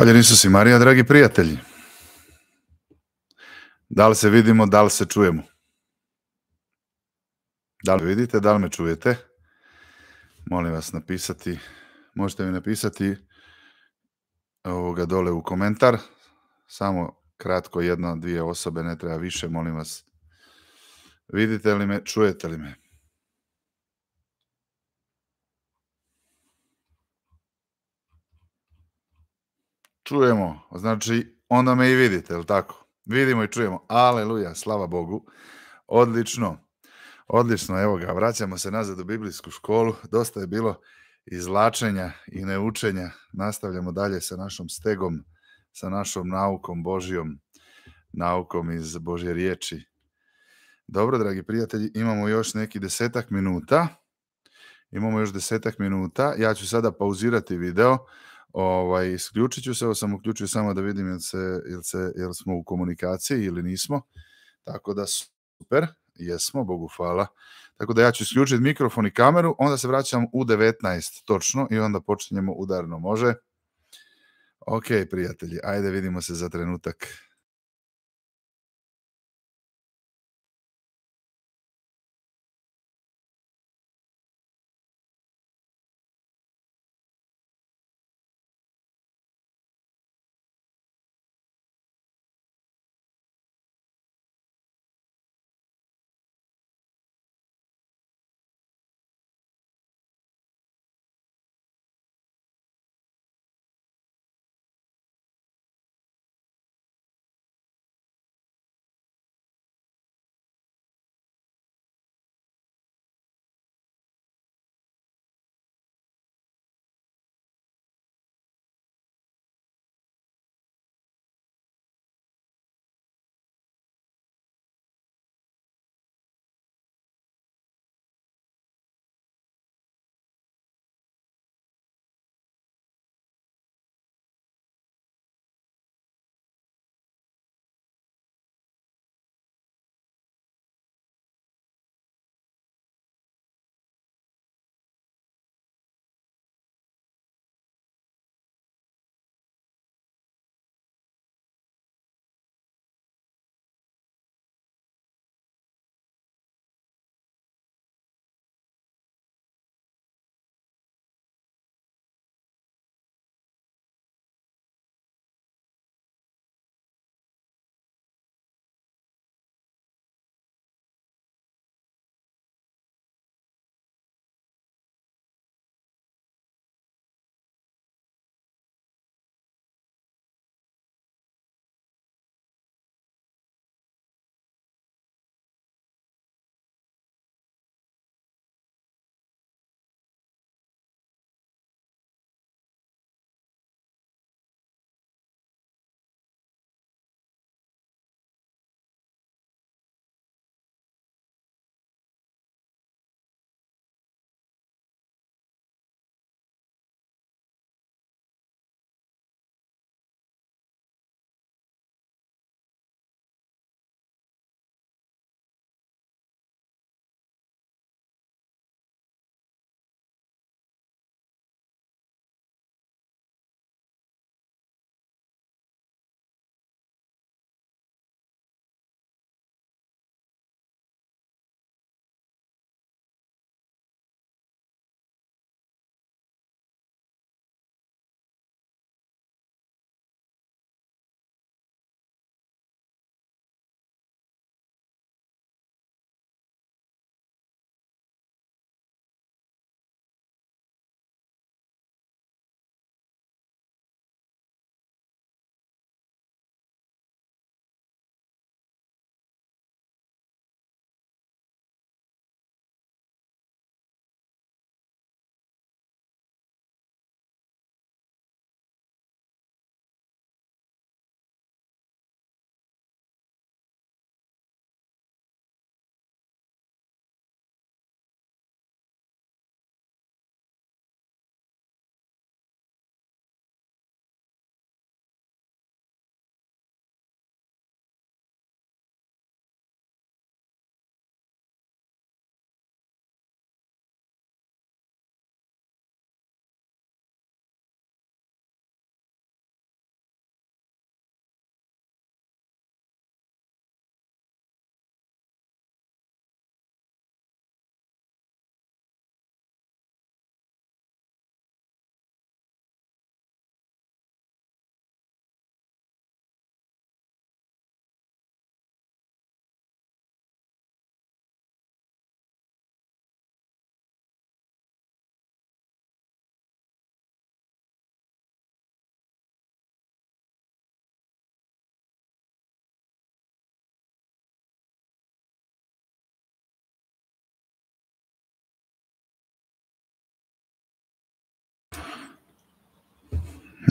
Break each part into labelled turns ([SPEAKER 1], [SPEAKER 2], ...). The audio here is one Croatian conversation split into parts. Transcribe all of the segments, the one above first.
[SPEAKER 1] Hvala Isus i Marija, dragi prijatelji. Da li se vidimo, da li se čujemo? Da li vidite, da li me čujete? Molim vas napisati, možete mi napisati ovoga dole u komentar. Samo kratko, jedna, dvije osobe, ne treba više, molim vas. Vidite li me, čujete li me? Čujemo, znači onda me i vidite, jel tako? Vidimo i čujemo. Aleluja, slava Bogu. Odlično. Odlično, evo ga, vraćamo se nazad u biblijsku školu. Dosta je bilo izlačenja i neučenja. Nastavljamo dalje sa našom stegom, sa našom naukom Božijom, naukom iz Božje riječi. Dobro, dragi prijatelji, imamo još neki desetak minuta. Imamo još desetak minuta. Ja ću sada pauzirati video Ovaj, isključit ću se, evo sam uključio samo da vidim jel, se, jel, se, jel smo u komunikaciji ili nismo. Tako da super, jesmo, Bogu hvala. Tako da ja ću isključiti mikrofon i kameru, onda se vraćam u 19 točno i onda počinjemo udarno, može? Ok, prijatelji, ajde vidimo se za trenutak.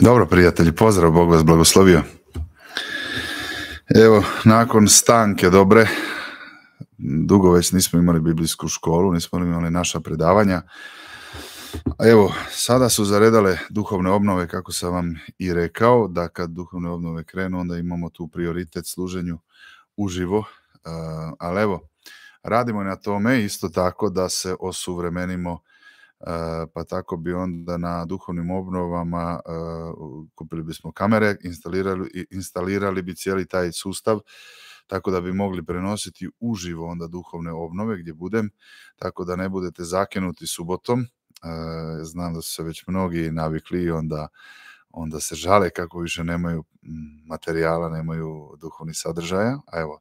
[SPEAKER 1] Dobro, prijatelji, pozdrav, Bog vas blagoslovio. Evo, nakon stanke dobre, dugo već nismo imali biblijsku školu, nismo imali naša predavanja. Evo, sada su zaredale duhovne obnove, kako sam vam i rekao, da kad duhovne obnove krenu, onda imamo tu prioritet služenju uživo. Ali evo, radimo na tome isto tako da se osuvremenimo Eh, pa tako bi onda na duhovnim obnovama eh, kupili bismo kamere, instalirali, instalirali bi cijeli taj sustav tako da bi mogli prenositi uživo onda duhovne obnove gdje budem, tako da ne budete zakinuti subotom. Eh, znam da su se već mnogi navikli i onda, onda se žale kako više nemaju mm, materijala, nemaju duhovnih sadržaja, a evo,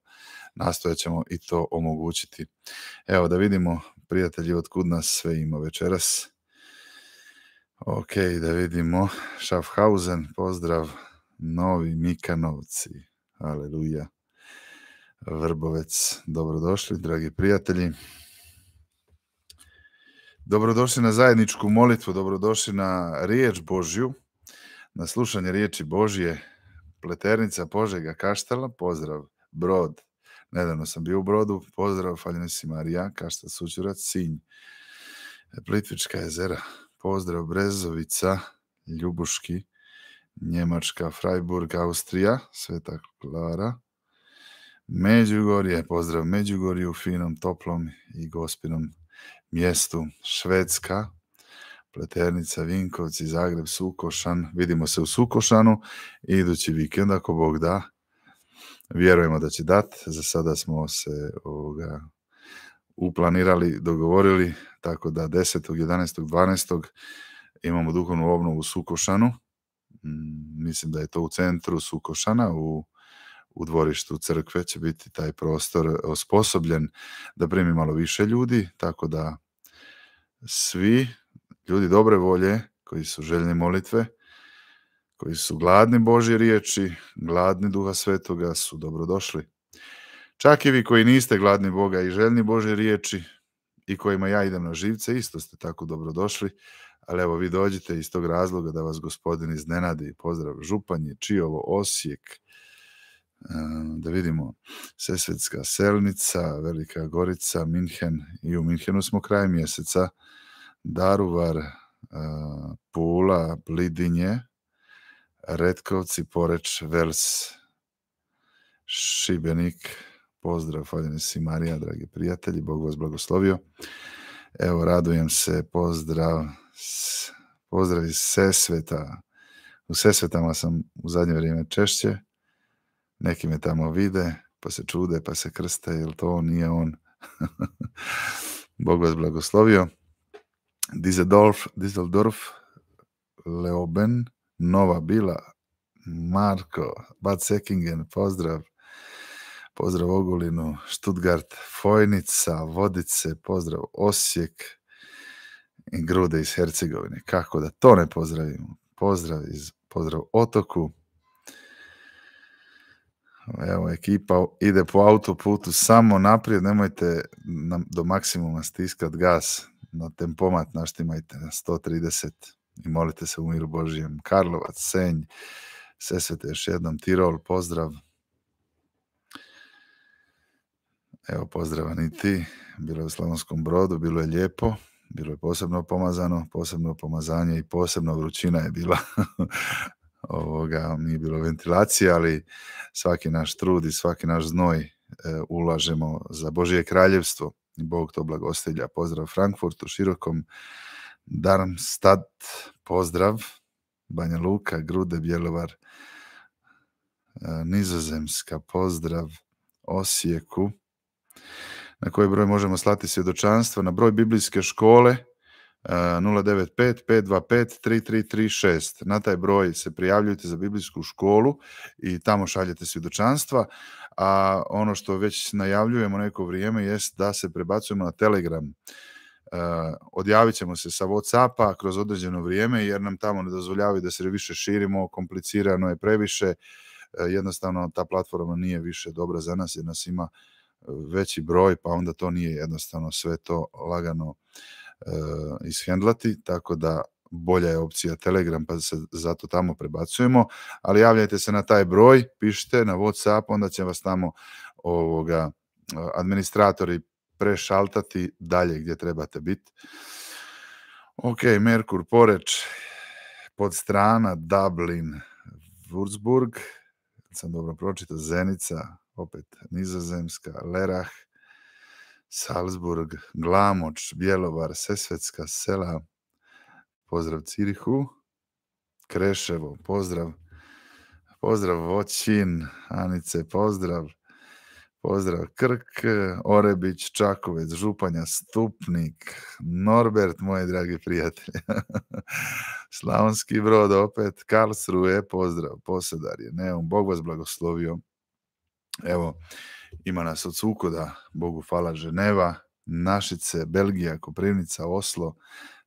[SPEAKER 1] nastojat ćemo i to omogućiti. Evo da vidimo prijatelji, kud nas sve ima večeras. Ok, da vidimo. Schaffhausen, pozdrav. Novi Mikanovci. Aleluja. Vrbovec, dobrodošli, dragi prijatelji. Dobrodošli na zajedničku molitvu, dobrodošli na riječ Božju, na slušanje riječi Božje. Pleternica Požega Kaštela, pozdrav. Brod, Nedavno sam bio u Brodu, pozdrav si Marija, Kašta Sučurac, Sinj, e, Plitvička jezera, pozdrav Brezovica, Ljubuški, Njemačka, Freiburg, Austrija, Sveta Klara, Međugorje, pozdrav Međugorju, finom, toplom i gospinom mjestu, Švedska, Pleternica, Vinkovci, Zagreb, Sukošan, vidimo se u Sukošanu, idući vikend ako Bog da, Vjerujemo da će dat. Za sada smo se uplanirali, dogovorili, tako da 10., 11., 12. imamo duhovnu obnovu u Sukošanu. Mm, mislim da je to u centru Sukošana, u u dvorištu crkve će biti taj prostor osposobljen da primi malo više ljudi, tako da svi ljudi dobre volje koji su željni molitve koji su gladni Božje riječi, gladni Duha Svetoga su dobrodošli. Čak i vi koji niste gladni Boga i željni Božje riječi i kojima ja idem na živce, isto ste tako dobrodošli, ali evo vi dođite iz tog razloga da vas gospodin iznenadi. Pozdrav Županje, Čijovo, Osijek, eh, da vidimo, Sesvetska selnica, Velika Gorica, Minhen i u Minhenu smo kraj mjeseca, Daruvar, eh, Pula, Blidinje, Retkovci, Poreč, Vels, Šibenik, pozdrav si Marija, dragi prijatelji, Bog vas blagoslovio. Evo, radujem se, pozdrav, pozdrav iz Sesveta. U Sesvetama sam u zadnje vrijeme češće, neki me tamo vide, pa se čude, pa se krste, jer to nije on. Bog vas blagoslovio. Dizeldorf, Dizeldorf, Leoben, nova bila. Marko, Bad Sekingen, pozdrav. Pozdrav Ogulinu, Stuttgart, Fojnica, Vodice, pozdrav Osijek i Grude iz Hercegovine. Kako da to ne pozdravimo? Pozdrav iz pozdrav Otoku. Evo, ekipa ide po autoputu samo naprijed, nemojte do maksimuma stiskat gas na tempomat naštimajte na 130 i molite se u miru Božijem. Karlovac, Senj, Sesvete još jednom, Tirol, pozdrav. Evo pozdrava i ti, bilo je u Slavonskom brodu, bilo je lijepo, bilo je posebno pomazano, posebno pomazanje i posebno vrućina je bila. Ovoga, nije bilo ventilacije, ali svaki naš trud i svaki naš znoj e, ulažemo za Božije kraljevstvo. Bog to blagostelja. Pozdrav Frankfurtu, širokom Darmstadt, pozdrav, Banja Luka, Grude, Bjelovar, e, Nizozemska, pozdrav, Osijeku, na koji broj možemo slati svjedočanstvo, na broj biblijske škole 095-525-3336. E, na taj broj se prijavljujete za biblijsku školu i tamo šaljete svjedočanstva, a ono što već najavljujemo neko vrijeme jest da se prebacujemo na Telegram. Eh, odjavit ćemo se sa Whatsappa kroz određeno vrijeme jer nam tamo ne dozvoljavaju da se više širimo, komplicirano je previše, eh, jednostavno ta platforma nije više dobra za nas jer nas ima eh, veći broj pa onda to nije jednostavno sve to lagano ishendlati, tako da bolja je opcija Telegram, pa se zato tamo prebacujemo, ali javljajte se na taj broj, pišite na Whatsapp, onda će vas tamo ovoga administratori prešaltati dalje gdje trebate biti. Ok, Merkur, Poreč, Podstrana, Dublin, Wurzburg, sam dobro pročito Zenica, opet Nizozemska, Lerah, Salzburg, Glamoč, Bjelovar, Sesvetska sela, pozdrav Cirihu, Kreševo, pozdrav, pozdrav Voćin, Anice, pozdrav, Pozdrav Krk, Orebić, Čakovec, Županja, Stupnik, Norbert, moji dragi prijatelji. Slavonski brod opet, Karlsruhe, pozdrav, Posedar je, Neum, Bog vas blagoslovio. Evo, ima nas od da Bogu hvala, Ženeva, Našice, Belgija, Koprivnica, Oslo,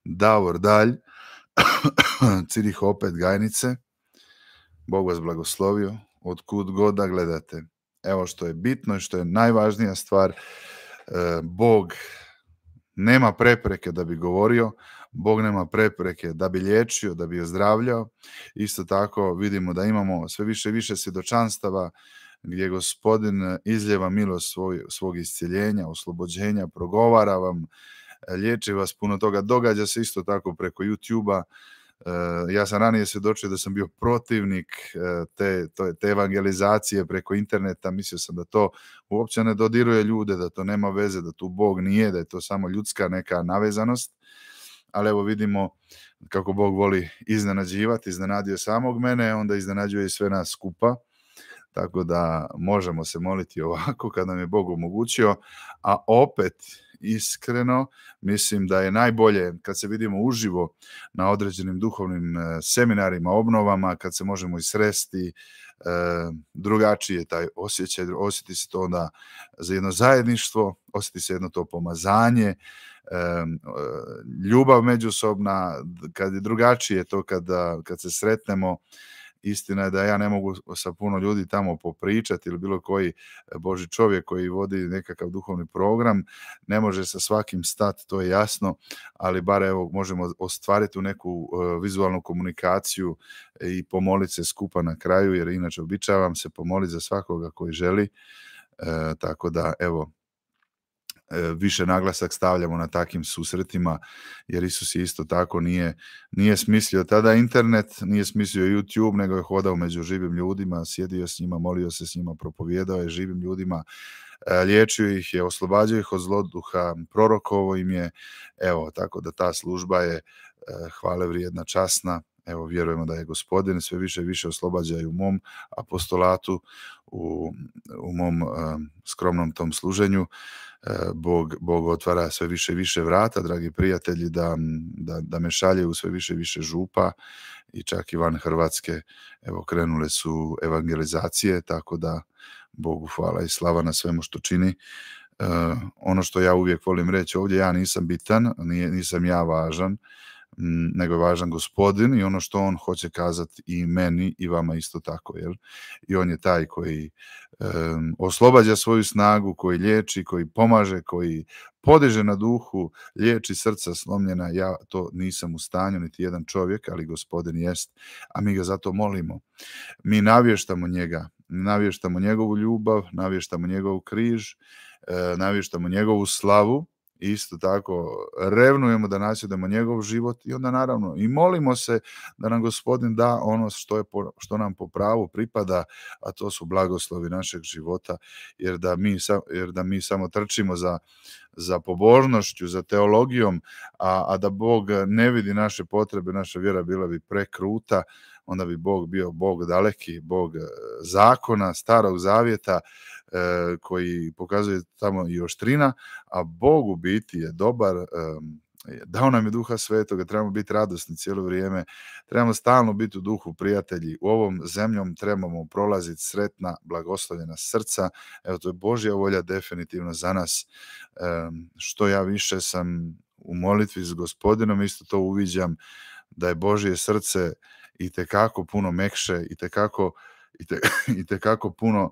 [SPEAKER 1] Davor, Dalj, Cirih opet, Gajnice. Bog vas blagoslovio, od kud god da gledate evo što je bitno i što je najvažnija stvar, e, Bog nema prepreke da bi govorio, Bog nema prepreke da bi liječio, da bi ozdravljao. Isto tako vidimo da imamo sve više i više svjedočanstava gdje gospodin izljeva milost svoj, svog iscjeljenja, oslobođenja, progovara vam, e, liječi vas puno toga. Događa se isto tako preko YouTube-a, Eh, ja sam ranije svjedočio da sam bio protivnik eh, te, te evangelizacije preko interneta, mislio sam da to uopće ne dodiruje ljude, da to nema veze, da tu Bog nije, da je to samo ljudska neka navezanost, ali evo vidimo kako Bog voli iznenađivati, iznenadio samog mene, onda iznenađuje i sve nas skupa, tako da možemo se moliti ovako kad nam je Bog omogućio, a opet iskreno mislim da je najbolje kad se vidimo uživo na određenim duhovnim e, seminarima, obnovama, kad se možemo i sresti, e, drugačije taj osjećaj, osjeti se to onda za jedno zajedništvo, osjeti se jedno to pomazanje, e, ljubav međusobna, kad je drugačije to kada, kad se sretnemo, Istina je da ja ne mogu sa puno ljudi tamo popričati ili bilo koji e, Boži čovjek koji vodi nekakav duhovni program, ne može sa svakim stat, to je jasno, ali bar evo možemo ostvariti u neku e, vizualnu komunikaciju e, i pomoliti se skupa na kraju, jer inače običavam se pomoliti za svakoga koji želi, tako da evo E, više naglasak stavljamo na takim susretima, jer Isus je isto tako nije, nije smislio tada internet, nije smislio YouTube, nego je hodao među živim ljudima, sjedio s njima, molio se s njima, propovjedao je živim ljudima, e, liječio ih je, oslobađao ih od zloduha, prorokovo im je, evo, tako da ta služba je e, hvale vrijedna, časna, evo vjerujemo da je gospodin sve više i više oslobađa i u mom apostolatu, u, u mom skromnom tom služenju, E, Bog, Bog otvara sve više i više vrata, dragi prijatelji, da, da, da me šalje u sve više i više župa i čak i van Hrvatske. Evo, krenule su evangelizacije, tako da Bogu hvala i slava na svemu što čini. E, ono što ja uvijek volim reći ovdje, ja nisam bitan, nisam ja važan, nego je važan gospodin i ono što on hoće kazati i meni i vama isto tako, jel? I on je taj koji oslobađa svoju snagu, koji liječi, koji pomaže, koji podiže na duhu, liječi srca slomljena. Ja to nisam u stanju, niti jedan čovjek, ali gospodin jest, a mi ga zato molimo. Mi navještamo njega, navještamo njegovu ljubav, navještamo njegov križ, e, navještamo njegovu slavu, isto tako revnujemo da nasjedemo njegov život i onda naravno i molimo se da nam gospodin da ono što, je što nam po pravu pripada, a to su blagoslovi našeg života, jer da mi, jer da mi samo trčimo za, za pobožnošću, za teologijom, a, a da Bog ne vidi naše potrebe, naša vjera bila bi prekruta, onda bi Bog bio Bog daleki, Bog zakona, starog zavjeta, Eh, koji pokazuje tamo i oštrina, a Bog u biti je dobar, dao nam je duha svetoga, trebamo biti radosni cijelo vrijeme, trebamo stalno biti u duhu prijatelji, u ovom zemljom trebamo prolaziti sretna, blagoslovljena srca, evo to je Božja volja definitivno za nas, što ja više sam u molitvi s gospodinom, isto to uviđam da je Božje srce i kako puno mekše i tekako i tekako puno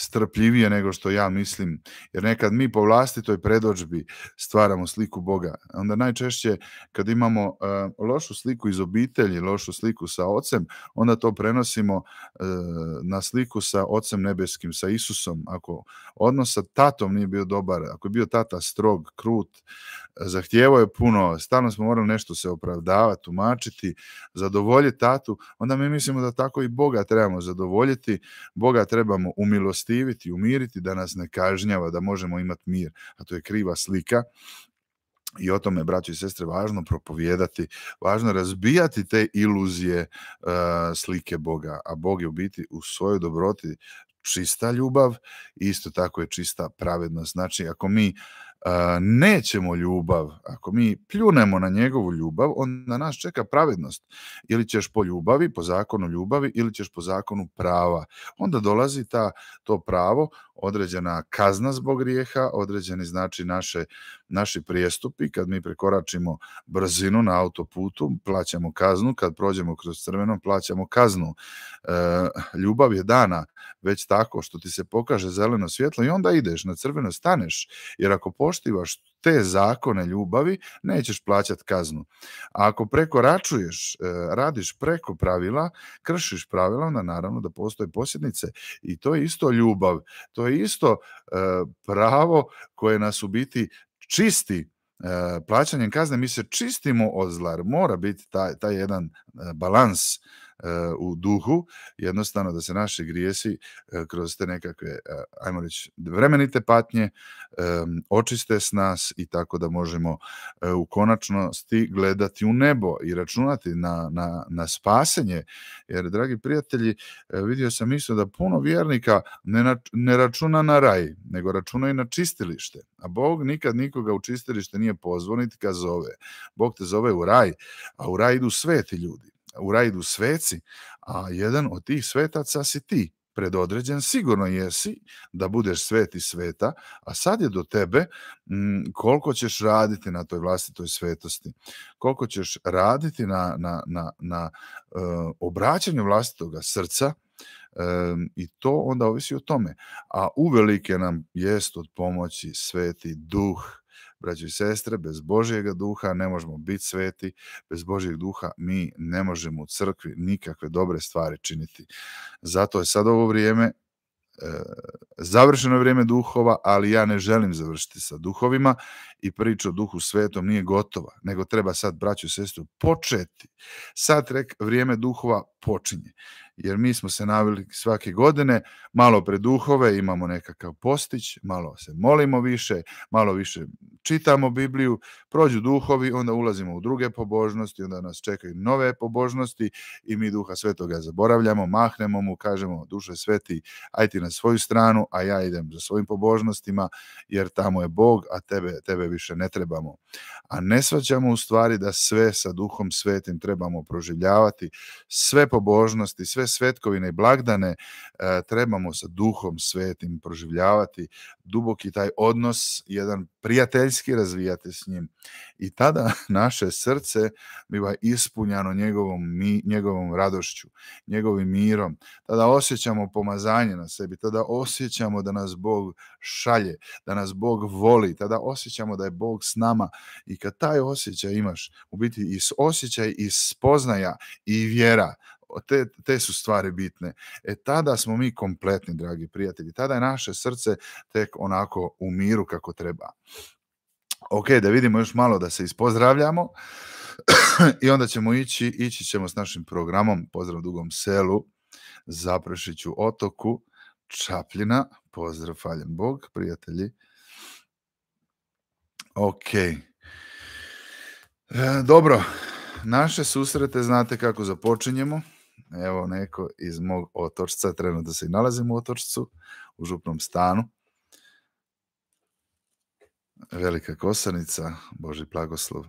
[SPEAKER 1] strpljivije nego što ja mislim. Jer nekad mi po vlastitoj predođbi stvaramo sliku Boga. Onda najčešće kad imamo eh, lošu sliku iz obitelji, lošu sliku sa ocem, onda to prenosimo eh, na sliku sa ocem nebeskim, sa Isusom. Ako odnos sa tatom nije bio dobar, ako je bio tata strog, krut, zahtjevo je puno, stalno smo morali nešto se opravdavati, tumačiti, zadovoljiti tatu, onda mi mislimo da tako i Boga trebamo zadovoljiti, Boga trebamo umilostiti smilostiviti, umiriti, da nas ne kažnjava, da možemo imati mir. A to je kriva slika i o tome, braći i sestre, važno propovijedati, važno razbijati te iluzije e, slike Boga, a Bog je u biti u svojoj dobroti čista ljubav isto tako je čista pravednost. Znači, ako mi nećemo ljubav, ako mi pljunemo na njegovu ljubav, onda nas čeka pravednost. Ili ćeš po ljubavi, po zakonu ljubavi, ili ćeš po zakonu prava. Onda dolazi ta, to pravo određena kazna zbog grijeha, određeni znači naše, naši prijestupi, kad mi prekoračimo brzinu na autoputu, plaćamo kaznu, kad prođemo kroz crveno, plaćamo kaznu. E, ljubav je dana već tako što ti se pokaže zeleno svjetlo i onda ideš, na crveno staneš, jer ako poštivaš te zakone ljubavi, nećeš plaćati kaznu. A ako prekoračuješ, e, radiš preko pravila, kršiš pravila, onda naravno da postoje posjednice i to je isto ljubav, to je isto e, pravo koje nas u biti čisti e, plaćanjem kazne mi se čistimo od zlar, mora biti taj, taj jedan balans E, u duhu, jednostavno da se naši grijesi e, kroz te nekakve, e, ajmo reći, vremenite patnje očiste s nas i tako da možemo u konačnosti gledati u nebo i računati na, na, na spasenje. Jer, dragi prijatelji, vidio sam isto da puno vjernika ne, ne računa na raj, nego računa i na čistilište. A Bog nikad nikoga u čistilište nije pozvao, niti ga zove. Bog te zove u raj, a u raj idu sveti ljudi u rajdu sveci, a jedan od tih svetaca si ti. Predodređen sigurno jesi da budeš svet i sveta, a sad je do tebe mm, koliko ćeš raditi na toj vlastitoj svetosti, koliko ćeš raditi na, na, na, na e, obraćanju vlastitoga srca, e, I to onda ovisi o tome. A uvelike nam jest od pomoći sveti duh braće i sestre, bez Božjega duha ne možemo biti sveti, bez Božjeg duha mi ne možemo u crkvi nikakve dobre stvari činiti. Zato je sad ovo vrijeme e, završeno vrijeme duhova, ali ja ne želim završiti sa duhovima i priča o duhu svetom nije gotova, nego treba sad, braću i sestru, početi. Sad rek, vrijeme duhova počinje jer mi smo se navili svake godine malo pred duhove, imamo nekakav postić, malo se molimo više, malo više čitamo Bibliju, prođu duhovi, onda ulazimo u druge pobožnosti, onda nas čekaju nove pobožnosti i mi duha svetoga zaboravljamo, mahnemo mu, kažemo duše sveti, aj ti na svoju stranu, a ja idem za svojim pobožnostima, jer tamo je Bog, a tebe, tebe više ne trebamo. A ne svaćamo u stvari da sve sa duhom svetim trebamo proživljavati, sve pobožnosti, sve svetkovine i blagdane e, trebamo sa duhom svetim proživljavati duboki taj odnos, jedan prijateljski razvijati s njim. I tada naše srce biva ispunjano njegovom, njegovom radošću, njegovim mirom. Tada osjećamo pomazanje na sebi, tada osjećamo da nas Bog šalje, da nas Bog voli, tada osjećamo da je Bog s nama. I kad taj osjećaj imaš, u biti i osjećaj i spoznaja i vjera te, te su stvari bitne. E tada smo mi kompletni, dragi prijatelji. Tada je naše srce tek onako u miru kako treba. Ok, da vidimo još malo da se ispozdravljamo i onda ćemo ići, ići ćemo s našim programom Pozdrav Dugom selu, Zaprešiću otoku, Čapljina, pozdrav, faljem Bog, prijatelji. Ok. E, dobro, naše susrete znate kako započinjemo evo neko iz mog otočca, trenutno se i nalazim u otočcu, u župnom stanu. Velika kosanica, Boži blagoslov.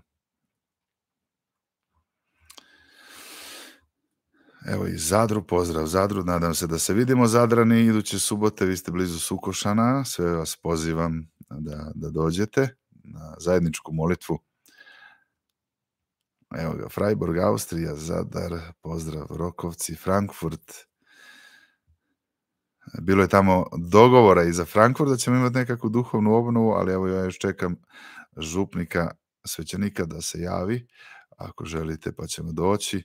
[SPEAKER 1] Evo i Zadru, pozdrav Zadru, nadam se da se vidimo Zadrani iduće subote, vi ste blizu Sukošana, sve vas pozivam da, da dođete na zajedničku molitvu Evo ga, Freiburg, Austrija, Zadar, pozdrav, Rokovci, Frankfurt. Bilo je tamo dogovora i za Frankfurt da ćemo imati nekakvu duhovnu obnovu, ali evo ja još čekam župnika, svećenika da se javi ako želite pa ćemo doći.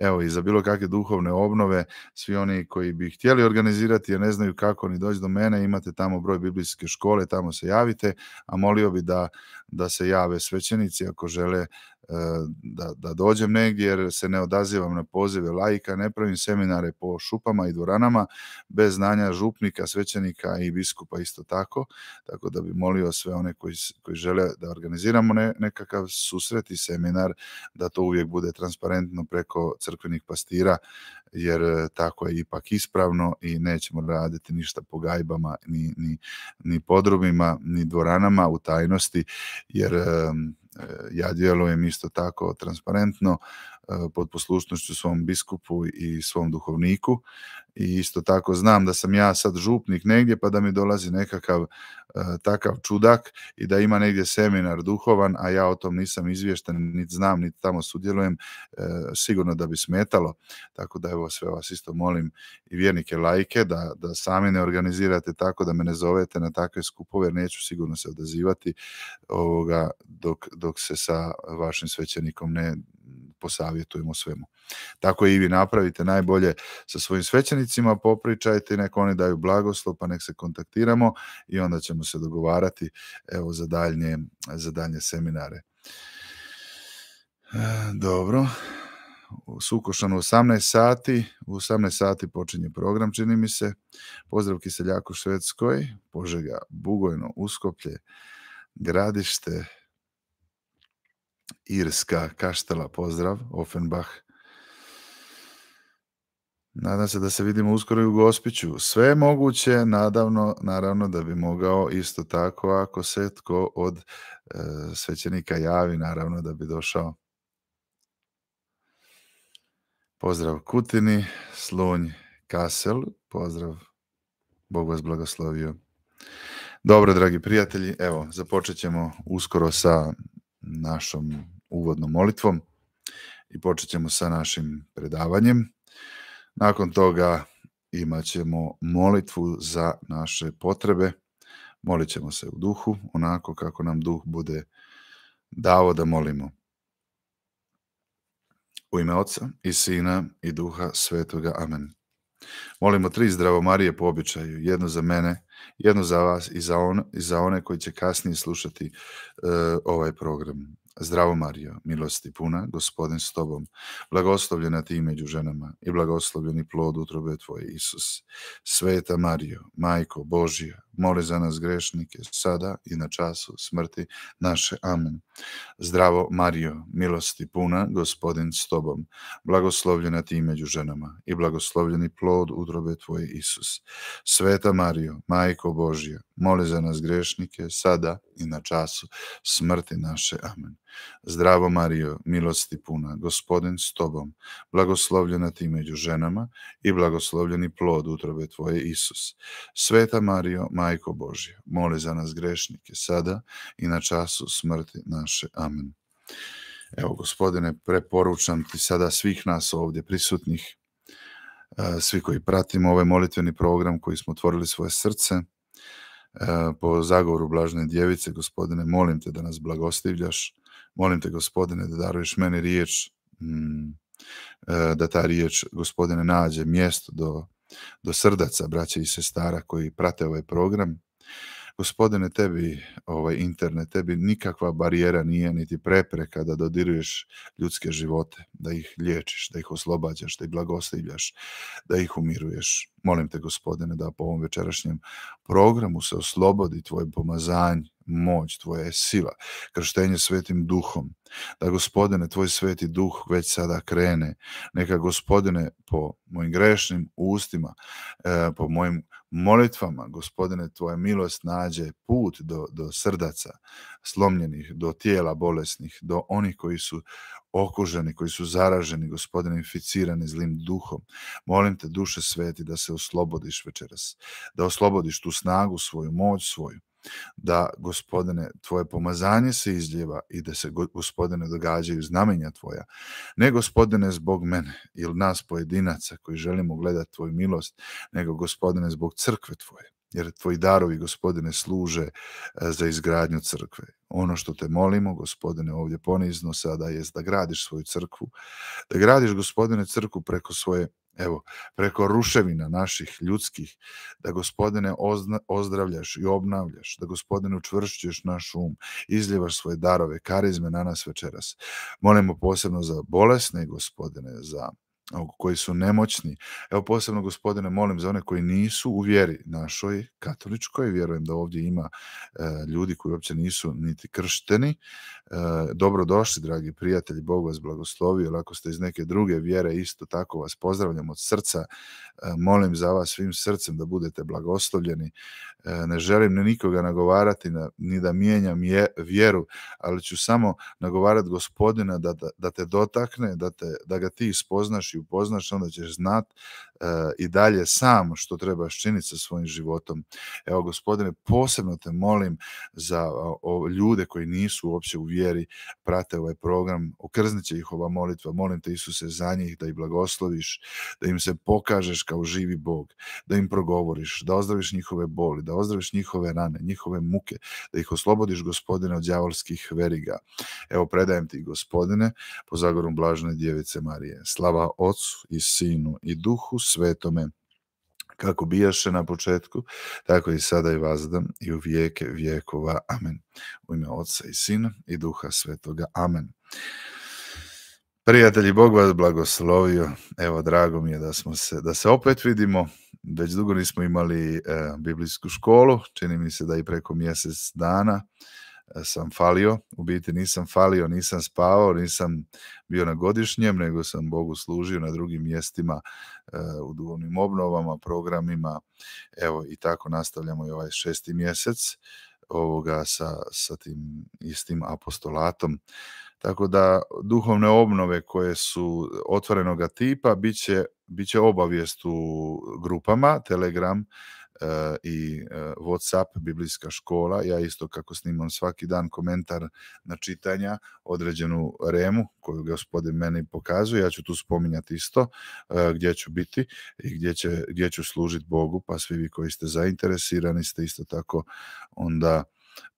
[SPEAKER 1] Evo i za bilo kakve duhovne obnove, svi oni koji bi htjeli organizirati jer ne znaju kako ni doći do mene, imate tamo broj biblijske škole, tamo se javite, a molio bi da, da se jave svećenici ako žele E, da, da dođem negdje jer se ne odazivam na pozive lajka, ne pravim seminare po šupama i dvoranama bez znanja župnika, svećenika i biskupa isto tako, tako da bi molio sve one koji, koji žele da organiziramo nekakav susret i seminar da to uvijek bude transparentno preko crkvenih pastira jer e, tako je ipak ispravno i nećemo raditi ništa po gajbama ni, ni, ni podrumima ni dvoranama u tajnosti jer E, ja djelujem isto tako transparentno Eh, pod poslušnošću svom biskupu i svom duhovniku i isto tako znam da sam ja sad župnik negdje pa da mi dolazi nekakav eh, takav čudak i da ima negdje seminar duhovan, a ja o tom nisam izvješten, niti znam, niti tamo sudjelujem, eh, sigurno da bi smetalo. Tako da evo sve vas isto molim i vjernike lajke da, sami ne organizirate tako da me ne zovete na takve skupove, jer neću sigurno se odazivati ovoga dok, dok se sa vašim svećenikom ne posavjetujemo svemu. Tako i vi napravite najbolje sa svojim svećenicima, popričajte, nek oni daju blagoslov, pa nek se kontaktiramo i onda ćemo se dogovarati evo, za, daljnje, za seminare. E, dobro. Sukošan u 18 sati, u 18 sati počinje program, čini mi se. Pozdrav Kiseljaku Švedskoj, Požega, Bugojno, Uskoplje, Gradište, Irska, Kaštela, pozdrav, Offenbach. Nadam se da se vidimo uskoro i u Gospiću. Sve je moguće, nadavno, naravno da bi mogao isto tako ako se tko od e, svećenika javi, naravno da bi došao. Pozdrav Kutini, Slunj, Kasel, pozdrav, Bog vas blagoslovio. Dobro, dragi prijatelji, evo, započet ćemo uskoro sa našom uvodnom molitvom i počet ćemo sa našim predavanjem. Nakon toga imat ćemo molitvu za naše potrebe. Molit ćemo se u duhu, onako kako nam duh bude davo da molimo. U ime Oca i Sina i Duha Svetoga. Amen. Molimo tri zdravo Marije po običaju, jedno za mene, jedno za vas i za, on, i za one koji će kasnije slušati e, ovaj program. Zdravo Marijo, milosti puna, gospodin s tobom, blagoslovljena ti među ženama i blagoslovljeni plod utrobe tvoje, Isus. Sveta Marijo, Majko Božija, moli za nas grešnike, sada i na času smrti naše. Amen. Zdravo Mario, milosti puna, gospodin s tobom, blagoslovljena ti među ženama i blagoslovljeni plod utrobe tvoje Isus. Sveta Mario, Majko Božja, moli za nas grešnike, sada i na času smrti naše. Amen. Zdravo Mario, milosti puna, gospodin s tobom, blagoslovljena ti među ženama i blagoslovljeni plod utrobe tvoje Isus. Sveta Mario, Majko Majko Božja, moli za nas grešnike, sada i na času smrti naše. Amen. Evo, gospodine, preporučam ti sada svih nas ovdje prisutnih, e, svi koji pratimo ovaj molitveni program koji smo otvorili svoje srce, e, po zagovoru Blažne Djevice, gospodine, molim te da nas blagostivljaš, molim te, gospodine, da daruješ meni riječ, mm, e, da ta riječ, gospodine, nađe mjesto do do srdaca braće i sestara koji prate ovaj program. Gospodine, tebi, ovaj internet, tebi nikakva barijera nije niti prepreka da dodiruješ ljudske živote, da ih liječiš, da ih oslobađaš, da ih blagostivljaš, da ih umiruješ. Molim te, gospodine, da po ovom večerašnjem programu se oslobodi tvoj pomazanj, moć, tvoja je sila, krštenje svetim duhom. Da gospodine, tvoj sveti duh već sada krene. Neka gospodine po mojim grešnim ustima, e, po mojim molitvama, gospodine, tvoja milost nađe put do, do srdaca slomljenih, do tijela bolesnih, do onih koji su okuženi, koji su zaraženi, gospodine, inficirani zlim duhom. Molim te, duše sveti, da se oslobodiš večeras, da oslobodiš tu snagu svoju, moć svoju, da, gospodine, tvoje pomazanje se izljeva i da se, gospodine, događaju znamenja tvoja. Ne, gospodine, zbog mene ili nas pojedinaca koji želimo gledati tvoju milost, nego, gospodine, zbog crkve tvoje jer tvoji darovi, gospodine, služe e, za izgradnju crkve. Ono što te molimo, gospodine, ovdje ponizno sada je da gradiš svoju crkvu, da gradiš, gospodine, crkvu preko svoje evo, preko ruševina naših ljudskih, da gospodine ozdravljaš i obnavljaš, da gospodine učvršćuješ naš um, izljevaš svoje darove, karizme na nas večeras. Molimo posebno za bolesne, gospodine, za koji su nemoćni. Evo posebno, gospodine, molim za one koji nisu u vjeri našoj katoličkoj, vjerujem da ovdje ima e, ljudi koji uopće nisu niti kršteni. E, dobrodošli, dragi prijatelji, Bog vas blagoslovio, jer ako ste iz neke druge vjere, isto tako vas pozdravljam od srca. E, molim za vas svim srcem da budete blagoslovljeni. E, ne želim ni nikoga nagovarati, na, ni da mijenjam je, vjeru, ali ću samo nagovarati gospodina da, da, te dotakne, da, te, da ga ti spoznaš i upoznaš, onda ćeš znat Eh, i dalje sam što trebaš činiti sa svojim životom. Evo, gospodine, posebno te molim za ljude koji nisu uopće u vjeri, prate ovaj program, okrznit će ih ova molitva, molim te Isuse za njih da ih blagosloviš, da im se pokažeš kao živi Bog, da im progovoriš, da ozdraviš njihove boli, da ozdraviš njihove rane, njihove muke, da ih oslobodiš gospodine od djavolskih veriga. Evo, predajem ti gospodine po zagorom blažne djevice Marije. Slava Otcu i Sinu i Duhu svetome kako bijaše na početku, tako i sada i vazdam i u vijeke vijekova. Amen. U ime Otca i Sina i Duha Svetoga. Amen. Prijatelji, Bog vas blagoslovio. Evo, drago mi je da, smo se, da se opet vidimo. Već dugo nismo imali e, biblijsku školu. Čini mi se da i preko mjesec dana sam falio, u biti nisam falio, nisam spavao, nisam bio na godišnjem, nego sam Bogu služio na drugim mjestima e, u duhovnim obnovama, programima, evo i tako nastavljamo i ovaj šesti mjesec ovoga sa, sa tim istim apostolatom. Tako da duhovne obnove koje su otvorenoga tipa bit će, bit će obavijest u grupama, Telegram i e, Whatsapp, Biblijska škola. Ja isto kako snimam svaki dan komentar na čitanja, određenu remu koju gospodin meni pokazuje, ja ću tu spominjati isto e, gdje ću biti i gdje, će, gdje ću služiti Bogu, pa svi vi koji ste zainteresirani ste isto tako onda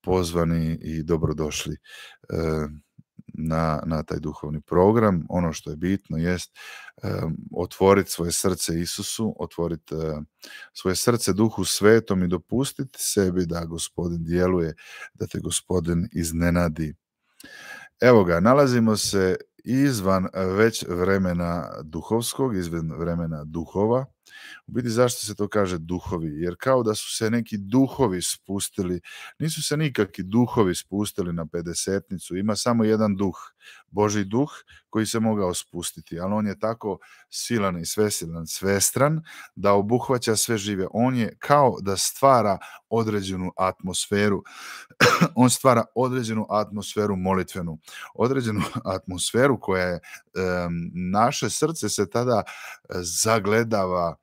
[SPEAKER 1] pozvani i dobrodošli. E, na, na taj duhovni program. Ono što je bitno jest otvoriti svoje srce Isusu, otvoriti e, svoje srce duhu svetom i dopustiti sebi da gospodin djeluje, da te gospodin iznenadi. Evo ga, nalazimo se izvan već vremena duhovskog, izvan vremena duhova, u biti zašto se to kaže duhovi? Jer kao da su se neki duhovi spustili, nisu se nikakvi duhovi spustili na pedesetnicu, ima samo jedan duh, Boži duh koji se mogao spustiti, ali on je tako silan i svesilan, svestran da obuhvaća sve žive. On je kao da stvara određenu atmosferu, on stvara određenu atmosferu molitvenu, određenu atmosferu koja je, naše srce se tada e, zagledava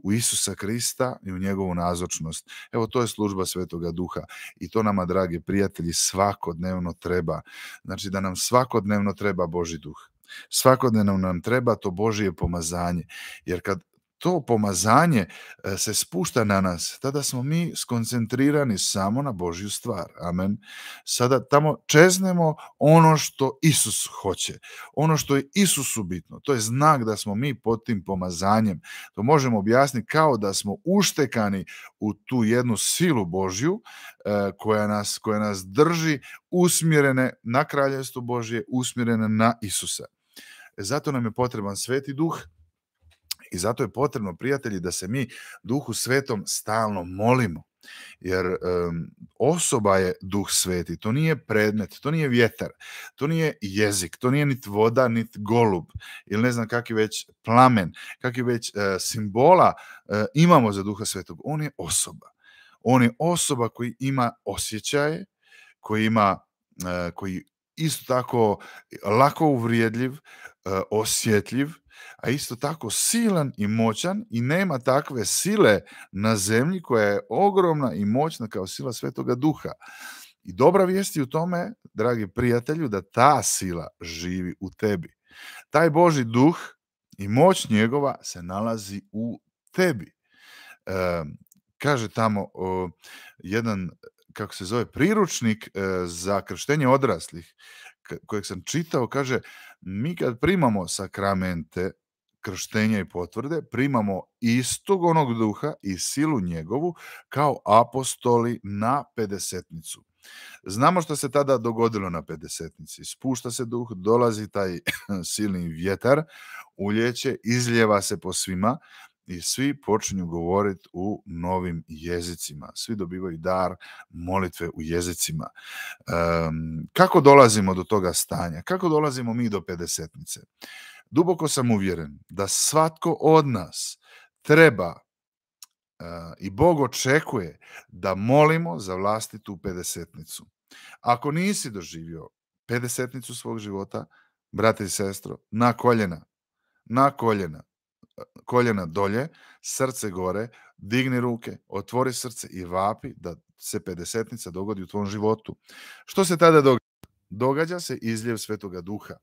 [SPEAKER 1] u Isusa Krista i u njegovu nazočnost. Evo to je služba Svetoga Duha i to nama dragi prijatelji svakodnevno treba. Znači da nam svakodnevno treba Boži Duh. Svakodnevno nam treba to Božije pomazanje, jer kad to pomazanje e, se spušta na nas, tada smo mi skoncentrirani samo na Božju stvar. Amen. Sada tamo čeznemo ono što Isus hoće, ono što je Isusu bitno. To je znak da smo mi pod tim pomazanjem. To možemo objasniti kao da smo uštekani u tu jednu silu Božju e, koja nas, koja nas drži usmjerene na kraljevstvo Božje, usmjerene na Isusa. E, zato nam je potreban sveti duh, i zato je potrebno, prijatelji, da se mi duhu svetom stalno molimo. Jer osoba je duh sveti, to nije predmet, to nije vjetar, to nije jezik, to nije niti voda, nit golub ili ne znam kakvi već plamen, kakvi već e, simbola e, imamo za duha svetog. On je osoba. On je osoba koji ima osjećaje, koji ima, e, koji isto tako lako uvrijedljiv, osjetljiv, a isto tako silan i moćan i nema takve sile na zemlji koja je ogromna i moćna kao sila Svetoga Duha. I dobra vijest je u tome, dragi prijatelju, da ta sila živi u tebi. Taj Boži duh i moć njegova se nalazi u tebi. kaže tamo jedan, kako se zove, priručnik e, za krštenje odraslih, kojeg sam čitao, kaže mi kad primamo sakramente krštenja i potvrde, primamo istog onog duha i silu njegovu kao apostoli na pedesetnicu. Znamo što se tada dogodilo na pedesetnici. Spušta se duh, dolazi taj silni vjetar, uljeće, izljeva se po svima i svi počinju govoriti u novim jezicima. Svi dobivaju dar molitve u jezicima. kako dolazimo do toga stanja? Kako dolazimo mi do pedesetnice? Duboko sam uvjeren da svatko od nas treba e, i Bog očekuje da molimo za vlastitu pedesetnicu. Ako nisi doživio pedesetnicu svog života, brate i sestro, na koljena, na koljena, koljena dolje, srce gore, digni ruke, otvori srce i vapi da se pedesetnica dogodi u tvom životu. Što se tada događa? Događa se izljev Svetoga Duha.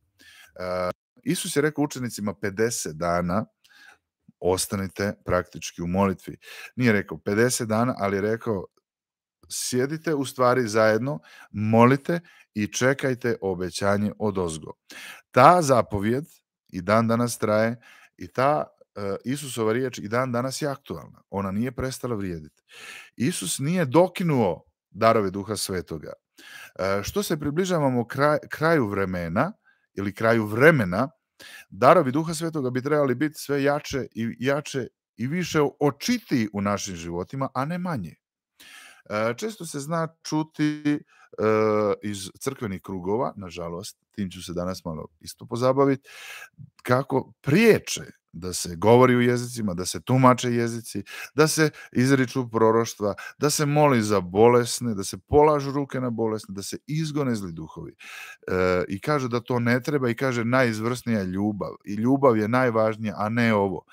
[SPEAKER 1] Isus je rekao učenicima 50 dana ostanite praktički u molitvi. Nije rekao 50 dana, ali je rekao sjedite u stvari zajedno, molite i čekajte obećanje od ozgo. Ta zapovjed i dan danas traje i ta E, Isusova riječ i dan danas je aktualna. Ona nije prestala vrijediti. Isus nije dokinuo darove duha svetoga. E, što se približavamo kraju vremena ili kraju vremena, darovi duha svetoga bi trebali biti sve jače i jače i više očitiji u našim životima, a ne manje. E, često se zna čuti iz crkvenih krugova, nažalost, tim ću se danas malo isto pozabaviti, kako priječe da se govori u jezicima, da se tumače jezici, da se izriču proroštva, da se moli za bolesne, da se polažu ruke na bolesne, da se izgone zli duhovi. E, I kaže da to ne treba i kaže najizvrsnija ljubav. I ljubav je najvažnija, a ne ovo.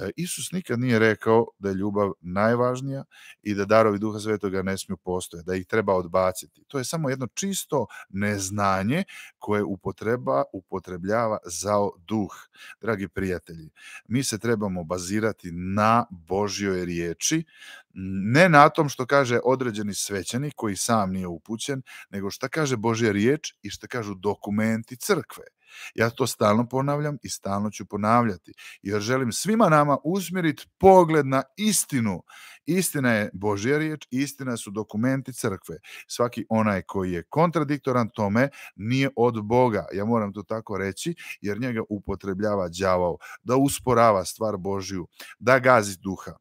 [SPEAKER 1] E, Isus nikad nije rekao da je ljubav najvažnija i da darovi Duha Svetoga ne smiju postoje, da ih treba odbaciti. To je samo jedno čisto neznanje koje upotreba, upotrebljava zao duh. Dragi prijatelji, mi se trebamo bazirati na Božjoj riječi, ne na tom što kaže određeni svećenik koji sam nije upućen, nego što kaže Božja riječ i što kažu dokumenti crkve. Ja to stalno ponavljam i stalno ću ponavljati. Jer želim svima nama usmjeriti pogled na istinu. Istina je Božja riječ, istina su dokumenti crkve. Svaki onaj koji je kontradiktoran tome nije od Boga. Ja moram to tako reći jer njega upotrebljava đavao da usporava stvar Božju, da gazi duha.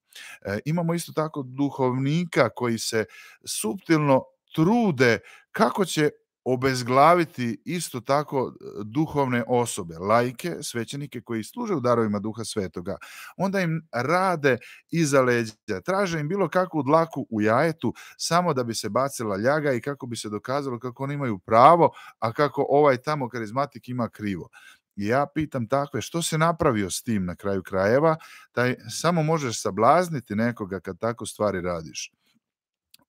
[SPEAKER 1] E, imamo isto tako duhovnika koji se suptilno trude kako će obezglaviti isto tako e, duhovne osobe, lajke, svećenike koji služe u darovima duha svetoga. Onda im rade iza leđa, traže im bilo kakvu dlaku u jajetu samo da bi se bacila ljaga i kako bi se dokazalo kako oni imaju pravo, a kako ovaj tamo karizmatik ima krivo. Ja pitam takve, što se napravio s tim na kraju krajeva, taj samo možeš sablazniti nekoga kad tako stvari radiš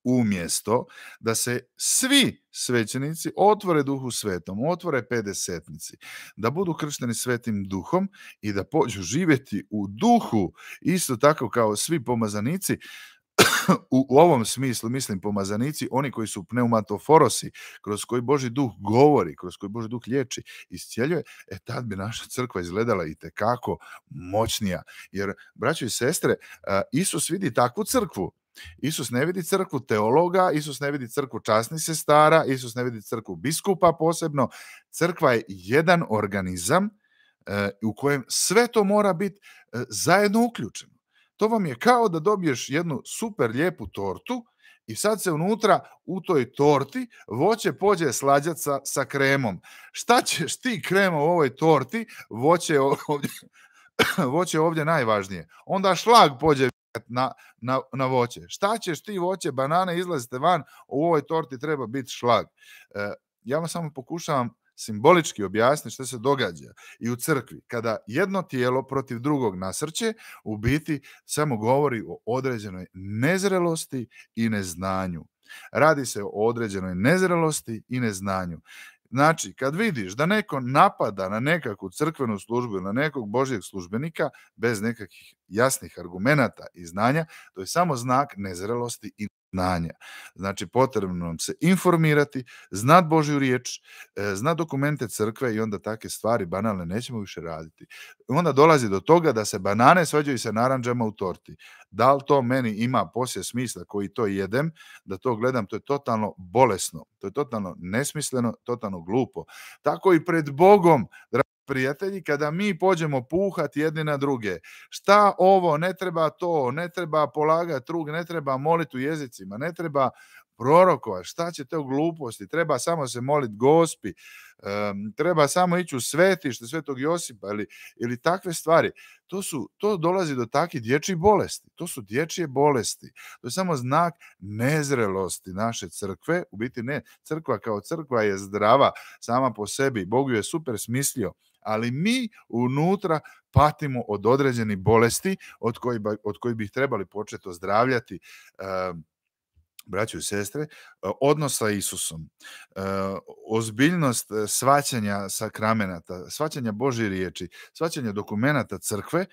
[SPEAKER 1] umjesto da se svi svećenici otvore duhu svetom, otvore pedesetnici, da budu kršteni svetim duhom i da pođu živjeti u duhu, isto tako kao svi pomazanici, u, ovom smislu, mislim, pomazanici, oni koji su pneumatoforosi, kroz koji Boži duh govori, kroz koji Boži duh liječi, iscijeljuje, e tad bi naša crkva izgledala i tekako moćnija. Jer, braćo i sestre, Isus vidi takvu crkvu, Isus ne vidi crkvu teologa, Isus ne vidi crkvu časnih sestara, Isus ne vidi crkvu biskupa posebno. Crkva je jedan organizam e, u kojem sve to mora biti e, zajedno uključeno. To vam je kao da dobiješ jednu super lijepu tortu i sad se unutra u toj torti voće pođe slađat sa, kremom. Šta ćeš ti krema u ovoj torti? Voće ovdje, voće ovdje najvažnije. Onda šlag pođe na, na, na voće. Šta ćeš ti voće, banane, izlazite van, u ovoj torti treba biti šlag. E, ja vam samo pokušavam simbolički objasniti što se događa i u crkvi. Kada jedno tijelo protiv drugog nasrće, u biti samo govori o određenoj nezrelosti i neznanju. Radi se o određenoj nezrelosti i neznanju. Znači, kad vidiš da neko napada na nekakvu crkvenu službu ili na nekog božjeg službenika bez nekakvih jasnih argumenata i znanja, to je samo znak nezrelosti i znanja. Znači, potrebno nam se informirati, znat Božju riječ, e, znat dokumente crkve i onda takve stvari banalne nećemo više raditi. Onda dolazi do toga da se banane svađaju sa naranđama u torti. Da li to meni ima poslije smisla koji to jedem, da to gledam, to je totalno bolesno, to je totalno nesmisleno, totalno glupo. Tako i pred Bogom, prijatelji, kada mi pođemo puhati jedni na druge. Šta ovo, ne treba to, ne treba polagati rug, ne treba moliti u jezicima, ne treba prorokova, šta će to gluposti, treba samo se moliti gospi, treba samo ići u svetište svetog Josipa ili, ili takve stvari. To, su, to dolazi do takvih dječjih bolesti, to su dječje bolesti, to je samo znak nezrelosti naše crkve, u biti ne, crkva kao crkva je zdrava sama po sebi, Bog ju je super smislio, ali mi unutra patimo od određenih bolesti od kojih, od bi trebali početi ozdravljati eh, braću i sestre, eh, odnos sa Isusom, eh, ozbiljnost svaćanja sakramenata, svaćanja Božje riječi, svaćanja dokumenata crkve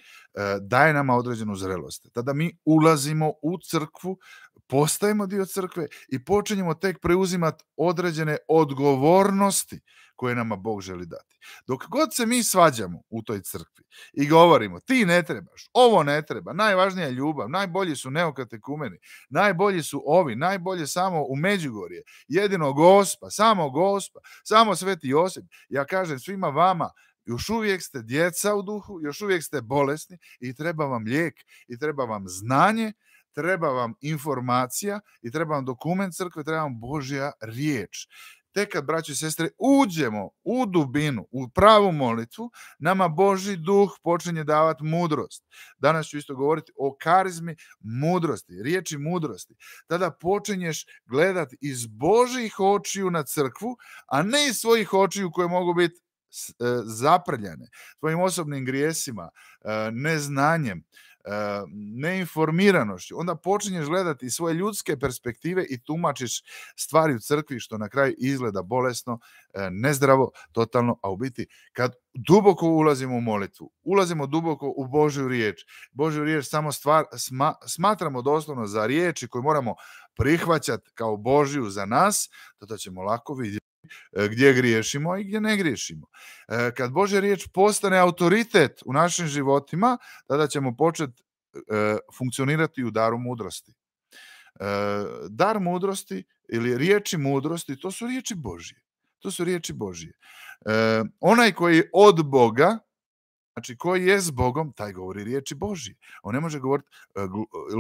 [SPEAKER 1] daje nama određenu zrelost. Tada mi ulazimo u crkvu, postajemo dio crkve i počinjemo tek preuzimati određene odgovornosti koje nama Bog želi dati. Dok god se mi svađamo u toj crkvi i govorimo ti ne trebaš, ovo ne treba, najvažnija je ljubav, najbolji su neokatekumeni, najbolji su ovi, najbolje samo u Međugorje, jedino gospa, samo gospa, samo sveti Josip. Ja kažem svima vama, još uvijek ste djeca u duhu, još uvijek ste bolesni i treba vam lijek i treba vam znanje, treba vam informacija i treba vam dokument crkve, treba vam Božja riječ. Tek kad, braći i sestre, uđemo u dubinu, u pravu molitvu, nama Boži duh počinje davati mudrost. Danas ću isto govoriti o karizmi mudrosti, riječi mudrosti. Tada počinješ gledati iz Božih očiju na crkvu, a ne iz svojih očiju koje mogu biti e, zaprljane tvojim osobnim grijesima, e, neznanjem, E, neinformiranošću, onda počinješ gledati svoje ljudske perspektive i tumačiš stvari u crkvi što na kraju izgleda bolesno, e, nezdravo, totalno, a u biti kad duboko ulazimo u molitvu, ulazimo duboko u Božju riječ, Božju riječ samo stvar, smatramo doslovno za riječi koje moramo prihvaćati kao Božju za nas, to ćemo lako vidjeti E, gdje griješimo i gdje ne griješimo. E, kad Božja riječ postane autoritet u našim životima, tada ćemo početi e, funkcionirati u daru mudrosti. Dar mudrosti ili riječi mudrosti, to su riječi Božje. To su riječi Božje. Onaj koji je od Boga, Znači, koji je s Bogom, taj govori riječi Božije. On ne može govoriti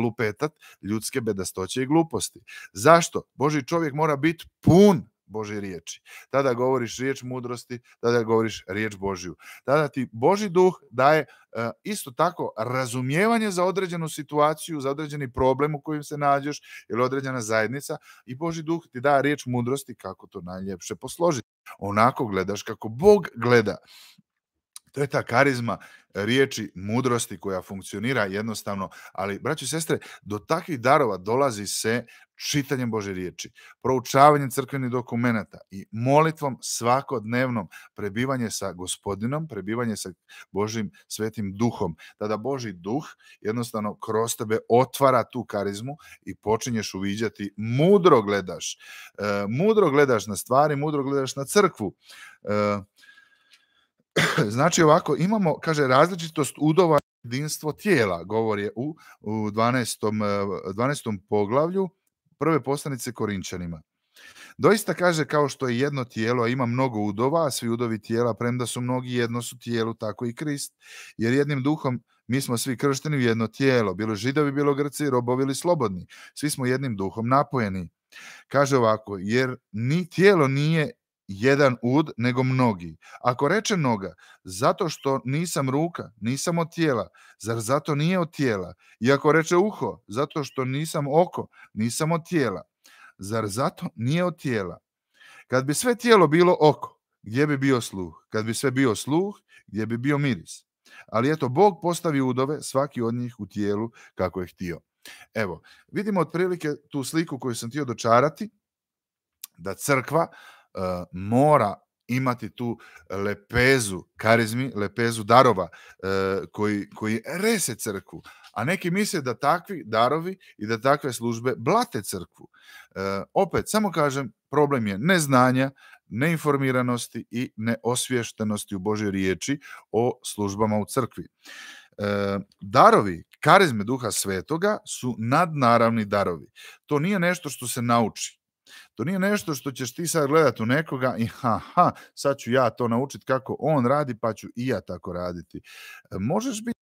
[SPEAKER 1] lupetat ljudske bedastoće i gluposti. Zašto? Boži čovjek mora biti pun Božje riječi. Tada govoriš riječ mudrosti, tada govoriš riječ Božju. Tada ti Boži duh daje e, isto tako razumijevanje za određenu situaciju, za određeni problem u kojem se nađeš ili određena zajednica i Boži duh ti daje riječ mudrosti kako to najljepše posložiti. Onako gledaš kako Bog gleda. To je ta karizma e, riječi mudrosti koja funkcionira jednostavno, ali braći i sestre, do takvih darova dolazi se čitanjem Bože riječi, proučavanjem crkvenih dokumenata i molitvom svakodnevnom prebivanje sa gospodinom, prebivanje sa Božim svetim duhom. Tada Boži duh jednostavno kroz tebe otvara tu karizmu i počinješ uviđati, mudro gledaš, e, mudro gledaš na stvari, mudro gledaš na crkvu. E, Znači ovako, imamo, kaže, različitost udova jedinstvo tijela, govor je u, u 12. 12. E, poglavlju prve postanice Korinčanima. Doista kaže kao što je jedno tijelo, a ima mnogo udova, a svi udovi tijela, premda su mnogi jedno su tijelu, tako i Krist. Jer jednim duhom mi smo svi kršteni u jedno tijelo, bilo židovi, bilo grci, robovi ili slobodni. Svi smo jednim duhom napojeni. Kaže ovako, jer ni tijelo nije jedan ud, nego mnogi. Ako reče noga, zato što nisam ruka, nisam od tijela, zar zato nije od tijela? I ako reče uho, zato što nisam oko, nisam od tijela, zar zato nije od tijela? Kad bi sve tijelo bilo oko, gdje bi bio sluh? Kad bi sve bio sluh, gdje bi bio miris? Ali eto, Bog postavi udove, svaki od njih u tijelu kako je htio. Evo, vidimo otprilike tu sliku koju sam htio dočarati, da crkva Eh, mora imati tu lepezu karizmi, lepezu darova eh, koji, koji rese crkvu. A neki misle da takvi darovi i da takve službe blate crkvu. Eh, opet, samo kažem, problem je neznanja, neinformiranosti i neosviještenosti u Božoj riječi o službama u crkvi. darovi karizme duha svetoga su nadnaravni darovi. To nije nešto što se nauči. To nije nešto što ćeš ti sad gledati u nekoga i ha, sad ću ja to naučiti kako on radi, pa ću i ja tako raditi. E, možeš biti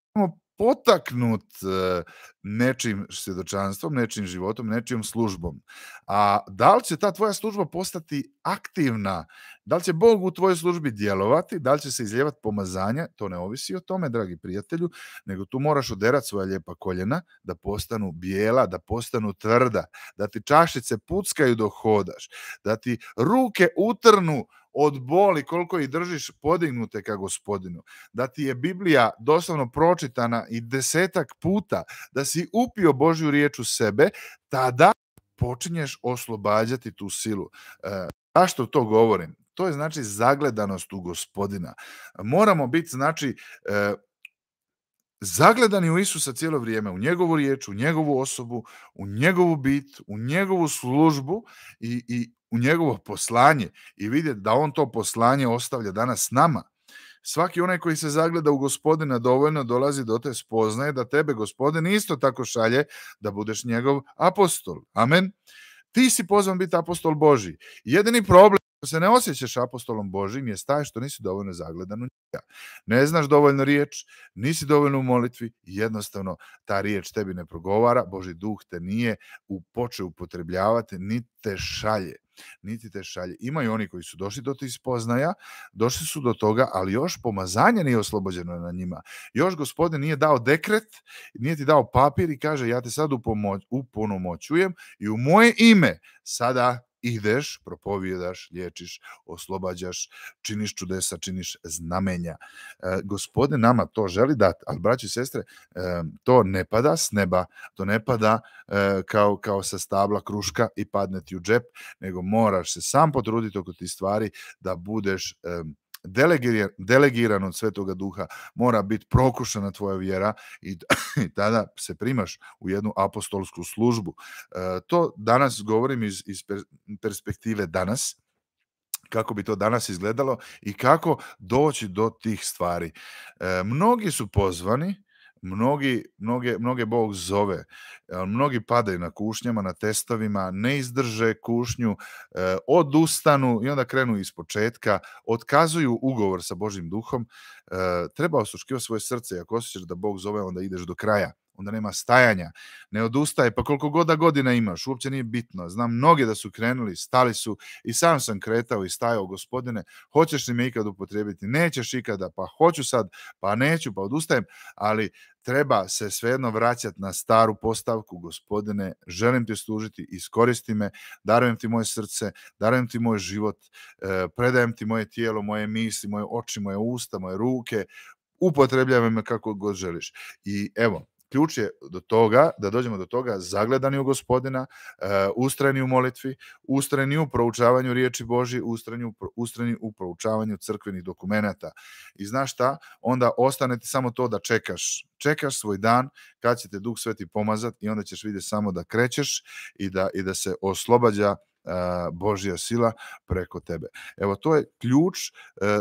[SPEAKER 1] potaknut eh, nečim svjedočanstvom, nečim životom, nečijom službom. A da li će ta tvoja služba postati aktivna? Da li će Bog u tvojoj službi djelovati? Da li će se izljevati pomazanja? To ne ovisi o tome, dragi prijatelju, nego tu moraš oderati svoja lijepa koljena da postanu bijela, da postanu tvrda, da ti čašice puckaju dok hodaš, da ti ruke utrnu od boli koliko ih držiš podignute ka gospodinu. Da ti je Biblija doslovno pročitana i desetak puta, da si upio Božju riječ u sebe, tada počinješ oslobađati tu silu. E, zašto to govorim? To je znači zagledanost u gospodina. Moramo biti znači e, zagledani u Isusa cijelo vrijeme, u njegovu riječ, u njegovu osobu, u njegovu bit, u njegovu službu i, i u njegovo poslanje i vidjeti da on to poslanje ostavlja danas nama. Svaki onaj koji se zagleda u gospodina dovoljno dolazi do te spoznaje da tebe gospodin isto tako šalje da budeš njegov apostol. Amen. Ti si pozvan biti apostol Boži. Jedini problem što se ne osjećaš apostolom Božim je staj što nisi dovoljno zagledan u njega. Ne znaš dovoljno riječ, nisi dovoljno u molitvi jednostavno ta riječ tebi ne progovara, Boži duh te nije upoče upotrebljavati, niti te šalje niti te šalje. Imaju oni koji su došli do tih spoznaja, došli su do toga, ali još pomazanje nije oslobođeno na njima. Još gospodin nije dao dekret, nije ti dao papir i kaže ja te sad uponomoćujem i u moje ime sada ideš, propovjedaš, liječiš, oslobađaš, činiš čudesa, činiš znamenja. E, gospode nama to želi dati, ali braći i sestre, e, to ne pada s neba, to ne pada e, kao, kao sa stabla kruška i padne ti u džep, nego moraš se sam potruditi oko tih stvari da budeš delegiran, od Svetoga Duha, mora biti prokušana tvoja vjera i, tada se primaš u jednu apostolsku službu. E, to danas govorim iz, iz perspektive danas, kako bi to danas izgledalo i kako doći do tih stvari. E, mnogi su pozvani Mnogi, mnoge, mnoge Bog zove, e, mnogi padaju na kušnjama, na testovima, ne izdrže kušnju, e, odustanu i onda krenu iz početka, otkazuju ugovor sa Božim duhom. E, treba osuškivati svoje srce, ako osjećaš da Bog zove, onda ideš do kraja onda nema stajanja, ne odustaje, pa koliko god da godina imaš, uopće nije bitno. Znam mnoge da su krenuli, stali su i sam sam kretao i stajao, gospodine, hoćeš li me ikad upotrijebiti? Nećeš ikada, pa hoću sad, pa neću, pa odustajem, ali treba se svejedno vraćati na staru postavku, gospodine, želim ti služiti, iskoristi me, darujem ti moje srce, darujem ti moj život, e, predajem ti moje tijelo, moje misli, moje oči, moje usta, moje ruke, upotrebljavaj me kako god želiš. I evo, ključ je do toga, da dođemo do toga zagledani u gospodina, e, ustrajni u molitvi, ustrajni u proučavanju riječi Boži, ustrajni u, u proučavanju crkvenih dokumenata. I znaš šta? Onda ostane ti samo to da čekaš. Čekaš svoj dan kad će te Duh Sveti pomazati i onda ćeš vidjeti samo da krećeš i i da se oslobađa Božja sila preko tebe. Evo, to je ključ e,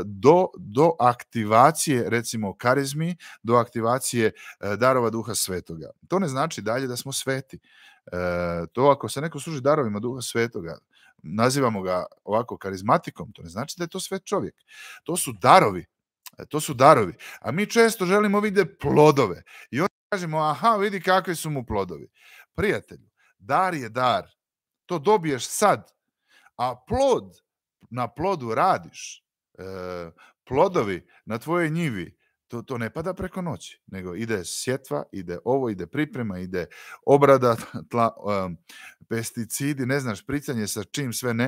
[SPEAKER 1] do, do aktivacije, recimo, karizmi, do aktivacije e, darova duha svetoga. To ne znači dalje da smo sveti. E, to ako se neko služi darovima duha svetoga, nazivamo ga ovako karizmatikom, to ne znači da je to svet čovjek. To su darovi. To su darovi. A mi često želimo vidjeti plodove. I onda kažemo, aha, vidi kakvi su mu plodovi. Prijatelju, dar je dar to dobiješ sad, a plod, na plodu radiš, e, plodovi na tvojoj njivi, to, to ne pada preko noći, nego ide sjetva, ide ovo, ide priprema, ide obrada, tla, pesticidi, ne znaš, pricanje sa čim sve ne,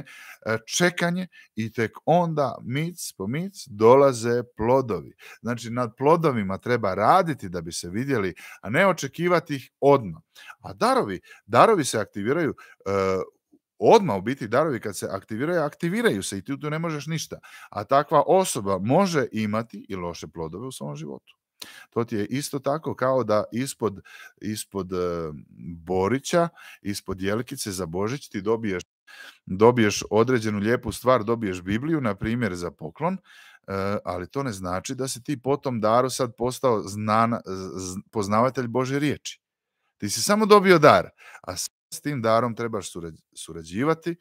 [SPEAKER 1] e, čekanje i tek onda mic po mic dolaze plodovi. Znači, nad plodovima treba raditi da bi se vidjeli, a ne očekivati ih odmah. A darovi, darovi se aktiviraju e, odmah u biti darovi kad se aktiviraju, aktiviraju se i ti tu ne možeš ništa. A takva osoba može imati i loše plodove u svom životu. To ti je isto tako kao da ispod, ispod e, Borića, ispod Jelkice za Božić ti dobiješ, dobiješ određenu lijepu stvar, dobiješ Bibliju, na primjer, za poklon, e, ali to ne znači da si ti potom tom daru sad postao znan, poznavatelj Bože riječi. Ti si samo dobio dar, a s tim darom trebaš surađivati,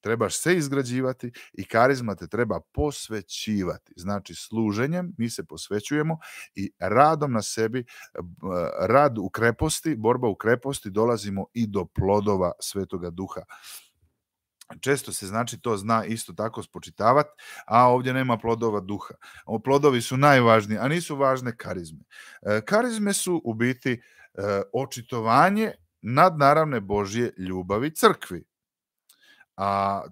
[SPEAKER 1] trebaš se izgrađivati i karizma te treba posvećivati. Znači služenjem mi se posvećujemo i radom na sebi, rad u kreposti, borba u kreposti dolazimo i do plodova Svetoga Duha. Često se znači to zna isto tako spočitavati, a ovdje nema plodova duha. Plodovi su najvažniji, a nisu važne karizme. E, karizme su u biti e, očitovanje nadnaravne Božje ljubavi crkvi. A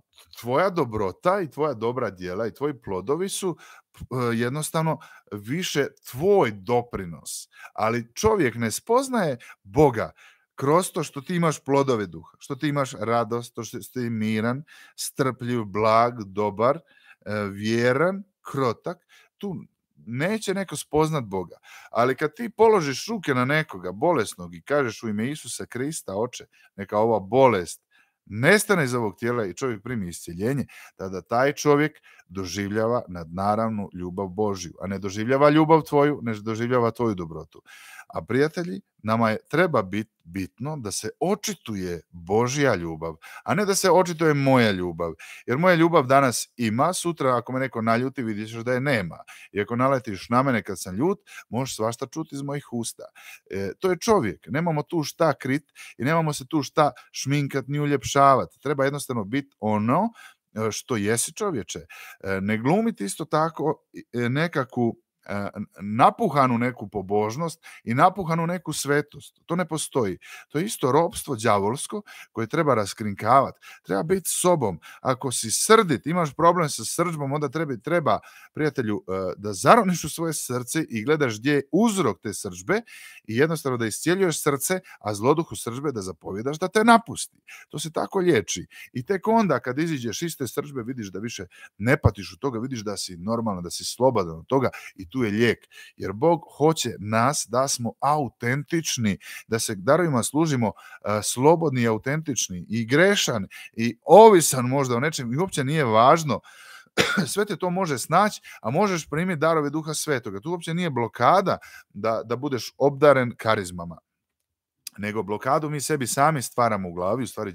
[SPEAKER 1] tvoja dobrota i tvoja dobra djela i tvoji plodovi su e, jednostavno više tvoj doprinos. Ali čovjek ne spoznaje Boga kroz to što ti imaš plodove duha, što ti imaš radost, što ti miran, strpljiv, blag, dobar, e, vjeran, krotak. Tu neće neko spoznat Boga. Ali kad ti položiš ruke na nekoga bolesnog i kažeš u ime Isusa Krista, oče, neka ova bolest nestane iz ovog tijela i čovjek primi isciljenje, tada taj čovjek doživljava nadnaravnu ljubav Božju, a ne doživljava ljubav tvoju, ne doživljava tvoju dobrotu. A prijatelji, nama je treba biti bitno da se očituje Božja ljubav, a ne da se očituje moja ljubav. Jer moja ljubav danas ima, sutra ako me neko naljuti vidiš da je nema. I ako naletiš na mene kad sam ljut, možeš svašta čuti iz mojih usta. E, to je čovjek, nemamo tu šta krit i nemamo se tu šta šminkat ni uljepšavati. Treba jednostavno biti ono što jesi čovječe. E, ne glumiti isto tako e, nekakvu E, napuhanu neku pobožnost i napuhanu neku svetost. To ne postoji. To je isto robstvo đavolsko koje treba raskrinkavati. Treba biti sobom. Ako si srdit, imaš problem sa srđbom, onda treba, treba prijatelju, e, da zaroniš u svoje srce i gledaš gdje je uzrok te srđbe i jednostavno da iscijeljuješ srce, a zloduhu srđbe da zapovjedaš da te napusti. To se tako liječi. I tek onda kad iziđeš iz te srđbe vidiš da više ne patiš od toga, vidiš da si normalno, da si slobodan od toga i tu tu je lijek. Jer Bog hoće nas da smo autentični, da se darovima služimo e, slobodni i autentični i grešan i ovisan možda o nečem i uopće nije važno sve te to može snaći, a možeš primiti darove duha svetoga. Tu uopće nije blokada da, da budeš obdaren karizmama nego blokadu mi sebi sami stvaramo u glavi, u stvari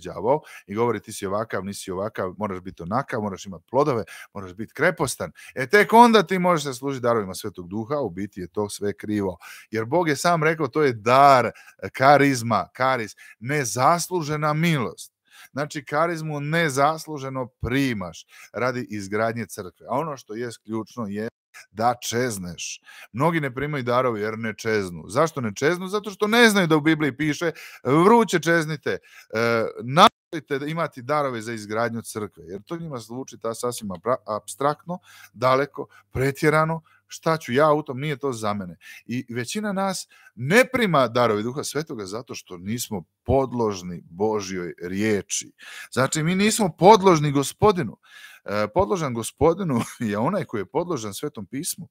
[SPEAKER 1] i govori ti si ovakav, nisi ovakav, moraš biti onakav, moraš imati plodove, moraš biti krepostan. E tek onda ti možeš se služiti darovima svetog duha, u biti je to sve krivo. Jer Bog je sam rekao to je dar, e, karizma, karis, nezaslužena milost. Znači, karizmu nezasluženo primaš radi izgradnje crkve. A ono što je ključno je da čezneš. Mnogi ne primaju darovi jer ne čeznu. Zašto ne čeznu? Zato što ne znaju da u Bibliji piše vruće čeznite. E, da imati darove za izgradnju crkve, jer to njima zvuči ta sasvim abstraktno, daleko, pretjerano, šta ću ja u tom, nije to za mene. I većina nas ne prima darovi duha svetoga zato što nismo podložni Božjoj riječi. Znači, mi nismo podložni gospodinu. E, podložan gospodinu je onaj koji je podložan svetom pismu,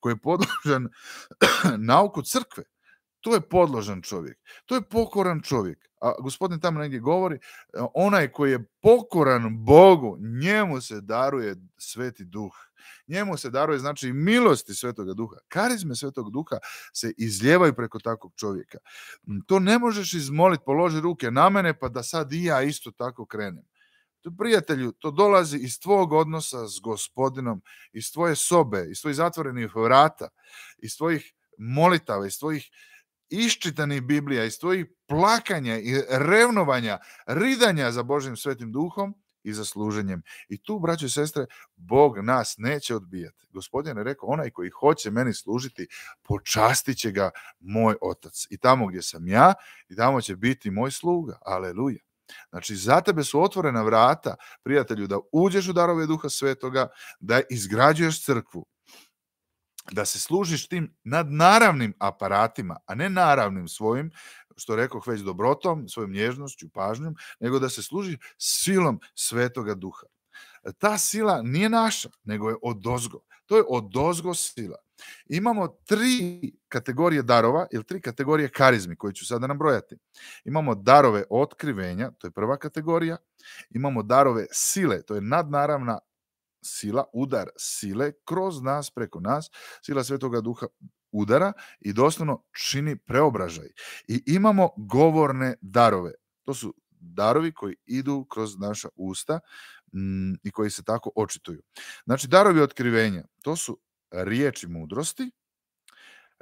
[SPEAKER 1] koji je podložan nauku crkve. To je podložan čovjek, to je pokoran čovjek. A gospodin tamo negdje govori, e, onaj koji je pokoran Bogu, njemu se daruje sveti duh. Njemu se daruje, znači, milosti svetoga duha. Karizme svetog duha se izljevaju preko takvog čovjeka. Mm, to ne možeš izmoliti, položi ruke na mene, pa da sad i ja isto tako krenem. Prijatelju, to dolazi iz tvog odnosa s gospodinom, iz tvoje sobe, iz tvojih zatvorenih vrata, iz tvojih molitava, iz tvojih iščitanih Biblija, iz tvojih plakanja i revnovanja, ridanja za Božim svetim duhom i za služenjem. I tu, braće i sestre, Bog nas neće odbijati. Gospodin je rekao, onaj koji hoće meni služiti, počastit će ga moj otac. I tamo gdje sam ja, i tamo će biti moj sluga. Aleluja. Znači, za tebe su otvorena vrata, prijatelju, da uđeš u darove duha svetoga, da izgrađuješ crkvu, da se služiš tim nadnaravnim aparatima, a ne naravnim svojim, što rekao već dobrotom, svojom nježnošću, pažnjom, nego da se služiš silom svetoga duha. E, ta sila nije naša, nego je odozgo. To je odozgo sila. Imamo tri kategorije darova ili tri kategorije karizmi koje ću sada nabrojati. Imamo darove otkrivenja, to je prva kategorija. Imamo darove sile, to je nadnaravna sila, udar sile kroz nas, preko nas. Sila Svetoga Duha udara i doslovno čini preobražaj. I imamo govorne darove. To su darovi koji idu kroz naša usta mm, i koji se tako očituju. Znači, darovi otkrivenja, to su riječi mudrosti,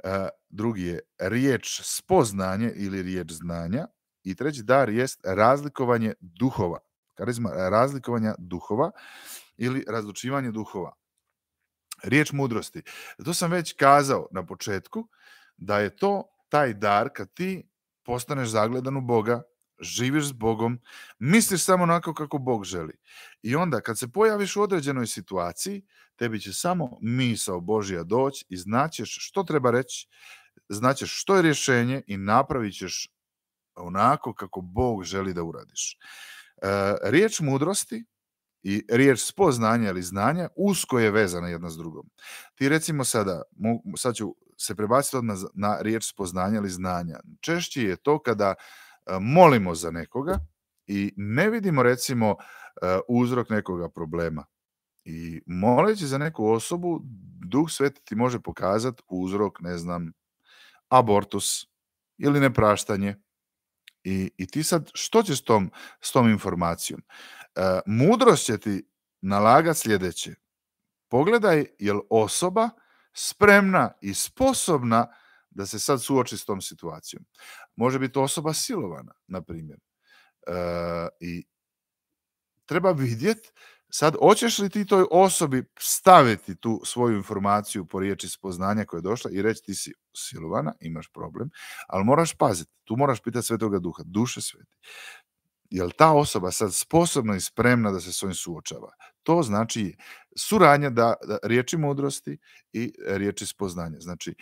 [SPEAKER 1] e, drugi je riječ spoznanje ili riječ znanja i treći dar jest razlikovanje duhova. Karizma e, razlikovanja duhova ili razlučivanje duhova. Riječ mudrosti. To sam već kazao na početku da je to taj dar kad ti postaneš zagledan u Boga živiš s Bogom, misliš samo onako kako Bog želi. I onda kad se pojaviš u određenoj situaciji, tebi će samo misao Božja doći i znaćeš što treba reći, znaćeš što je rješenje i napravit ćeš onako kako Bog želi da uradiš. E, riječ mudrosti i riječ spoznanja ili znanja usko je vezana jedna s drugom. Ti recimo sada, sad ću se prebaciti odmah na riječ spoznanja ili znanja. Češće je to kada E, molimo za nekoga i ne vidimo recimo e, uzrok nekoga problema. I moleći za neku osobu, Duh Sveti ti može pokazati uzrok, ne znam, abortus ili nepraštanje. I, i ti sad, što ćeš s tom, s tom informacijom? E, mudrost će ti nalagati sljedeće. Pogledaj, je osoba spremna i sposobna da se sad suoči s tom situacijom. Može biti osoba silovana, na primjer. Eh, I treba vidjet sad hoćeš li ti toj osobi staviti tu svoju informaciju po riječi spoznanja koja je došla i reći ti si silovana, imaš problem, ali moraš paziti, tu moraš pitati svetoga duha, duše sveti. Je ta osoba sad sposobna i spremna da se svojim suočava? To znači suradnja da, da riječi mudrosti i riječi spoznanja. Znači,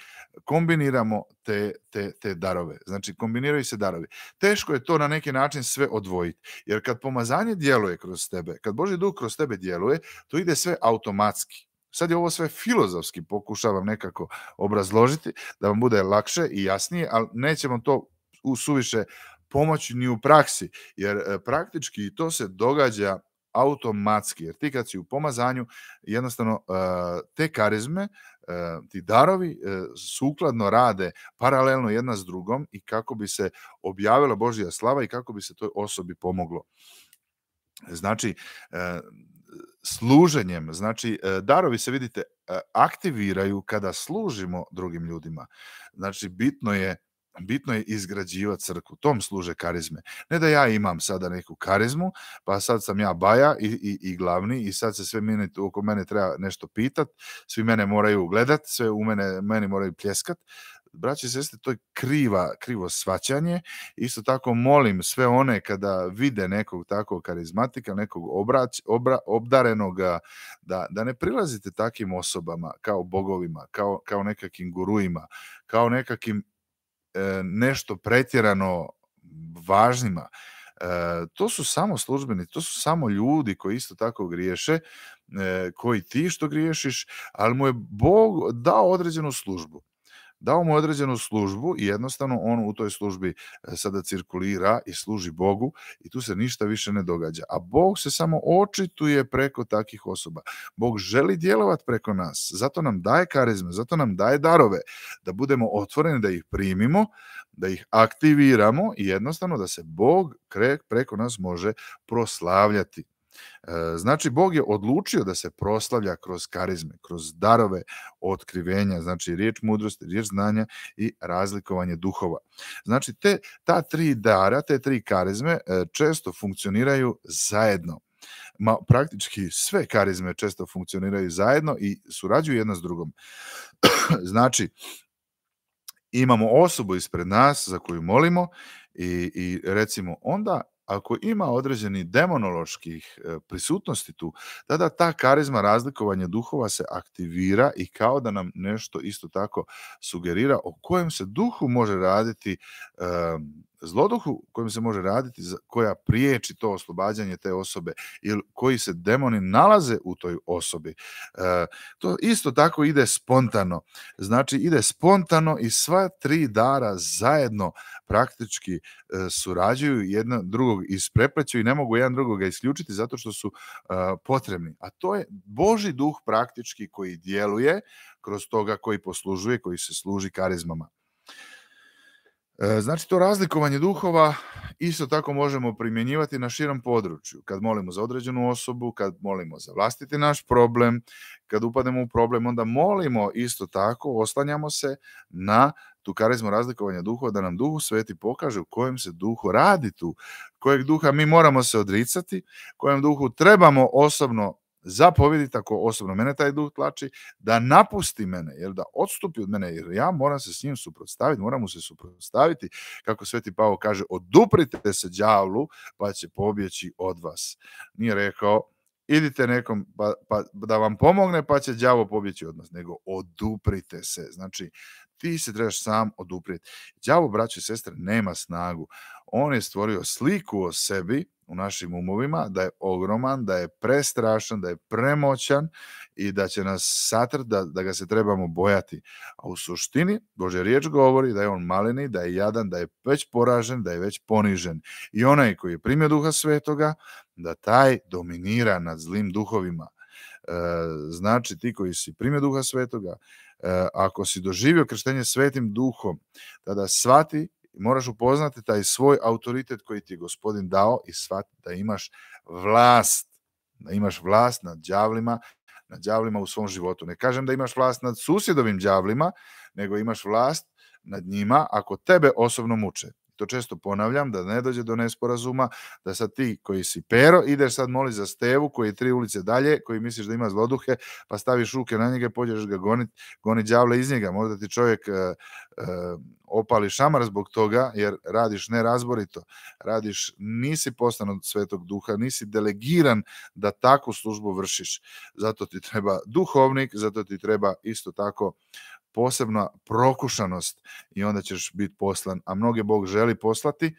[SPEAKER 1] kombiniramo te, te, te darove. Znači, kombiniraju se darovi. Teško je to na neki način sve odvojiti. Jer kad pomazanje djeluje kroz tebe, kad Boži duh kroz tebe djeluje, to ide sve automatski. Sad je ovo sve filozofski, pokušavam nekako obrazložiti, da vam bude lakše i jasnije, ali nećemo to u suviše pomoći ni u praksi, jer e, praktički to se događa automatski, jer ti kad si u pomazanju, jednostavno e, te karizme, e, ti darovi e, sukladno rade paralelno jedna s drugom i kako bi se objavila Božja slava i kako bi se toj osobi pomoglo. Znači, služenjem, znači darovi se vidite aktiviraju kada služimo drugim ljudima. Znači, bitno je bitno je izgrađivati crkvu. Tom služe karizme. Ne da ja imam sada neku karizmu, pa sad sam ja baja i, i, i glavni i sad se sve mene, oko mene treba nešto pitat, svi mene moraju gledat, sve u mene, meni moraju pljeskat. Braći i to je kriva, krivo svaćanje. Isto tako molim sve one kada vide nekog takvog karizmatika, nekog obrać, obra, obdarenog, da, da ne prilazite takim osobama kao bogovima, kao, kao nekakvim gurujima, kao nekakim, E, nešto pretjerano važnima. E, to su samo službeni, to su samo ljudi koji isto tako griješe, e, koji ti što griješiš, ali mu je Bog dao određenu službu dao mu određenu službu i jednostavno on u toj službi e, sada cirkulira i služi Bogu i tu se ništa više ne događa. A Bog se samo očituje preko takih osoba. Bog želi djelovati preko nas, zato nam daje karizme, zato nam daje darove, da budemo otvoreni, da ih primimo, da ih aktiviramo i jednostavno da se Bog preko nas može proslavljati. E, znači, Bog je odlučio da se proslavlja kroz karizme, kroz darove otkrivenja, znači riječ mudrosti, riječ znanja i razlikovanje duhova. Znači, te, ta tri dara, te tri karizme e, često funkcioniraju zajedno. Ma, praktički sve karizme često funkcioniraju zajedno i surađuju jedna s drugom. znači, imamo osobu ispred nas za koju molimo i, i recimo onda ako ima određeni demonoloških e, prisutnosti tu, tada ta karizma razlikovanja duhova se aktivira i kao da nam nešto isto tako sugerira o kojem se duhu može raditi e, zloduhu kojim se može raditi, koja priječi to oslobađanje te osobe ili koji se demoni nalaze u toj osobi. E, to isto tako ide spontano. Znači ide spontano i sva tri dara zajedno praktički e, surađuju, jedno drugog isprepleću i ne mogu jedan drugoga isključiti zato što su e, potrebni. A to je Boži duh praktički koji djeluje kroz toga koji poslužuje, koji se služi karizmama. E, znači to razlikovanje duhova isto tako možemo primjenjivati na širom području. Kad molimo za određenu osobu, kad molimo za vlastiti naš problem, kad upademo u problem, onda molimo isto tako, oslanjamo se na tu karizmu razlikovanja duhova, da nam duhu sveti pokaže u kojem se duhu radi tu, kojeg duha mi moramo se odricati, kojem duhu trebamo osobno zapovjedi, tako osobno mene taj duh tlači, da napusti mene, jer da odstupi od mene, jer ja moram se s njim suprotstaviti, moram mu se suprotstaviti, kako Sveti Pavo kaže, oduprite se đavlu pa će pobjeći od vas. Nije rekao, idite nekom pa, pa da vam pomogne pa će djavo pobjeći od vas, nego oduprite se. Znači, ti se trebaš sam oduprijeti. Djavo, braće i sestre, nema snagu. On je stvorio sliku o sebi, u našim umovima, da je ogroman, da je prestrašan, da je premoćan i da će nas satr, da, da ga se trebamo bojati. A u suštini, Bože riječ govori da je on maleni, da je jadan, da je već poražen, da je već ponižen. I onaj koji je primio duha svetoga, da taj dominira nad zlim duhovima. E, znači ti koji si primio duha svetoga, e, ako si doživio krštenje svetim duhom, tada shvati moraš upoznati taj svoj autoritet koji ti je gospodin dao i shvatiti da imaš vlast, da imaš vlast nad đavlima, nad đavlima u svom životu. Ne kažem da imaš vlast nad susjedovim đavlima, nego imaš vlast nad njima ako tebe osobno muče to često ponavljam, da ne dođe do nesporazuma, da sad ti koji si pero, ideš sad moli za Stevu koji je tri ulice dalje, koji misliš da ima zloduhe, pa staviš ruke na njega pođeš ga gonit, goni djavle iz njega. Možda ti čovjek e, e, opali šamar zbog toga, jer radiš nerazborito, radiš, nisi postan od svetog duha, nisi delegiran da takvu službu vršiš. Zato ti treba duhovnik, zato ti treba isto tako posebna prokušanost i onda ćeš biti poslan, a mnoge Bog želi poslati,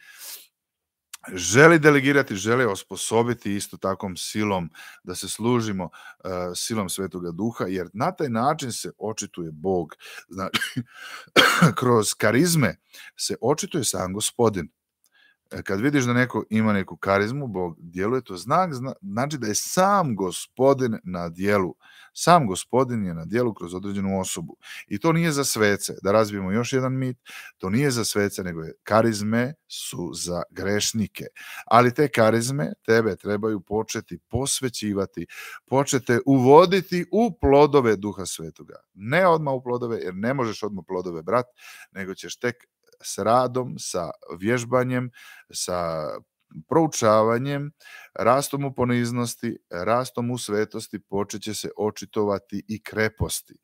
[SPEAKER 1] želi delegirati, želi osposobiti isto takvom silom da se služimo eh, silom Svetoga Duha, jer na taj način se očituje Bog. Znači, kroz karizme se očituje sam gospodin. E, kad vidiš da neko ima neku karizmu, Bog djeluje, to znak znači da je sam gospodin na dijelu. Sam gospodin je na dijelu kroz određenu osobu. I to nije za svece, da razbijemo još jedan mit, to nije za svece, nego je karizme su za grešnike. Ali te karizme tebe trebaju početi posvećivati, počete uvoditi u plodove duha svetoga. Ne odmah u plodove, jer ne možeš odmah plodove brat, nego ćeš tek s radom, sa vježbanjem, sa proučavanjem, rastom u poniznosti, rastom u svetosti počeće se očitovati i kreposti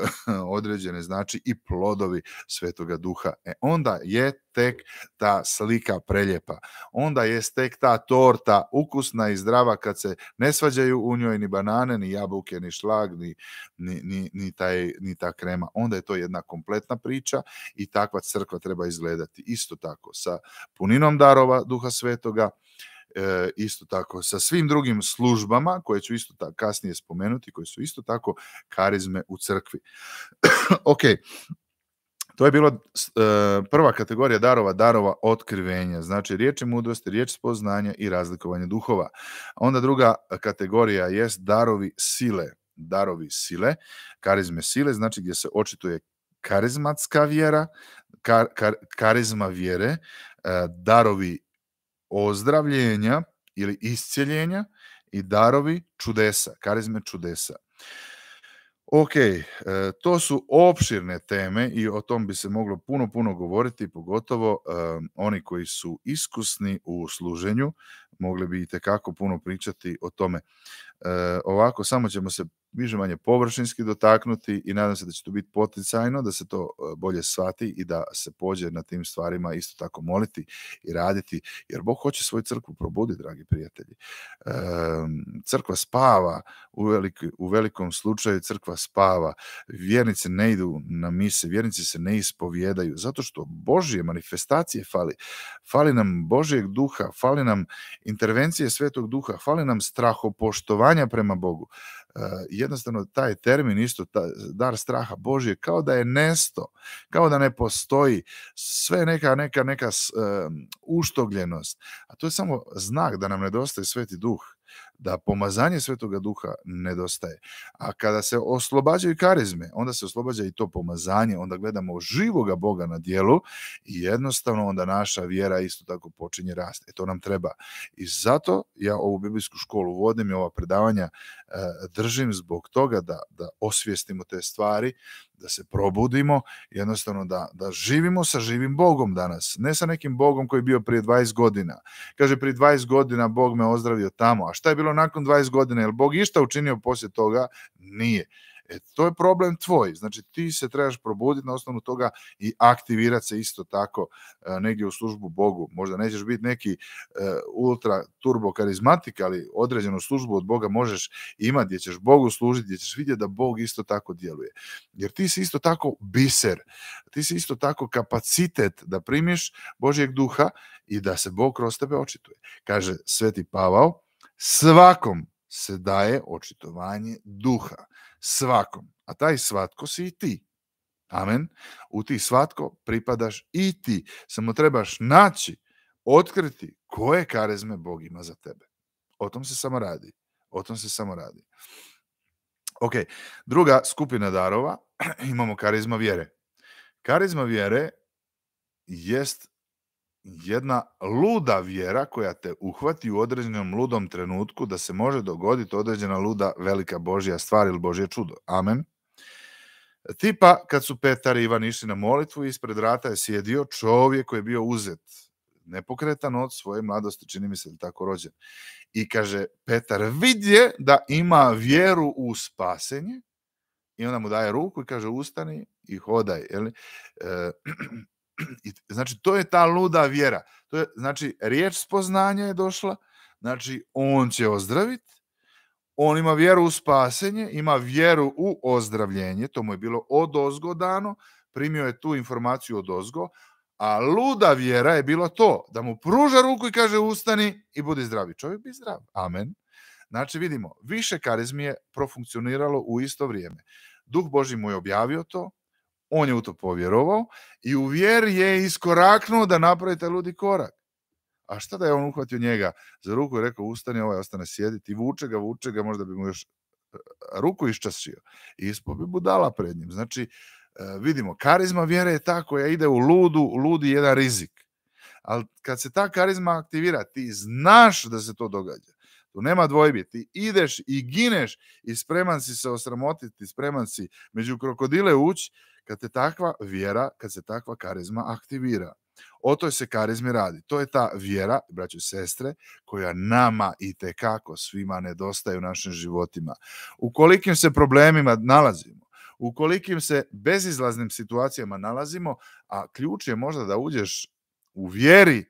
[SPEAKER 1] određene, znači i plodovi svetoga duha. E onda je tek ta slika preljepa. Onda je tek ta torta ukusna i zdrava kad se ne svađaju u njoj ni banane, ni jabuke, ni šlag, ni, ni, ni, taj, ni ta krema. Onda je to jedna kompletna priča i takva crkva treba izgledati. Isto tako sa puninom darova Duha Svetoga, e, isto tako sa svim drugim službama koje ću isto tako kasnije spomenuti, koje su isto tako karizme u crkvi. ok, to je bilo e, prva kategorija darova, darova otkrivenja, znači je mudrosti, riječ spoznanja i razlikovanje duhova. Onda druga kategorija jest darovi sile, darovi sile, karizme sile, znači gdje se očituje karizmatska vjera, kar, karizma vjere, e, darovi ozdravljenja ili iscjeljenja i darovi čudesa, karizme čudesa. Ok, e, to su opširne teme i o tom bi se moglo puno, puno govoriti, pogotovo e, oni koji su iskusni u služenju, mogli bi i tekako puno pričati o tome. E, ovako, samo ćemo se više manje površinski dotaknuti i nadam se da će to biti poticajno, da se to e, bolje shvati i da se pođe na tim stvarima isto tako moliti i raditi, jer Bog hoće svoju crkvu probuditi, dragi prijatelji. crkva spava, u, velikom slučaju crkva spava, vjernice ne idu na mise, vjernice se ne ispovjedaju, zato što Božje manifestacije fali, fali nam Božjeg duha, fali nam intervencije svetog duha, fali nam strahopoštovanja prema Bogu. Eh, jednostavno taj termin isto ta, dar straha Božje kao da je nesto, kao da ne postoji sve neka neka neka uštogljenost, a to je samo znak da nam nedostaje Sveti Duh da pomazanje Svetoga Duha nedostaje. A kada se oslobađaju karizme, onda se oslobađa i to pomazanje, onda gledamo živoga Boga na dijelu i jednostavno onda naša vjera isto tako počinje rasti. E, to nam treba. I zato ja ovu biblijsku školu vodim i ova predavanja e, držim zbog toga da, da osvijestimo te stvari, da se probudimo, jednostavno da, da živimo sa živim Bogom danas, ne sa nekim Bogom koji je bio prije 20 godina. Kaže, prije 20 godina Bog me ozdravio tamo, a šta je bilo nakon 20 godina? Jel Bog išta učinio poslije toga? Nije. E, to je problem tvoj. Znači, ti se trebaš probuditi na osnovu toga i aktivirati se isto tako e, negdje u službu Bogu. Možda nećeš biti neki e, ultra turbo karizmatik, ali određenu službu od Boga možeš imati gdje ćeš Bogu služiti, gdje ćeš vidjeti da Bog isto tako djeluje. Jer ti si isto tako biser, ti si isto tako kapacitet da primiš Božjeg duha i da se Bog kroz tebe očituje. Kaže Sveti Pavao, svakom se daje očitovanje duha svakom. A taj svatko si i ti. Amen. U ti svatko pripadaš i ti. Samo trebaš naći, otkriti koje karezme Bog ima za tebe. O tom se samo radi. O tom se samo radi. Ok, druga skupina darova, imamo karizma vjere. Karizma vjere jest jedna luda vjera koja te uhvati u određenom ludom trenutku da se može dogoditi određena luda velika Božja stvar ili Božje čudo. Amen. Tipa kad su Petar i Ivan išli na molitvu ispred rata je sjedio čovjek koji je bio uzet nepokretan od svoje mladosti, čini mi se da tako rođen. I kaže Petar vidje da ima vjeru u spasenje i onda mu daje ruku i kaže ustani i hodaj. jel znači, to je ta luda vjera. To je, znači, riječ spoznanja je došla, znači, on će ozdravit, on ima vjeru u spasenje, ima vjeru u ozdravljenje, to mu je bilo od ozgo dano, primio je tu informaciju od ozgo, a luda vjera je bilo to, da mu pruža ruku i kaže ustani i budi zdravi. Čovjek bi zdrav. Amen. Znači vidimo, više karizmi je profunkcioniralo u isto vrijeme. Duh Boži mu je objavio to, on je u to povjerovao i u vjer je iskoraknuo da napravi taj ludi korak. A šta da je on uhvatio njega za ruku i rekao ustani, ovaj ostane sjediti i vuče ga, vuče ga, možda bi mu još e, ruku iščasio. I ispo bi budala pred njim. Znači, e, vidimo, karizma vjere je ta koja ide u ludu, u ludi jedan rizik. Ali kad se ta karizma aktivira, ti znaš da se to događa. Tu nema dvojbi, ti ideš i gineš i spreman si se osramotiti, spreman si među krokodile ući kad te takva vjera, kad se takva karizma aktivira. O toj se karizmi radi. To je ta vjera, braće i sestre, koja nama i tekako svima nedostaje u našim životima. U kolikim se problemima nalazimo, u kolikim se bezizlaznim situacijama nalazimo, a ključ je možda da uđeš u vjeri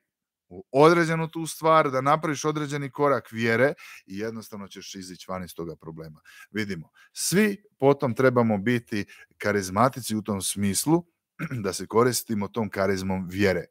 [SPEAKER 1] u određenu tu stvar, da napraviš određeni korak vjere i jednostavno ćeš izići van iz toga problema. Vidimo, svi potom trebamo biti karizmatici u tom smislu da se koristimo tom karizmom vjere.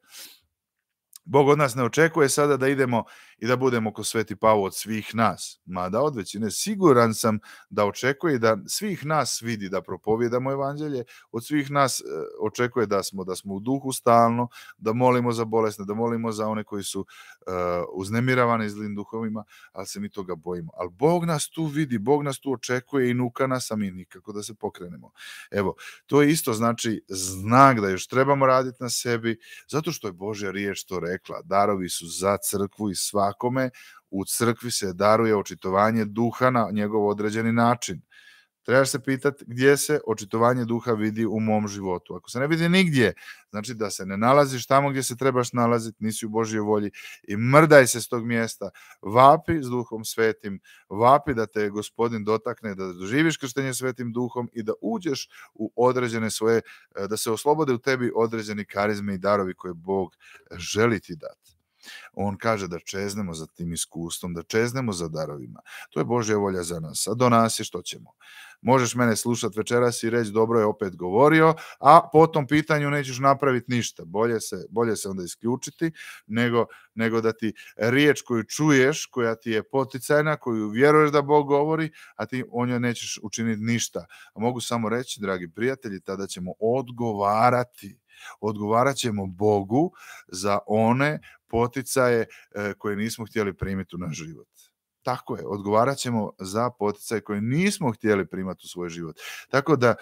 [SPEAKER 1] Bog od nas ne očekuje sada da idemo i da budemo ko sveti Pavo od svih nas. Mada od većine siguran sam da očekuje da svih nas vidi da propovjedamo evanđelje, od svih nas e, očekuje da smo da smo u duhu stalno, da molimo za bolesne, da molimo za one koji su e, uznemiravani zlim duhovima, ali se mi toga bojimo. Ali Bog nas tu vidi, Bog nas tu očekuje i nuka nas, a mi nikako da se pokrenemo. Evo, to je isto znači znak da još trebamo raditi na sebi, zato što je Božja riječ to rekao, rekla, darovi su za crkvu i svakome, u crkvi se daruje očitovanje duha na njegov određeni način. Trebaš se pitati gdje se očitovanje duha vidi u mom životu. Ako se ne vidi nigdje, znači da se ne nalaziš tamo gdje se trebaš nalaziti, nisi u Božjoj volji i mrdaj se s tog mjesta. Vapi s duhom svetim, vapi da te gospodin dotakne, da doživiš krštenje svetim duhom i da uđeš u određene svoje, e, da se oslobode u tebi određeni karizme i darovi koje Bog želi ti dati. On kaže da čeznemo za tim iskustvom, da čeznemo za darovima. To je Božja volja za nas. A do nas je što ćemo. Možeš mene slušati večeras i reći dobro je opet govorio, a po tom pitanju nećeš napraviti ništa. Bolje se, bolje se onda isključiti nego, nego da ti riječ koju čuješ, koja ti je poticajna, koju vjeruješ da Bog govori, a ti o njoj nećeš učiniti ništa. A mogu samo reći, dragi prijatelji, tada ćemo odgovarati odgovarat ćemo Bogu za one poticaje e, koje nismo htjeli primiti u naš život. Tako je, odgovarat ćemo za poticaje koje nismo htjeli primati u svoj život. Tako da e,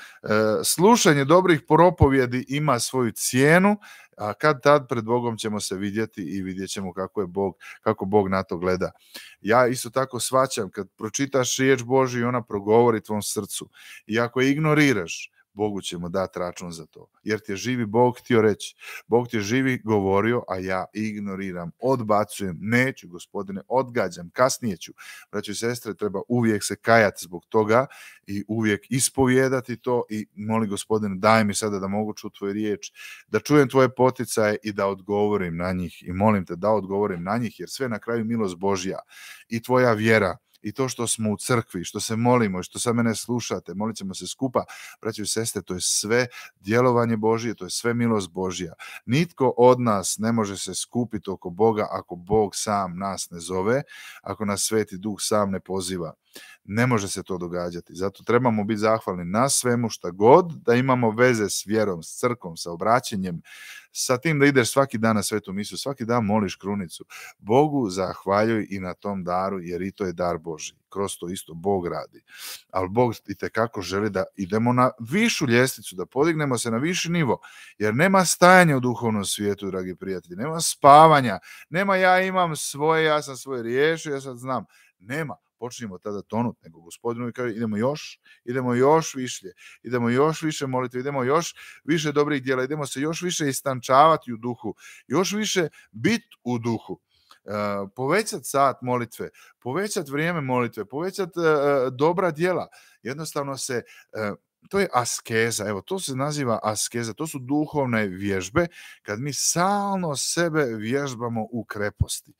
[SPEAKER 1] slušanje dobrih propovjedi ima svoju cijenu, a kad tad pred Bogom ćemo se vidjeti i vidjet ćemo kako je Bog, kako Bog na to gleda. Ja isto tako svaćam, kad pročitaš riječ Boži i ona progovori tvom srcu i ako je ignoriraš, Bogu ćemo dati račun za to. Jer ti je živi Bog htio reći. Bog ti je živi govorio, a ja ignoriram, odbacujem, neću, gospodine, odgađam, kasnije ću. Braći i sestre, treba uvijek se kajati zbog toga i uvijek ispovijedati to i molim gospodine, daj mi sada da mogu čuti tvoju riječ, da čujem tvoje poticaje i da odgovorim na njih. I molim te da odgovorim na njih, jer sve na kraju milost Božja i tvoja vjera i to što smo u crkvi, što se molimo, što sa mene slušate, molit ćemo se skupa, braći i sestre, to je sve djelovanje Božije, to je sve milost Božija. Nitko od nas ne može se skupiti oko Boga ako Bog sam nas ne zove, ako nas sveti duh sam ne poziva. Ne može se to događati. Zato trebamo biti zahvalni na svemu šta god, da imamo veze s vjerom, s crkom, sa obraćenjem, sa tim da ideš svaki dan na svetu misu, svaki dan moliš krunicu. Bogu zahvaljuj i na tom daru, jer i to je dar Boži. Kroz to isto Bog radi. Ali Bog i tekako želi da idemo na višu ljestvicu, da podignemo se na viši nivo, jer nema stajanja u duhovnom svijetu, dragi prijatelji, nema spavanja, nema ja imam svoje, ja sam svoje riješio, ja sad znam. Nema počinjemo tada tonut, nego gospodinu i kaže idemo još, idemo još više, idemo još više molitve, idemo još više dobrih djela, idemo se još više istančavati u duhu, još više bit u duhu. Povećati povećat sat molitve, povećat vrijeme molitve, povećat e, e, dobra djela. Jednostavno se e, to je askeza, evo to se naziva askeza, to su duhovne vježbe kad mi salno sebe vježbamo u kreposti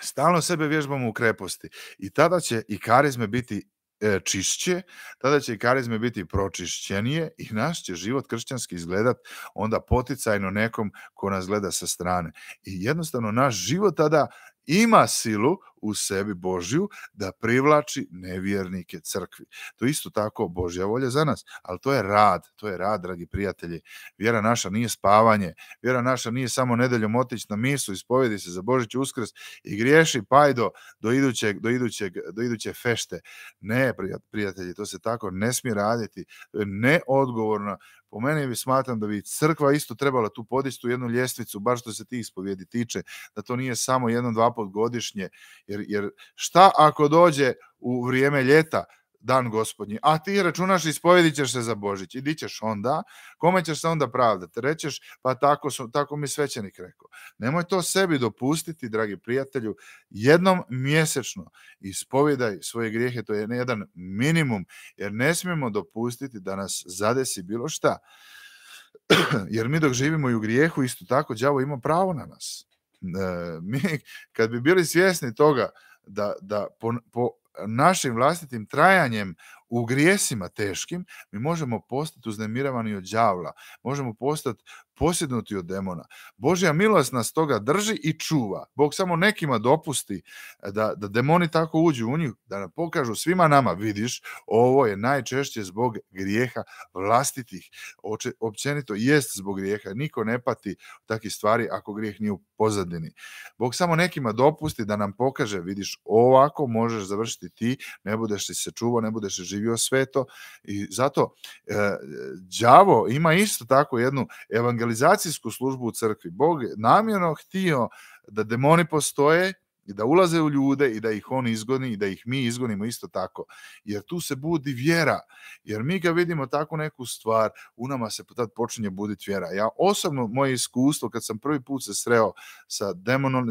[SPEAKER 1] stalno sebe vježbamo u kreposti i tada će i karizme biti e, čišće, tada će i karizme biti pročišćenije i naš će život kršćanski izgledat onda poticajno nekom ko nas gleda sa strane. I jednostavno naš život tada ima silu u sebi Božju da privlači nevjernike crkvi. To isto tako Božja volja za nas, ali to je rad, to je rad, dragi prijatelji. Vjera naša nije spavanje, vjera naša nije samo nedeljom otići na misu, ispovedi se za Božić uskrs i griješi pajdo do idućeg, do, idućeg, do iduće fešte. Ne, prijatelji, to se tako ne smije raditi. to je Neodgovorno po meni bi smatram da bi crkva isto trebala tu podistu jednu ljestvicu, bar što se ti ispovjedi tiče, da to nije samo jednom, dva pot godišnje, jer šta ako dođe u vrijeme ljeta, dan gospodnji, a ti računaš spovedit ćeš se za Božić i di ćeš onda, kome ćeš se onda pravdati? Rećeš, pa tako, su, tako mi svećenik rekao. Nemoj to sebi dopustiti, dragi prijatelju, jednom mjesečno ispovedaj svoje grijehe, to je jedan minimum, jer ne smijemo dopustiti da nas zadesi bilo šta. jer mi dok živimo i u grijehu, isto tako, đavo ima pravo na nas. E, mi, kad bi bili svjesni toga da, da po našim vlastitim trajanjem u grijesima teškim mi možemo postati uznemiravani od đavla, možemo postati posjednuti od demona. Božja milost nas toga drži i čuva. Bog samo nekima dopusti e, da, da demoni tako uđu u njih, da nam pokažu svima nama, vidiš, ovo je najčešće zbog grijeha vlastitih. općenito jest zbog grijeha. Niko ne pati takih stvari ako grijeh nije u pozadini. Bog samo nekima dopusti da nam pokaže, vidiš, ovako možeš završiti ti, ne budeš li se čuvao, ne budeš li doživio sve i zato e, đavo ima isto tako jednu evangelizacijsku službu u crkvi. Bog namjerno htio da demoni postoje i da ulaze u ljude i da ih on izgoni i da ih mi izgonimo isto tako. Jer tu se budi vjera. Jer mi kad vidimo tako neku stvar, u nama se tad počinje buditi vjera. Ja osobno, moje iskustvo, kad sam prvi put se sreo sa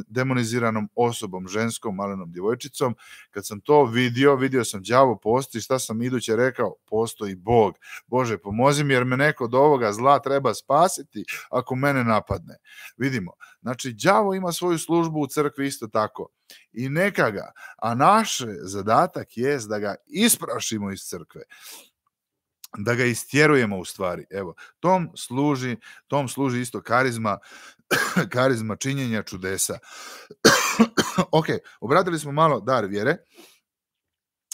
[SPEAKER 1] demoniziranom osobom, ženskom, malenom djevojčicom, kad sam to vidio, vidio sam đavo postoji, šta sam iduće rekao? Postoji Bog. Bože, pomozi mi jer me neko od ovoga zla treba spasiti ako mene napadne. Vidimo, Znači, đavo ima svoju službu u crkvi isto tako. I neka ga. A naš zadatak je da ga isprašimo iz crkve da ga istjerujemo u stvari. Evo, tom služi, tom služi isto karizma, karizma činjenja čudesa. ok, obratili smo malo dar vjere.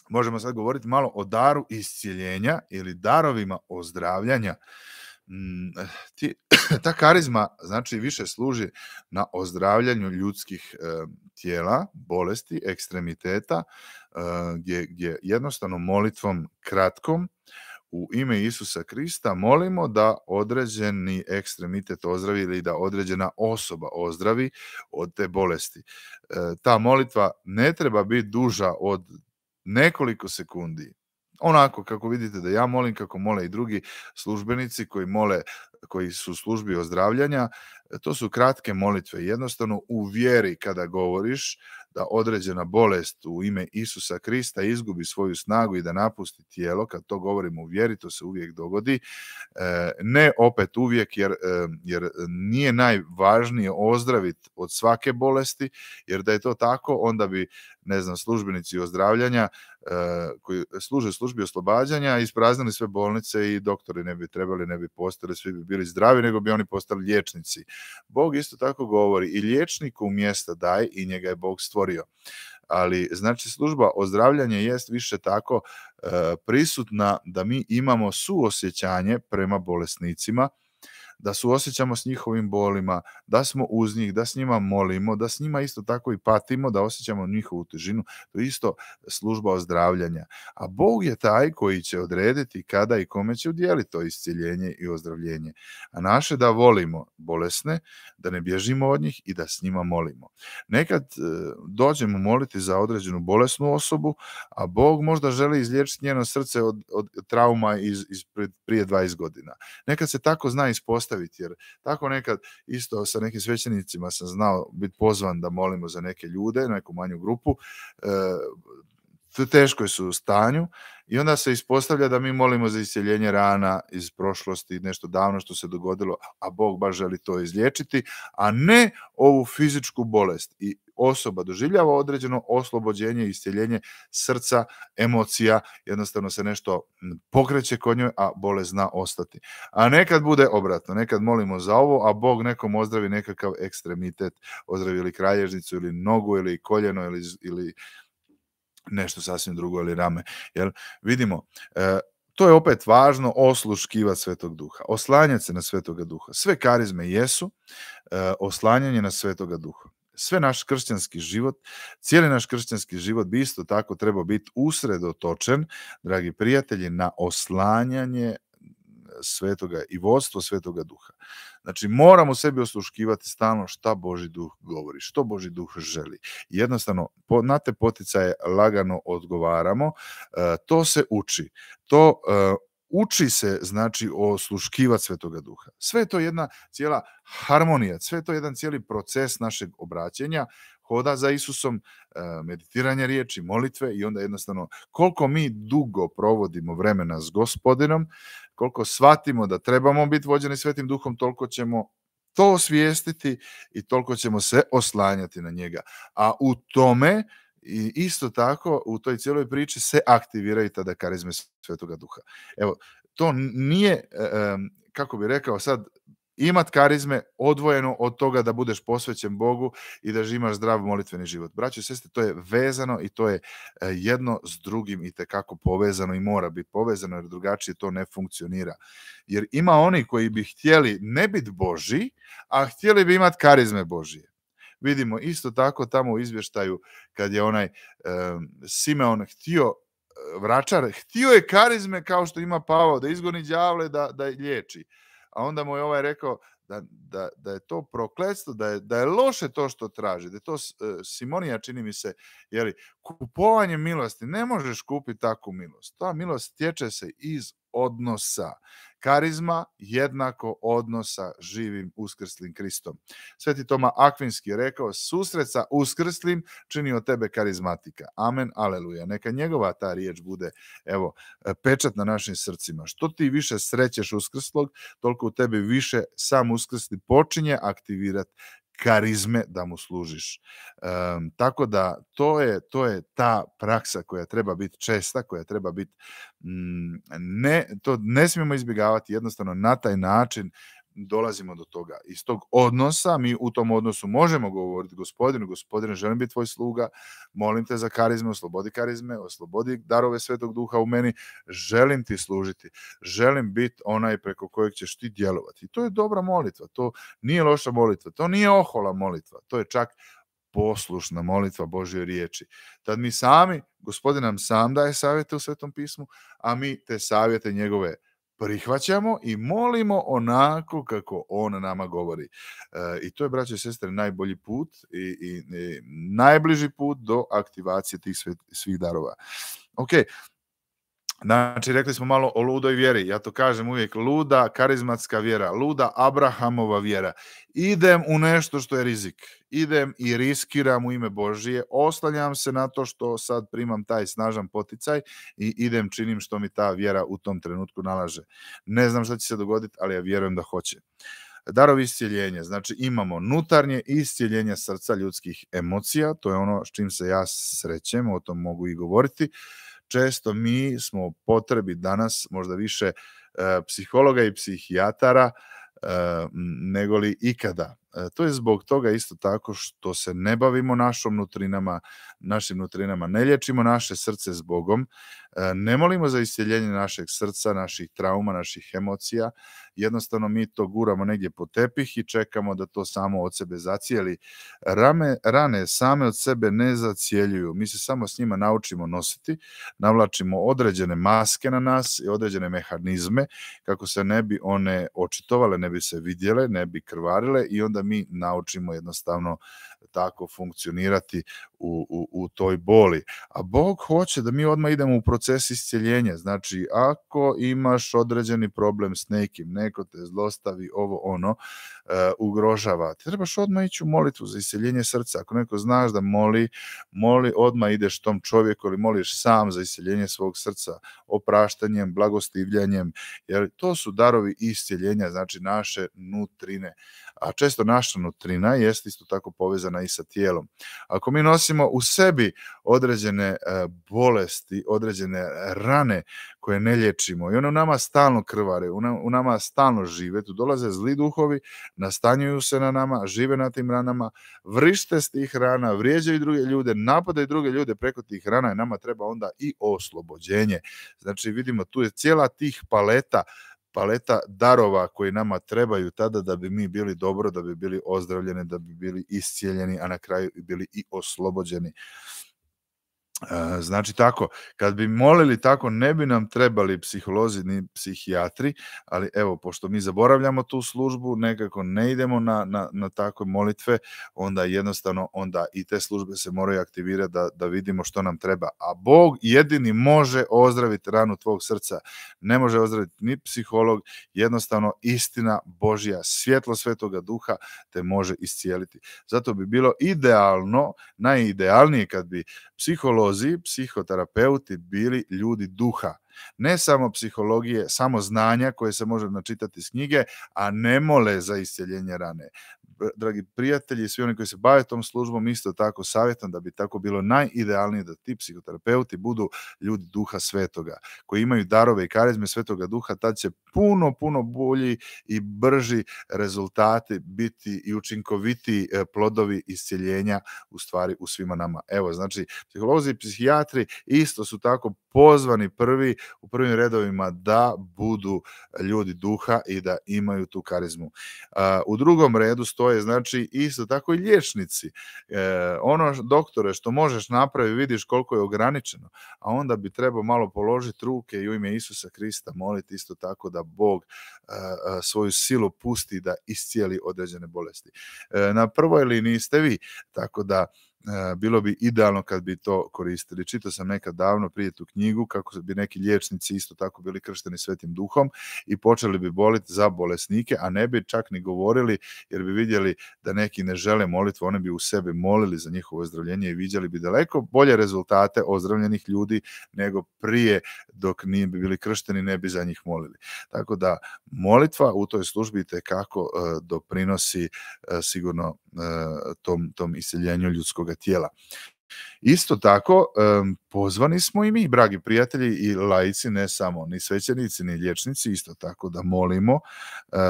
[SPEAKER 1] Možemo sad govoriti malo o daru iscjeljenja ili darovima ozdravljanja. Mm, eh, ta karizma znači više služi na ozdravljanju ljudskih tijela, bolesti, ekstremiteta, eh, gdje, jednostavno molitvom kratkom u ime Isusa Krista molimo da određeni ekstremitet ozdravi ili da određena osoba ozdravi od te bolesti. Eh, ta molitva ne treba biti duža od nekoliko sekundi onako kako vidite da ja molim, kako mole i drugi službenici koji mole, koji su službi ozdravljanja, to su kratke molitve. Jednostavno u vjeri kada govoriš da određena bolest u ime Isusa Krista izgubi svoju snagu i da napusti tijelo, kad to govorimo u vjeri, to se uvijek dogodi, eh, ne opet uvijek jer, eh, jer nije najvažnije ozdraviti od svake bolesti, jer da je to tako, onda bi ne znam, službenici ozdravljanja e, koji služe službi oslobađanja, ispraznili sve bolnice i doktori ne bi trebali, ne bi postali, svi bi bili zdravi, nego bi oni postali liječnici. Bog isto tako govori i liječniku mjesta daj i njega je Bog stvorio ali znači služba ozdravljanja jest više tako e, prisutna da mi imamo suosjećanje prema bolesnicima da osjećamo s njihovim bolima, da smo uz njih, da s njima molimo, da s njima isto tako i patimo, da osjećamo njihovu težinu. To je isto služba ozdravljanja. A Bog je taj koji će odrediti kada i kome će udjeliti to isciljenje i ozdravljenje. A naše da volimo bolesne, da ne bježimo od njih i da s njima molimo. Nekad e, dođemo moliti za određenu bolesnu osobu, a Bog možda želi izliječiti njeno srce od, trauma iz, prije 20 godina. Nekad se tako zna ispostaviti postaviti, jer tako nekad isto sa nekim svećenicima sam znao biti pozvan da molimo za neke ljude, neku manju grupu, eh, teškoj su u stanju i onda se ispostavlja da mi molimo za iseljenje rana iz prošlosti, nešto davno što se dogodilo, a Bog baš želi to izlječiti, a ne ovu fizičku bolest. I osoba doživljava određeno oslobođenje i srca, emocija, jednostavno se nešto pokreće kod njoj, a bolest zna ostati. A nekad bude obratno, nekad molimo za ovo, a Bog nekom ozdravi nekakav ekstremitet, ozdravi ili kralježnicu, ili nogu, ili koljeno, ili, ili nešto sasvim drugo ili rame. Jel? Vidimo, e, to je opet važno osluškivati svetog duha, oslanjati se na svetoga duha. Sve karizme jesu e, oslanjanje na svetoga duha. Sve naš kršćanski život, cijeli naš kršćanski život bi isto tako trebao biti usredotočen, dragi prijatelji, na oslanjanje svetoga i vodstvo svetoga duha. Znači, moramo sebi osluškivati stalno šta Boži duh govori, što Boži duh želi. Jednostavno, na te poticaje lagano odgovaramo, e, to se uči. To e, uči se znači osluškivati Svetoga Duha. Sve je to jedna cijela harmonija, sve je to jedan cijeli proces našeg obraćenja hoda za Isusom, e, meditiranje riječi, molitve i onda jednostavno koliko mi dugo provodimo vremena s gospodinom, koliko shvatimo da trebamo biti vođeni svetim duhom, toliko ćemo to osvijestiti i toliko ćemo se oslanjati na njega. A u tome i isto tako u toj cijeloj priči se aktivira i tada karizme Svetoga Duha. Evo, to nije, e, e, kako bi rekao sad, imat karizme odvojeno od toga da budeš posvećen Bogu i da imaš zdrav molitveni život. braće i sestre, to je vezano i to je e, jedno s drugim i tekako povezano i mora biti povezano jer drugačije to ne funkcionira. Jer ima oni koji bi htjeli ne biti Boži, a htjeli bi imat karizme Božije. Vidimo isto tako tamo u izvještaju kad je onaj e, Simeon htio e, vračar, htio je karizme kao što ima Pavao, da izgoni djavle, da, da liječi a onda mu je ovaj rekao da, da, da je to prokletstvo, da je, da loše to što traži, da je to e, Simonija čini mi se, jeli, kupovanje milosti, ne možeš kupiti takvu milost, ta milost tječe se iz odnosa karizma jednako odnosa živim uskrslim Kristom. Sveti Toma Akvinski je rekao, susret sa uskrslim čini od tebe karizmatika. Amen, aleluja. Neka njegova ta riječ bude, evo, e, pečat na našim srcima. Što ti više srećeš uskrslog, toliko u tebi više sam uskrsli počinje aktivirati karizme da mu služiš. tako da to je, to je ta praksa koja treba biti česta, koja treba biti mm, ne, to ne smijemo izbjegavati jednostavno na taj način dolazimo do toga. Iz tog odnosa, mi u tom odnosu možemo govoriti gospodinu, gospodine, želim biti tvoj sluga, molim te za karizme, oslobodi karizme, oslobodi darove svetog duha u meni, želim ti služiti, želim biti onaj preko kojeg ćeš ti djelovati. I to je dobra molitva, to nije loša molitva, to nije ohola molitva, to je čak poslušna molitva Božje riječi. Tad mi sami, gospodin nam sam daje savjete u Svetom pismu, a mi te savjete njegove prihvaćamo i molimo onako kako on nama govori. E, I to je, braće i sestre, najbolji put i, i, najbliži put do aktivacije tih svih darova. Ok, Znači, rekli smo malo o ludoj vjeri. Ja to kažem uvijek, luda karizmatska vjera, luda Abrahamova vjera. Idem u nešto što je rizik. Idem i riskiram u ime Božije. Oslanjam se na to što sad primam taj snažan poticaj i idem činim što mi ta vjera u tom trenutku nalaže. Ne znam šta će se dogoditi, ali ja vjerujem da hoće. Darovi iscjeljenja, znači imamo nutarnje iscjeljenje srca ljudskih emocija, to je ono s čim se ja srećem, o tom mogu i govoriti često mi smo potrebi danas možda više eh, psihologa i psihijatara eh, negoli ikada E, to je zbog toga isto tako što se ne bavimo našom nutrinama, našim nutrinama, ne liječimo naše srce s Bogom, e, ne molimo za isjeljenje našeg srca, naših trauma, naših emocija, jednostavno mi to guramo negdje po tepih i čekamo da to samo od sebe zacijeli. Rame, rane same od sebe ne zacijeljuju, mi se samo s njima naučimo nositi, navlačimo određene maske na nas i određene mehanizme kako se ne bi one očitovale, ne bi se vidjele, ne bi krvarile i onda mi naučimo jednostavno tako funkcionirati u, u, u toj boli. A Bog hoće da mi odmah idemo u proces iseljenja. Znači, ako imaš određeni problem s nekim, neko te zlostavi, ovo ono, eh, ugrožava. Ti trebaš odmah ići u molitvu za iseljenje srca. Ako neko znaš da moli, moli odmah ideš tom čovjeku ili moliš sam za iseljenje svog srca, opraštanjem, blagostivljanjem, jer to su darovi isceljenja, znači naše nutrine a često naša nutrina jest isto tako povezana i sa tijelom. Ako mi nosimo u sebi određene e, bolesti, određene rane koje ne liječimo i one u nama stalno krvare, u nama stalno žive, tu dolaze zli duhovi, nastanjuju se na nama, žive na tim ranama, vrište s tih rana, vrijeđaju druge ljude, napadaju druge ljude preko tih rana i nama treba onda i oslobođenje. Znači vidimo tu je cijela tih paleta paleta darova koji nama trebaju tada da bi mi bili dobro, da bi bili ozdravljeni, da bi bili iscijeljeni, a na kraju bili i oslobođeni. E, znači tako, kad bi molili tako, ne bi nam trebali psiholozi ni psihijatri, ali evo, pošto mi zaboravljamo tu službu, nekako ne idemo na, na, na takve molitve, onda jednostavno, onda i te službe se moraju aktivirati da, da vidimo što nam treba. A Bog jedini može ozdraviti ranu tvog srca. Ne može ozdraviti ni psiholog, jednostavno istina Božja, svjetlo svetoga duha te može iscijeliti. Zato bi bilo idealno, najidealnije kad bi psiholozi, psihoterapeuti bili ljudi duha. Ne samo psihologije, samo znanja koje se može načitati iz knjige, a ne mole za isceljenje rane. E, dragi prijatelji i svi oni koji se bave tom službom, isto tako savjetam da bi tako bilo najidealnije da ti psihoterapeuti budu ljudi duha svetoga, koji imaju darove i karizme svetoga duha, tad će puno, puno bolji i brži rezultati biti i učinkoviti e, plodovi iscjeljenja u stvari u svima nama. Evo, znači, psiholozi i psihijatri isto su tako pozvani prvi u prvim redovima da budu ljudi duha i da imaju tu karizmu. U drugom redu je, znači isto tako i liječnici. E, ono doktore što možeš napraviti vidiš koliko je ograničeno, a onda bi trebao malo položiti ruke i u ime Isusa Krista moliti isto tako da Bog e, e, svoju silu pusti da iscijeli određene bolesti. E, na prvoj liniji ste vi, tako da E, bilo bi idealno kad bi to koristili. Čitao sam nekad davno prije tu knjigu kako bi neki liječnici isto tako bili kršteni svetim duhom i počeli bi boliti za bolesnike, a ne bi čak ni govorili jer bi vidjeli da neki ne žele molitvu, oni bi u sebi molili za njihovo ozdravljenje i vidjeli bi daleko bolje rezultate ozdravljenih ljudi nego prije dok nije bi bili kršteni ne bi za njih molili. Tako da molitva u toj službi kako e, doprinosi e, sigurno tom, tom iseljenju ljudskog tijela. Isto tako, pozvani smo i mi, dragi prijatelji i laici, ne samo ni svećenici, ni lječnici, isto tako da molimo eh,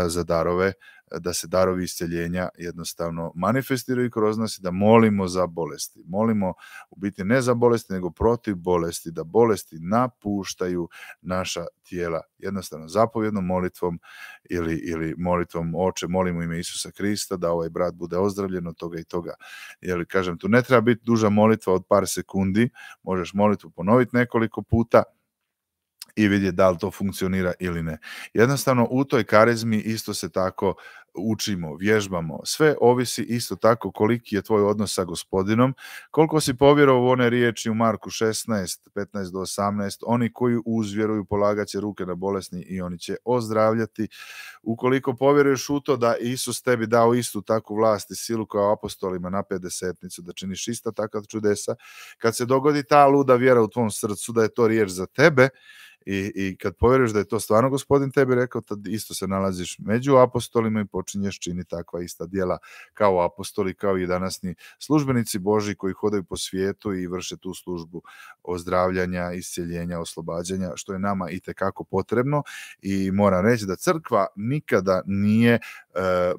[SPEAKER 1] za darove da se darovi isceljenja jednostavno manifestiraju kroz nas i da molimo za bolesti. Molimo u biti ne za bolesti, nego protiv bolesti, da bolesti napuštaju naša tijela. Jednostavno zapovjednom molitvom ili, ili molitvom oče, molimo ime Isusa Krista da ovaj brat bude ozdravljen od toga i toga. Jer kažem, tu ne treba biti duža molitva od par sekundi, možeš molitvu ponoviti nekoliko puta, i vidjeti da li to funkcionira ili ne. Jednostavno u toj karizmi isto se tako učimo, vježbamo. Sve ovisi isto tako koliki je tvoj odnos sa gospodinom, koliko si povjerovao u one riječi u Marku 16, 15 do 18, oni koji uzvjeruju polagat će ruke na bolesni i oni će ozdravljati. Ukoliko povjeruješ u to da Isus tebi dao istu takvu vlast i silu kao apostolima na pedesetnicu, da činiš ista takav čudesa, kad se dogodi ta luda vjera u tvom srcu da je to riječ za tebe, i, I kad povjeruješ da je to stvarno gospodin tebi rekao, tad isto se nalaziš među apostolima i počinješ čini takva ista djela kao apostoli, kao i danasni službenici Boži koji hodaju po svijetu i vrše tu službu ozdravljanja, iscjeljenja, oslobađanja, što je nama i tekako potrebno i moram reći da crkva nikada nije e,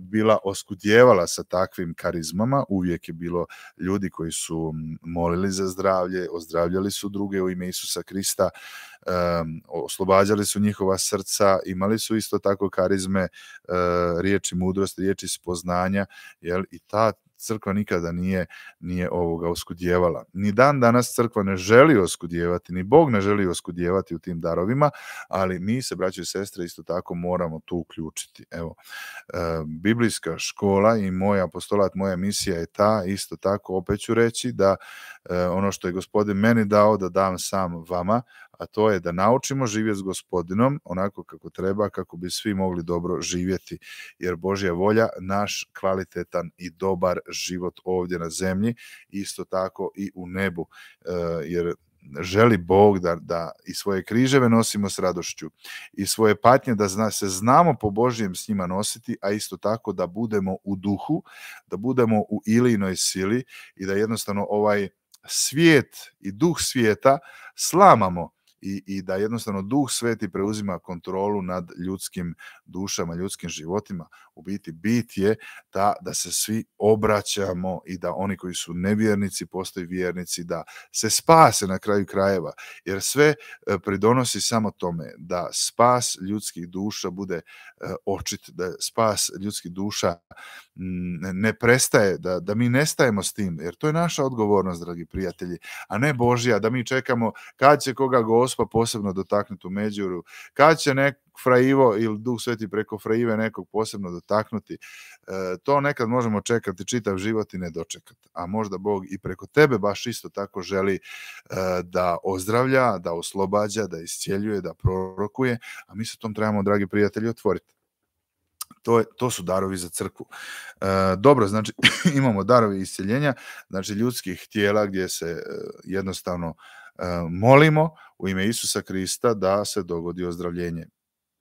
[SPEAKER 1] bila oskudjevala sa takvim karizmama, uvijek je bilo ljudi koji su molili za zdravlje, ozdravljali su druge u ime Isusa Krista, um, oslobađali su njihova srca, imali su isto tako karizme, uh, riječi mudrosti, riječi spoznanja, jel, i ta crkva nikada nije nije ovoga oskudjevala. Ni dan danas crkva ne želi oskudjevati, ni Bog ne želi oskudjevati u tim darovima, ali mi se braće i sestre isto tako moramo tu uključiti. Evo, eh, biblijska škola i moj apostolat, moja misija je ta, isto tako opet ću reći da eh, ono što je gospodin meni dao da dam sam vama, a to je da naučimo živjeti s gospodinom onako kako treba, kako bi svi mogli dobro živjeti, jer Božja volja naš kvalitetan i dobar život ovdje na zemlji, isto tako i u nebu, e, jer želi Bog da, da i svoje križeve nosimo s radošću i svoje patnje da zna, se znamo po Božjem s njima nositi, a isto tako da budemo u duhu, da budemo u ilinoj sili i da jednostavno ovaj svijet i duh svijeta slamamo i, i da jednostavno duh sveti preuzima kontrolu nad ljudskim dušama, ljudskim životima. U biti bit je ta da se svi obraćamo i da oni koji su nevjernici postaju vjernici, da se spase na kraju krajeva, jer sve e, pridonosi samo tome da spas ljudskih duša bude e, očit, da spas ljudskih duša mm, ne prestaje, da, da mi nestajemo s tim, jer to je naša odgovornost, dragi prijatelji, a ne božija da mi čekamo kad će koga gost pa posebno dotaknuti u Međuru, kad će nek fraivo ili Duh Sveti preko fraive nekog posebno dotaknuti, e, to nekad možemo čekati čitav život i ne dočekati. A možda Bog i preko tebe baš isto tako želi e, da ozdravlja, da oslobađa, da iscjeljuje, da prorokuje, a mi se tom trebamo, dragi prijatelji, otvoriti. To, je, to su darovi za crku. E, dobro, znači imamo darovi iseljenja, znači ljudskih tijela gdje se jednostavno molimo u ime Isusa Krista da se dogodi ozdravljenje.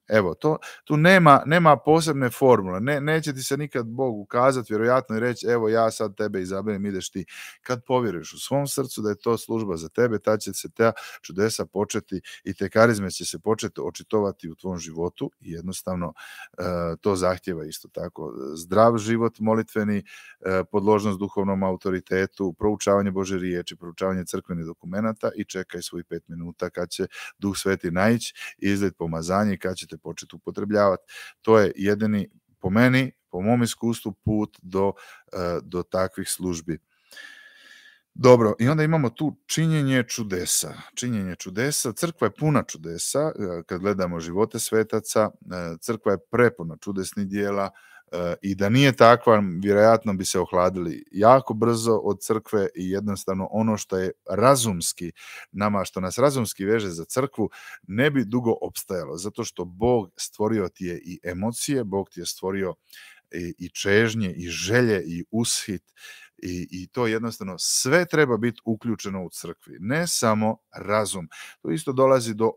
[SPEAKER 1] Evo, to, tu nema, nema posebne formule, ne, neće ti se nikad Bog ukazati, vjerojatno i reći evo ja sad tebe izaberem, ideš ti. Kad povjeruješ u svom srcu da je to služba za tebe, ta će se ta čudesa početi i te karizme će se početi očitovati u tvom životu i jednostavno eh, to zahtjeva isto tako eh, zdrav život molitveni, eh, podložnost duhovnom autoritetu, proučavanje Bože riječi, proučavanje crkvenih dokumenata i čekaj svojih pet minuta kad će Duh Sveti naići, izlet pomazanje i kad ćete početi upotrebljavati. To je jedini, po meni, po mom iskustvu, put do, e, do takvih službi. Dobro, i onda imamo tu činjenje čudesa. Činjenje čudesa, crkva je puna čudesa, e, kad gledamo živote svetaca, e, crkva je prepuna čudesnih dijela, E, I da nije takva, vjerojatno bi se ohladili jako brzo od crkve i jednostavno ono što je razumski nama, što nas razumski veže za crkvu, ne bi dugo opstajalo, zato što Bog stvorio ti je i emocije, Bog ti je stvorio i čežnje, i želje, i ushit, i, I to jednostavno sve treba biti uključeno u crkvi, ne samo razum. To isto dolazi do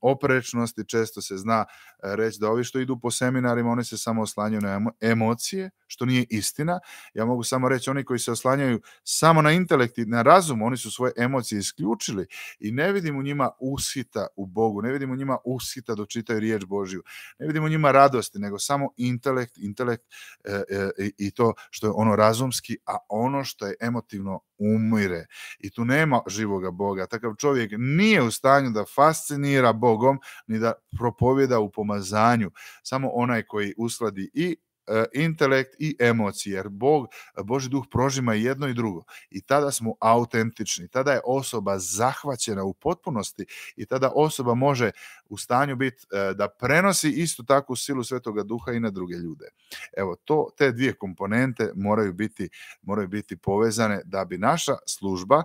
[SPEAKER 1] oprečnosti, često se zna e, reći da ovi što idu po seminarima, oni se samo oslanjaju na emocije, što nije istina. Ja mogu samo reći, oni koji se oslanjaju samo na intelekt i na razum, oni su svoje emocije isključili i ne vidim u njima ushita u Bogu, ne vidim u njima ushita da čitaju riječ Božju, ne vidim u njima radosti, nego samo intelekt, intelekt e, e, i to što je ono razumski, a ono što je emotivno umire. I tu nema živoga Boga. Takav čovjek nije u stanju da fascinira Bogom ni da propovjeda u pomazanju. Samo onaj koji uskladi i E, intelekt i emocije, jer Bog, Boži duh prožima jedno i drugo. I tada smo autentični, tada je osoba zahvaćena u potpunosti i tada osoba može u stanju biti e, da prenosi istu takvu silu Svetoga Duha i na druge ljude. Evo, to, te dvije komponente moraju biti, moraju biti povezane da bi naša služba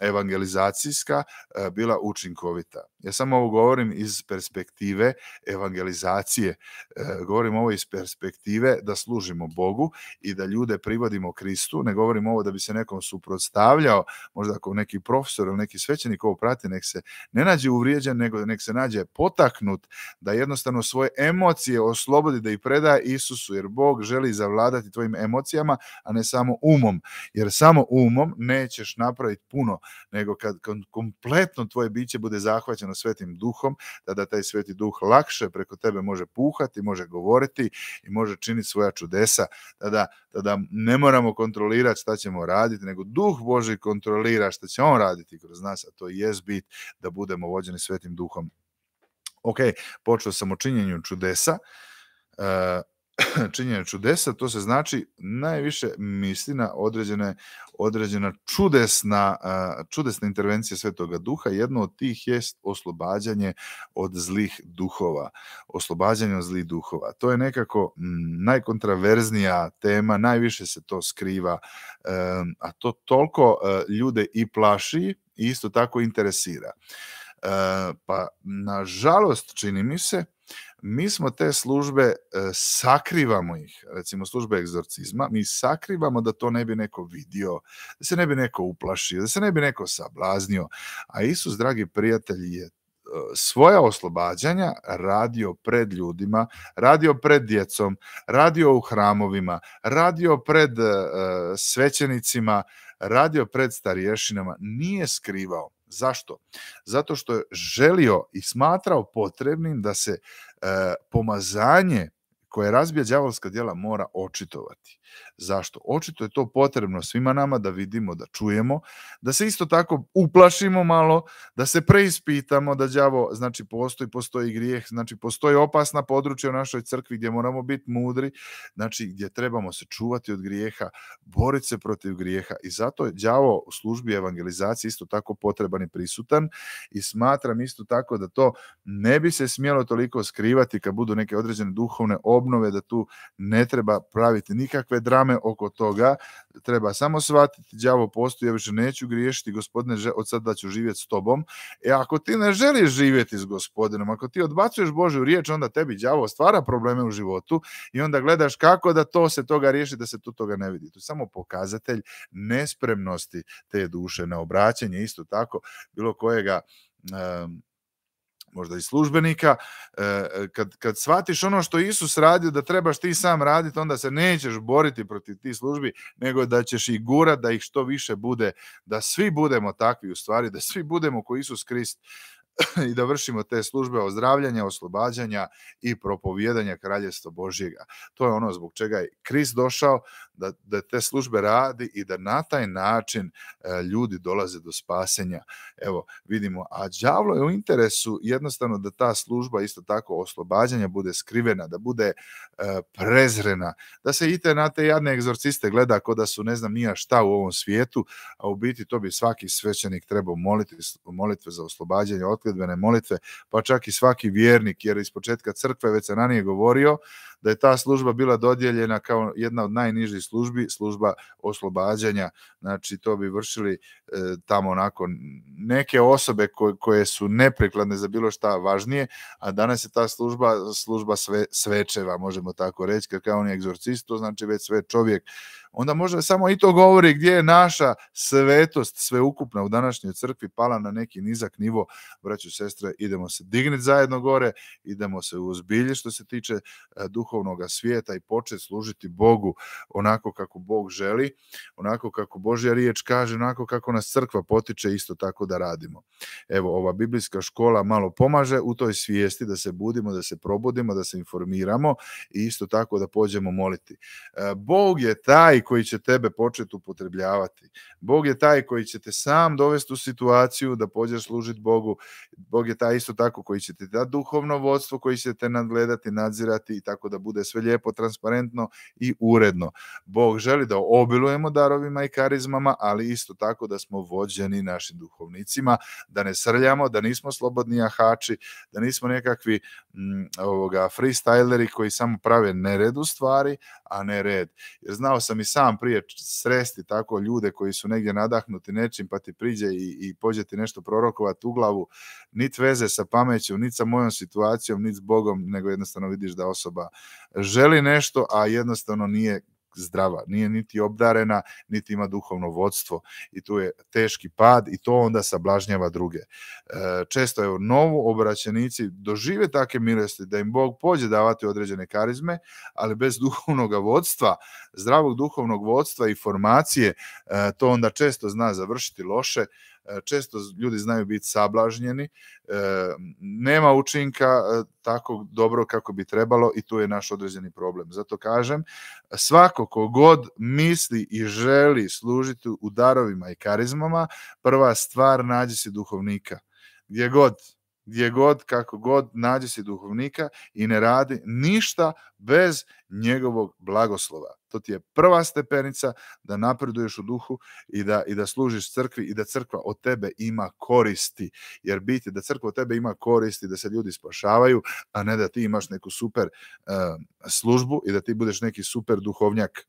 [SPEAKER 1] evangelizacijska e, bila učinkovita. Ja samo ovo govorim iz perspektive evangelizacije. E, govorim ovo iz perspektive da služimo Bogu i da ljude privodimo Kristu. Ne govorim ovo da bi se nekom suprotstavljao, možda ako neki profesor ili neki svećenik ovo prati, nek se ne nađe uvrijeđen, nego nek se nađe potaknut da jednostavno svoje emocije oslobodi da ih preda Isusu, jer Bog želi zavladati tvojim emocijama, a ne samo umom. Jer samo umom nećeš napraviti puno, nego kad kompletno tvoje biće bude zahvaćeno svetim duhom, tada taj sveti duh lakše preko tebe može puhati, može govoriti i može činiti svoja čudesa, tada, ne moramo kontrolirati šta ćemo raditi, nego duh Boži kontrolira šta će on raditi kroz nas, a to jest bit da budemo vođeni svetim duhom. Ok, počeo sam o činjenju čudesa, uh, činjenje čudesa, to se znači najviše misli na određena čudesna, čudesna intervencija Svetoga Duha. Jedno od tih jest oslobađanje od zlih duhova. Oslobađanje od zlih duhova. To je nekako najkontraverznija tema, najviše se to skriva, a to toliko e, ljude i plaši i isto tako interesira. E, pa, nažalost, čini mi se, mi smo te službe, e, sakrivamo ih, recimo službe egzorcizma, mi sakrivamo da to ne bi neko vidio, da se ne bi neko uplašio, da se ne bi neko sablaznio. A Isus, dragi prijatelji, je e, svoja oslobađanja radio pred ljudima, radio pred djecom, radio u hramovima, radio pred e, svećenicima, radio pred starješinama, nije skrivao. Zašto? Zato što je želio i smatrao potrebnim da se pomazanje koje razbija djavolska djela mora očitovati. Zašto? Očito je to potrebno svima nama da vidimo, da čujemo, da se isto tako uplašimo malo, da se preispitamo da đavo, znači postoji, postoji grijeh, znači postoji opasna područja u našoj crkvi gdje moramo biti mudri, znači gdje trebamo se čuvati od grijeha, boriti se protiv grijeha i zato je đavo u službi evangelizacije isto tako potreban i prisutan i smatram isto tako da to ne bi se smjelo toliko skrivati kad budu neke određene duhovne obnove da tu ne treba praviti nikakve drame oko toga, treba samo shvatiti, djavo postoji, ja više neću griješiti, gospodine, od sada ću živjeti s tobom. E ako ti ne želiš živjeti s gospodinom, ako ti odbacuješ Božju riječ, onda tebi djavo stvara probleme u životu i onda gledaš kako da to se toga riješi, da se tu toga ne vidi. To je samo pokazatelj nespremnosti te duše na obraćanje, isto tako bilo kojega možda i službenika, e, kad, kad shvatiš ono što Isus radio da trebaš ti sam raditi, onda se nećeš boriti protiv ti službi, nego da ćeš ih gurat, da ih što više bude, da svi budemo takvi u stvari, da svi budemo ko Isus Krist i da vršimo te službe ozdravljanja, oslobađanja i propovjedanja Kraljestva Božjega. To je ono zbog čega je Krist došao, da, da te službe radi i da na taj način e, ljudi dolaze do spasenja. Evo, vidimo, a đavlo je u interesu jednostavno da ta služba isto tako oslobađanja bude skrivena, da bude e, prezrena, da se i na te jadne egzorciste gleda kao da su ne znam nija šta u ovom svijetu, a u biti to bi svaki svećenik trebao moliti, molitve za oslobađanje od otkrivene molitve, pa čak i svaki vjernik, jer iz početka crkve već se ranije govorio da je ta služba bila dodijeljena kao jedna od najnižih službi, služba oslobađanja, znači to bi vršili e, tamo onako neke osobe koje, su neprikladne za bilo šta važnije, a danas je ta služba služba sve, svečeva, možemo tako reći, kad kao on je egzorcist, to znači već sve čovjek onda možda samo i to govori gdje je naša svetost sveukupna u današnjoj crkvi pala na neki nizak nivo. braću sestre, idemo se digniti zajedno gore, idemo se uzbilje što se tiče e, duhovnog svijeta i početi služiti Bogu onako kako Bog želi, onako kako Božja riječ kaže, onako kako nas crkva potiče isto tako da radimo. Evo, ova biblijska škola malo pomaže u toj svijesti da se budimo, da se probudimo, da se informiramo i isto tako da pođemo moliti. E, Bog je taj koji će tebe početi upotrebljavati. Bog je taj koji će te sam dovesti u situaciju da pođeš služiti Bogu. Bog je taj isto tako koji će ti dati duhovno vodstvo, koji će te nadgledati, nadzirati i tako da bude sve lijepo, transparentno i uredno. Bog želi da obilujemo darovima i karizmama, ali isto tako da smo vođeni našim duhovnicima, da ne srljamo, da nismo slobodni jahači, da nismo nekakvi ovoga, freestyleri koji samo prave nered u stvari, a ne red. Jer znao sam i sam prije sresti tako ljude koji su negdje nadahnuti nečim, pa ti priđe i, i pođe ti nešto prorokovati u glavu, nit veze sa pameću, nit sa mojom situacijom, nit s Bogom, nego jednostavno vidiš da osoba želi nešto, a jednostavno nije zdrava, nije niti obdarena, niti ima duhovno vodstvo i tu je teški pad i to onda sablažnjava druge. E, često je novu obraćenici dožive take milosti da im Bog pođe davati određene karizme, ali bez duhovnog vodstva, zdravog duhovnog vodstva i formacije, e, to onda često zna završiti loše, E, često ljudi znaju biti sablažnjeni, e, nema učinka e, tako dobro kako bi trebalo i tu je naš određeni problem. Zato kažem, svako god misli i želi služiti u darovima i karizmama, prva stvar nađi si duhovnika. Gdje god, gdje god, kako god, nađe si duhovnika i ne radi ništa bez njegovog blagoslova. To ti je prva stepenica da napreduješ u duhu i da, i da služiš crkvi i da crkva od tebe ima koristi. Jer biti da crkva od tebe ima koristi, da se ljudi spašavaju, a ne da ti imaš neku super eh, službu i da ti budeš neki super duhovnjak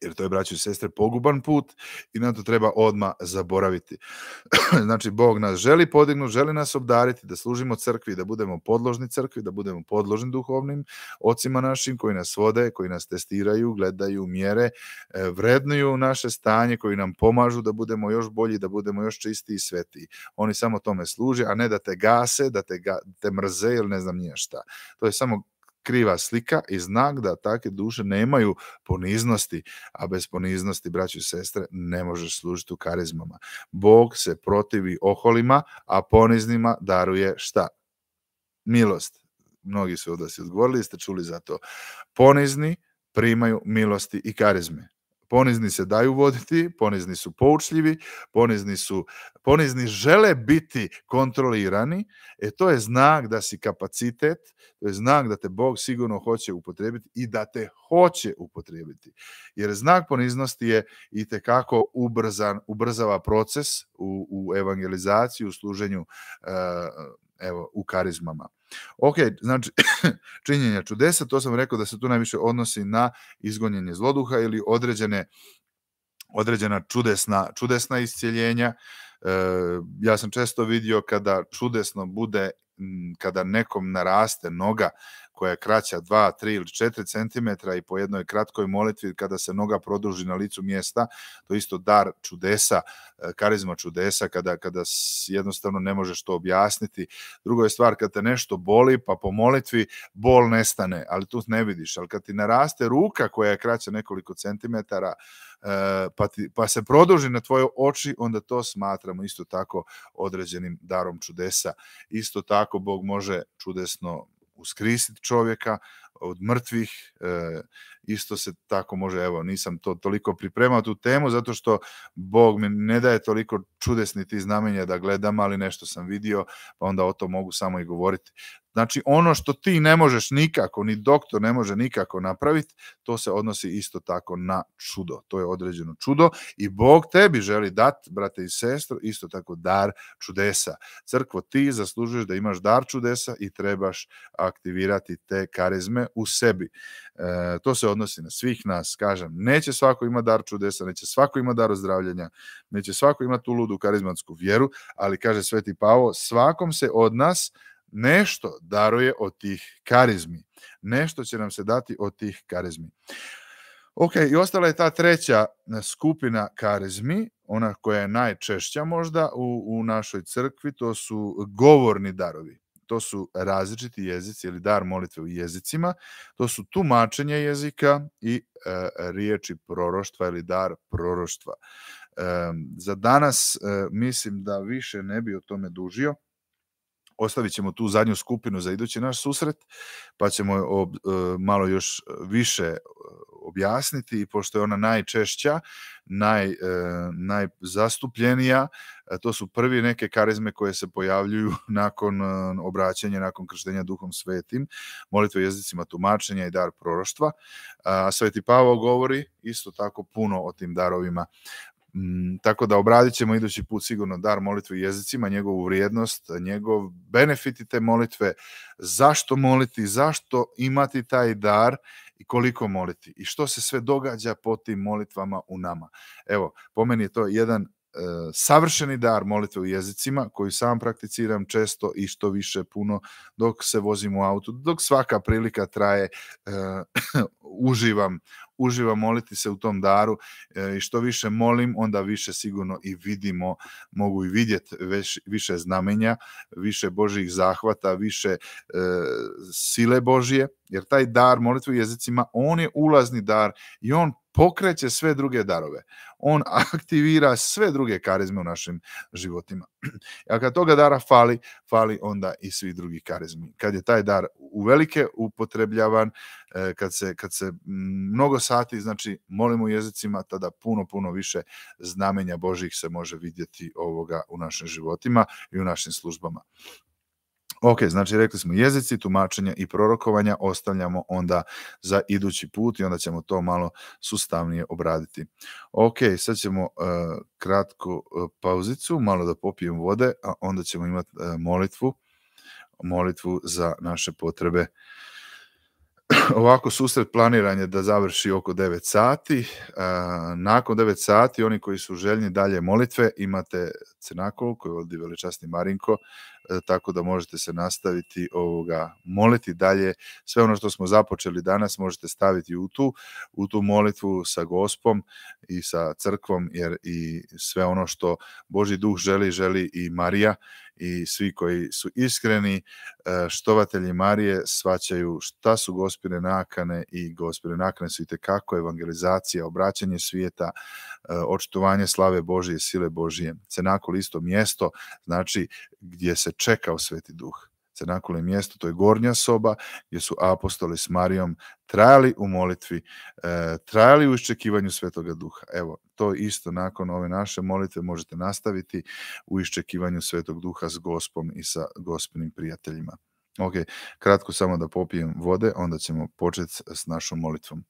[SPEAKER 1] jer to je, braći i sestre, poguban put i na to treba odma zaboraviti. znači, Bog nas želi podignuti, želi nas obdariti, da služimo crkvi, da budemo podložni crkvi, da budemo podložni duhovnim ocima našim koji nas vode, koji nas testiraju, gledaju mjere, e, vrednuju naše stanje, koji nam pomažu da budemo još bolji, da budemo još čistiji i svetiji. Oni samo tome služe, a ne da te gase, da te, te mrze ili ne znam nije šta. To je samo kriva slika i znak da takve duše nemaju poniznosti, a bez poniznosti, braći i sestre, ne možeš služiti u karizmama. Bog se protivi oholima, a poniznima daruje šta? Milost. Mnogi su od vas odgovorili, ste čuli za to. Ponizni primaju milosti i karizme. Ponizni se daju voditi, ponizni su poučljivi, ponizni, su, ponizni žele biti kontrolirani, e to je znak da si kapacitet, to je znak da te Bog sigurno hoće upotrijebiti i da te hoće upotrijebiti. Jer znak poniznosti je i tekako ubrzan, ubrzava proces u, u evangelizaciji, u služenju e, evo, u karizmama. Ok, znači, činjenja čudesa, to sam rekao da se tu najviše odnosi na izgonjenje zloduha ili određene određena čudesna, čudesna iscijeljenja. E, ja sam često vidio kada čudesno bude, kada nekom naraste noga koja je kraća 2, 3 ili 4 cm i po jednoj kratkoj molitvi kada se noga produži na licu mjesta, to isto dar čudesa, e, karizma čudesa kada, kada jednostavno ne možeš to objasniti. Drugo je stvar kad te nešto boli pa po molitvi bol nestane, ali tu ne vidiš, ali kad ti naraste ruka koja je kraća nekoliko centimetara, e, pa, pa se produži na tvoje oči, onda to smatramo isto tako određenim darom čudesa. Isto tako Bog može čudesno uskrisiti čovjeka od mrtvih, e, isto se tako može, evo, nisam to toliko pripremao tu temu, zato što Bog mi ne daje toliko čudesni ti znamenja da gledam, ali nešto sam vidio, pa onda o to mogu samo i govoriti. Znači ono što ti ne možeš nikako, ni doktor ne može nikako napraviti, to se odnosi isto tako na čudo. To je određeno čudo i Bog tebi želi dati, brate i sestro, isto tako dar čudesa. Crkvo, ti zaslužuješ da imaš dar čudesa i trebaš aktivirati te karizme u sebi. E, to se odnosi na svih nas, kažem. Neće svako ima dar čudesa, neće svako ima dar ozdravljanja, neće svako ima tu ludu karizmatsku vjeru, ali kaže Sveti Pavo, svakom se od nas nešto daruje od tih karizmi. Nešto će nam se dati od tih karizmi. Ok, i ostala je ta treća e, skupina karizmi, ona koja je najčešća možda u, u našoj crkvi, to su govorni darovi. To su različiti jezici ili dar molitve u jezicima, to su tumačenje jezika i e, riječi proroštva ili dar proroštva. za danas e, mislim da više ne bi o tome dužio ostavit ćemo tu zadnju skupinu za idući naš susret, pa ćemo e, malo još više e, objasniti i pošto je ona najčešća, naj, e, najzastupljenija, to su prvi neke karizme koje se pojavljuju nakon obraćanja, nakon krštenja duhom svetim, molitve jezicima tumačenja i dar proroštva. Sveti Pavo govori isto tako puno o tim darovima Mm, tako da obradit ćemo idući put sigurno dar molitve jezicima, njegovu vrijednost, njegov benefiti te molitve, zašto moliti, zašto imati taj dar i koliko moliti i što se sve događa po tim molitvama u nama. Evo, po meni je to jedan E, savršeni dar molitve u jezicima koji sam prakticiram često i što više puno dok se vozim u autu, dok svaka prilika traje e, uživam, uživam moliti se u tom daru e, i što više molim onda više sigurno i vidimo, mogu i vidjeti više znamenja, više Božih zahvata, više sile Božije jer taj dar molitve u jezicima, on je ulazni dar i on pokreće sve druge darove. On aktivira sve druge karizme u našim životima. A kad toga dara fali, fali onda i svi drugi karizmi. Kad je taj dar uvelike upotrebljavan, e, kad se, kad se mnogo sati, znači molimo jezicima, tada puno, puno više znamenja Božih se može vidjeti ovoga u našim životima i u našim službama. Ok, znači rekli smo jezici, tumačenja i prorokovanja ostavljamo onda za idući put i onda ćemo to malo sustavnije obraditi. Ok, sad ćemo e, kratku e, pauzicu, malo da popijem vode, a onda ćemo imati e, molitvu, molitvu za naše potrebe. Ovako susret planiran je da završi oko 9 sati. Nakon 9 sati, oni koji su željni dalje molitve, imate Cenakovu, koji vodi veličasni Marinko E, tako da možete se nastaviti ovoga moliti dalje. Sve ono što smo započeli danas možete staviti u tu, u tu molitvu sa gospom i sa crkvom, jer i sve ono što Boži duh želi, želi i Marija i svi koji su iskreni e, štovatelji Marije svaćaju šta su gospine nakane i gospine nakane su i evangelizacija, obraćanje svijeta, e, očitovanje slave Božije, sile Božije. Cenakol isto mjesto, znači gdje se čekao Sveti Duh. Cenakule mjesto, to je gornja soba gdje su apostoli s Marijom trajali u molitvi, e, trajali u iščekivanju Svetoga Duha. Evo, to isto nakon ove naše molitve možete nastaviti u iščekivanju Svetog Duha s Gospom i sa Gospinim prijateljima. Ok, kratko samo da popijem vode, onda ćemo početi s našom molitvom.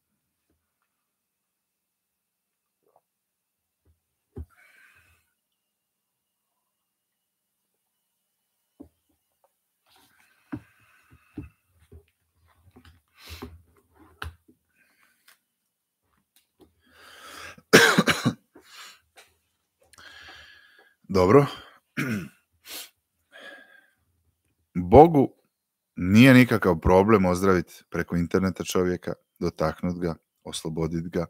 [SPEAKER 1] Dobro. Bogu nije nikakav problem ozdraviti preko interneta čovjeka, dotaknut ga, oslobodit ga.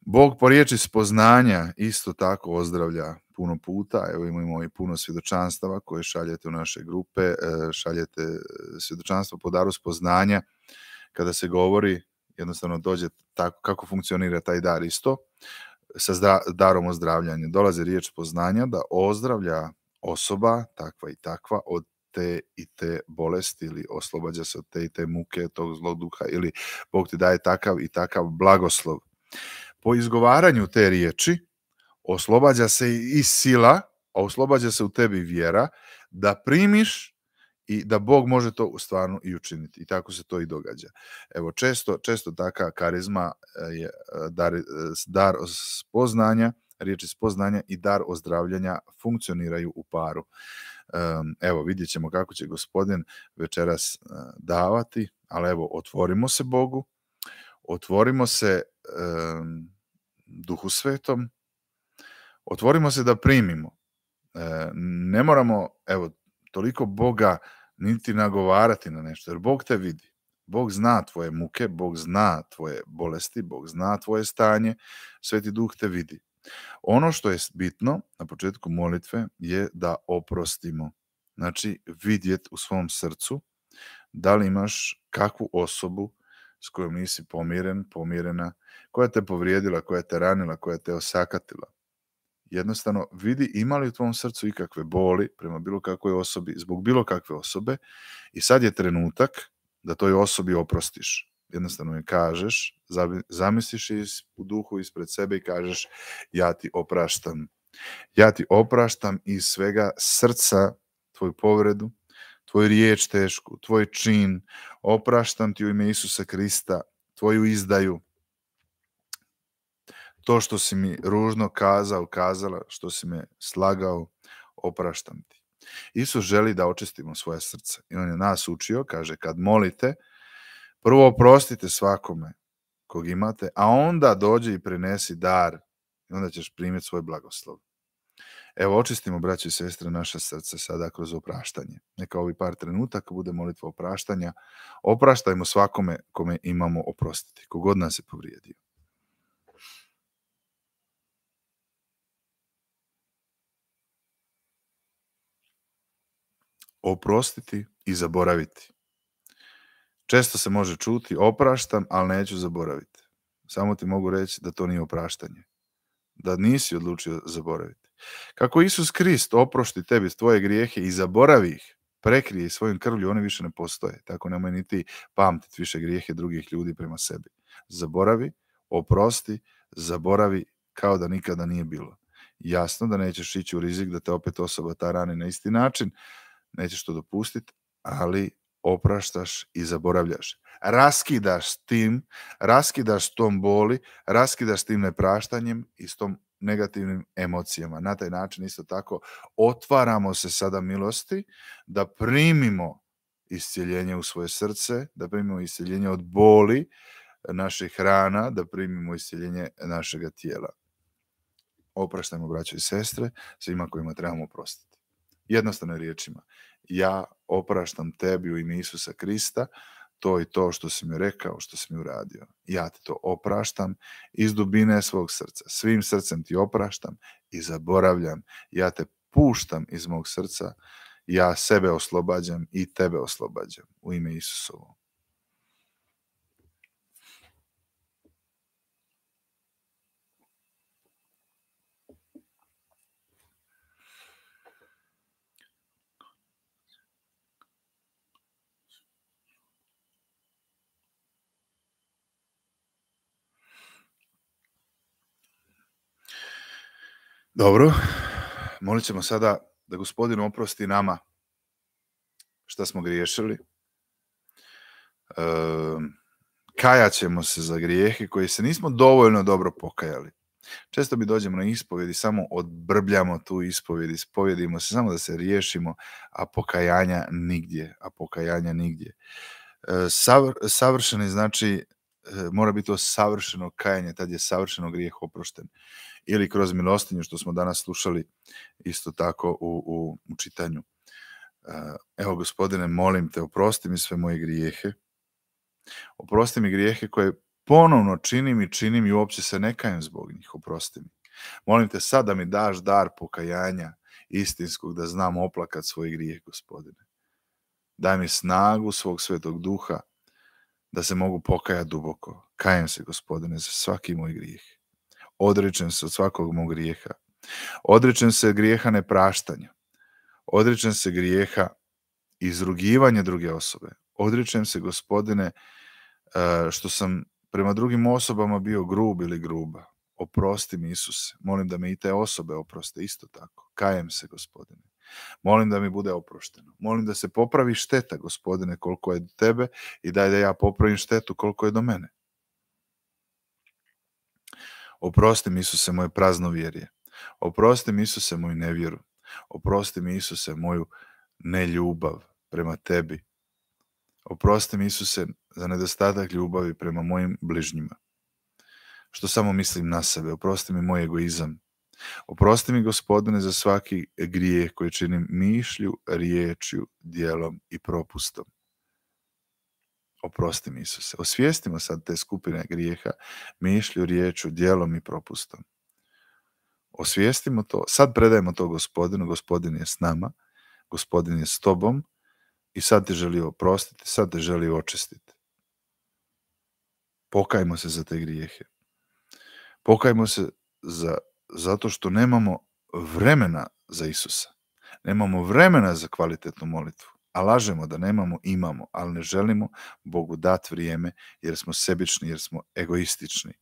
[SPEAKER 1] Bog po riječi spoznanja isto tako ozdravlja puno puta. Evo imamo i puno svjedočanstava koje šaljete u naše grupe, e, šaljete e, svjedočanstvo po daru spoznanja kada se govori, jednostavno dođe tako kako funkcionira taj dar isto sa zdra, darom ozdravljanja. Dolazi riječ poznanja da ozdravlja osoba takva i takva od te i te bolesti ili oslobađa se od te i te muke, tog zlog duha ili Bog ti daje takav i takav blagoslov. Po izgovaranju te riječi oslobađa se i sila, a oslobađa se u tebi vjera da primiš i da Bog može to stvarno i učiniti. I tako se to i događa. Evo, često, često taka karizma e, je e, dar, e, dar spoznanja, riječi spoznanja i dar ozdravljanja funkcioniraju u paru. Evo, vidjet ćemo kako će gospodin večeras davati, ali evo, otvorimo se Bogu, otvorimo se Duhu Svetom, otvorimo se da primimo. ne moramo, evo, toliko Boga niti nagovarati na nešto, jer Bog te vidi. Bog zna tvoje muke, Bog zna tvoje bolesti, Bog zna tvoje stanje, Sveti Duh te vidi. Ono što je bitno na početku molitve je da oprostimo. Znači, vidjet u svom srcu da li imaš kakvu osobu s kojom nisi pomiren, pomirena, koja te povrijedila, koja te ranila, koja te osakatila jednostavno vidi ima li u tvom srcu ikakve boli prema bilo kakvoj osobi, zbog bilo kakve osobe i sad je trenutak da toj osobi oprostiš. Jednostavno je kažeš, zamisliš u duhu ispred sebe i kažeš ja ti opraštam. Ja ti opraštam iz svega srca tvoju povredu, tvoju riječ tešku, tvoj čin. Opraštam ti u ime Isusa Krista, tvoju izdaju, to što si mi ružno kazao, kazala, što si me slagao, opraštam ti. Isus želi da očistimo svoje srce i on je nas učio, kaže, kad molite, prvo oprostite svakome kog imate, a onda dođe i prinesi dar i onda ćeš primiti svoj blagoslov. Evo, očistimo, braće i sestre, naše srce sada kroz opraštanje. Neka ovi par trenutaka bude molitva opraštanja. Opraštajmo svakome kome imamo oprostiti, kogod nas je povrijedio. oprostiti i zaboraviti. Često se može čuti opraštam, ali neću zaboraviti. Samo ti mogu reći da to nije opraštanje. Da nisi odlučio zaboraviti. Kako Isus Krist oprošti tebi tvoje grijehe i zaboravi ih, prekrije svojim krvlju, oni više ne postoje. Tako nemoj niti pamtiti više grijehe drugih ljudi prema sebi. Zaboravi, oprosti, zaboravi kao da nikada nije bilo. Jasno da nećeš ići u rizik da te opet osoba ta rani na isti način, nećeš to dopustiti, ali opraštaš i zaboravljaš. Raskidaš s tim, raskidaš tom boli, raskidaš s tim nepraštanjem i s tom negativnim emocijama. Na taj način isto tako otvaramo se sada milosti da primimo iscjeljenje u svoje srce, da primimo iscjeljenje od boli naših rana, da primimo iscjeljenje našega tijela. Opraštajmo braće i sestre svima kojima trebamo oprostiti jednostavnim riječima. Ja opraštam tebi u ime Isusa Krista to i to što si mi rekao, što si mi uradio. Ja ti to opraštam iz dubine svog srca. Svim srcem ti opraštam i zaboravljam. Ja te puštam iz mog srca. Ja sebe oslobađam i tebe oslobađam u ime Isusovo. Dobro, molit ćemo sada da gospodin oprosti nama šta smo griješili. E, ćemo se za grijehe koje se nismo dovoljno dobro pokajali. Često mi dođemo na ispovjed samo odbrbljamo tu ispovjed, ispovjedimo se samo da se riješimo, a pokajanja nigdje, a pokajanja nigdje. E, savršeni znači e, mora biti to savršeno kajanje, tad je savršeno grijeh oprošten ili kroz milostinju što smo danas slušali isto tako u, u, u čitanju. E, evo gospodine, molim te, oprosti mi sve moje grijehe, oprosti mi grijehe koje ponovno činim i činim i uopće se ne kajem zbog njih, oprosti mi. Molim te sad da mi daš dar pokajanja istinskog, da znam oplakat svoj grijeh, gospodine. Daj mi snagu svog svetog duha, da se mogu pokajati duboko. Kajem se, gospodine, za svaki moj grijeh odričem se od svakog mog grijeha. Odričem se grijeha nepraštanja. Odričem se grijeha izrugivanja druge osobe. Odričem se, gospodine, eh, što sam prema drugim osobama bio grub ili gruba. Oprosti mi, Isuse. Molim da me i te osobe oproste isto tako. Kajem se, gospodine. Molim da mi bude oprošteno. Molim da se popravi šteta, gospodine, koliko je do tebe i daj da ja popravim štetu koliko je do mene. Oprosti mi Isuse moje prazno vjerje. Oprosti mi Isuse moju nevjeru. Oprosti mi Isuse moju neljubav prema tebi. Oprosti mi Isuse za nedostatak ljubavi prema mojim bližnjima. Što samo mislim na sebe. Oprosti mi moj egoizam. Oprosti mi gospodine za svaki grijeh koji činim mišlju, riječju, dijelom i propustom. Oprosti mi Isuse. Osvijestimo sad te skupine grijeha, mišlju, riječu, djelom i propustom. Osvijestimo to. Sad predajemo to gospodinu. Gospodin je s nama. Gospodin je s tobom. I sad te želi oprostiti. Sad te želi očistiti. Pokajmo se za te grijehe. Pokajmo se za, zato što nemamo vremena za Isusa. Nemamo vremena za kvalitetnu molitvu a lažemo da nemamo, imamo, ali ne želimo Bogu dati vrijeme jer smo sebični, jer smo egoistični,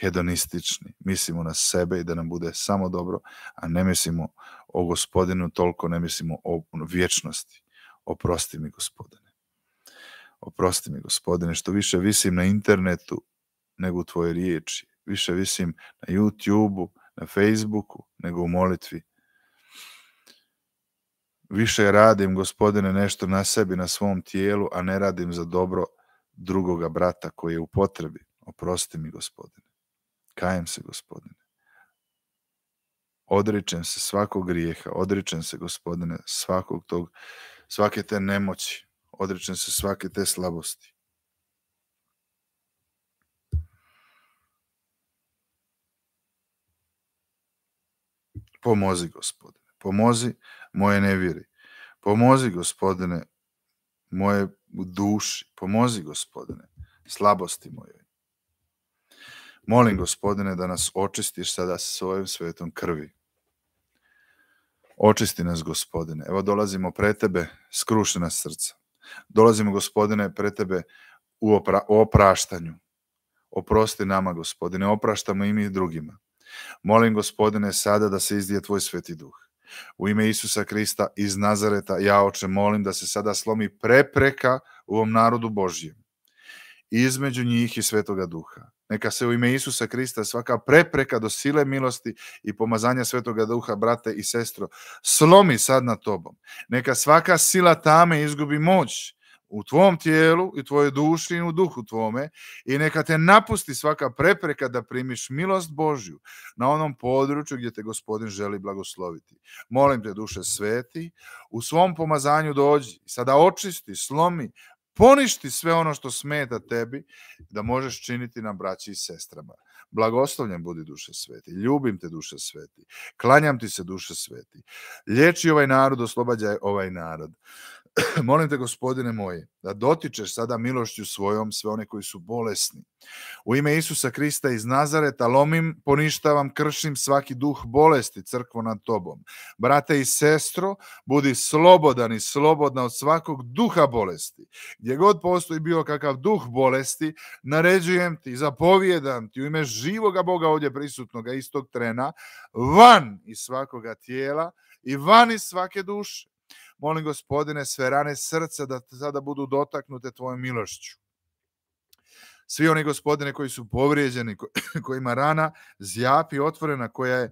[SPEAKER 1] hedonistični. Mislimo na sebe i da nam bude samo dobro, a ne mislimo o gospodinu toliko, ne mislimo o vječnosti. Oprosti mi gospodine. Oprosti mi gospodine što više visim na internetu nego u tvojoj riječi. Više visim na YouTubeu, na Facebooku nego u molitvi više radim, gospodine, nešto na sebi, na svom tijelu, a ne radim za dobro drugoga brata koji je u potrebi. Oprosti mi, gospodine. Kajem se, gospodine. Odričem se svakog grijeha, odričem se, gospodine, svakog tog, svake te nemoći, odričem se svake te slabosti. Pomozi, gospodine. Pomozi moje nevjeri. Pomozi, gospodine, moje duši. Pomozi, gospodine, slabosti moje. Molim, gospodine, da nas očistiš sada svojim svetom krvi. Očisti nas, gospodine. Evo dolazimo pre tebe skrušena srca. Dolazimo, gospodine, pre tebe u, opraštanju. Oprosti nama, gospodine, opraštamo i mi drugima. Molim, gospodine, sada da se izdije tvoj sveti duh. U ime Isusa Krista iz Nazareta, ja oče molim da se sada slomi prepreka u ovom narodu Božjem, između njih i Svetoga Duha. Neka se u ime Isusa Krista svaka prepreka do sile milosti i pomazanja Svetoga Duha, brate i sestro, slomi sad nad tobom. Neka svaka sila tame izgubi moć u tvom tijelu i tvojoj duši i u duhu tvome i neka te napusti svaka prepreka da primiš milost Božju na onom području gdje te gospodin želi blagosloviti. Molim te duše sveti, u svom pomazanju dođi, sada očisti, slomi, poništi sve ono što smeta tebi da možeš činiti na braći i sestrama. Blagoslovljen budi duše sveti, ljubim te duše sveti, klanjam ti se duše sveti, liječi ovaj narod, oslobađaj ovaj narod. molim te gospodine moji, da dotičeš sada milošću svojom sve one koji su bolesni. U ime Isusa Krista iz Nazareta lomim, poništavam, kršim svaki duh bolesti crkvo nad tobom. Brate i sestro, budi slobodan i slobodna od svakog duha bolesti. Gdje god postoji bio kakav duh bolesti, naređujem ti, zapovjedam ti u ime živoga Boga ovdje prisutnoga istog trena, van iz svakoga tijela i van iz svake duše Molim gospodine sve rane srca da sada budu dotaknute tvojom milošću. Svi oni gospodine koji su povrijeđeni, kojima rana zjapi otvorena, koja je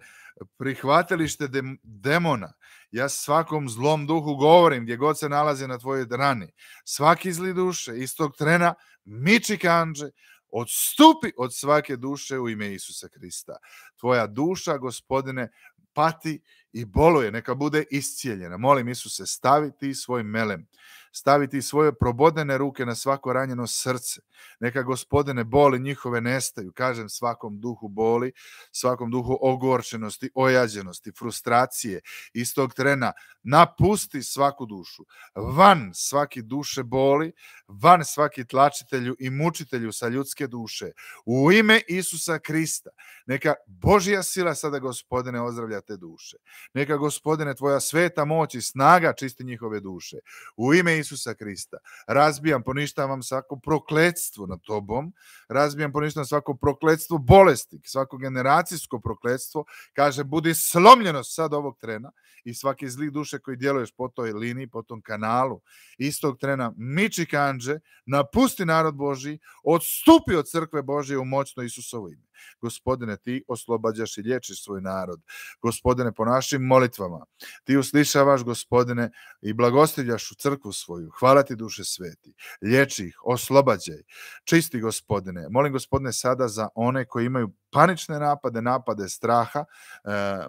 [SPEAKER 1] prihvatilište demona. Ja svakom zlom duhu govorim gdje god se nalazi na tvojoj rani. Svaki zli duše istog trena miči kanđe, odstupi od svake duše u ime Isusa Krista. Tvoja duša, gospodine, pati i boluje, neka bude iscijeljena. Molim Isuse, stavi ti svoj melem staviti svoje probodene ruke na svako ranjeno srce. Neka gospodine boli njihove nestaju, kažem svakom duhu boli, svakom duhu ogorčenosti, ojađenosti, frustracije. Istog trena napusti svaku dušu, van svaki duše boli, van svaki tlačitelju i mučitelju sa ljudske duše. U ime Isusa Krista, neka Božja sila sada gospodine ozdravlja te duše. Neka gospodine tvoja sveta moć i snaga čisti njihove duše. U ime Isusa Krista. Razbijam, poništavam svako prokletstvo nad tobom, razbijam, poništavam svako prokletstvo bolesti, svako generacijsko prokletstvo, kaže budi slomljeno sad ovog trena i svaki zli duše koji djeluješ po toj liniji, po tom kanalu, istog trena miči kanđe, napusti narod Boži, odstupi od crkve Božje u moćno Isusovo ime. Gospodine, ti oslobađaš i liječiš svoj narod. Gospodine, po našim molitvama ti uslišavaš, Gospodine, i blagostiljaš u crkvu svoju. Hvala ti, duše sveti. Liječi ih, oslobađaj. Čisti, Gospodine. Molim, Gospodine, sada za one koji imaju panične napade, napade straha, e,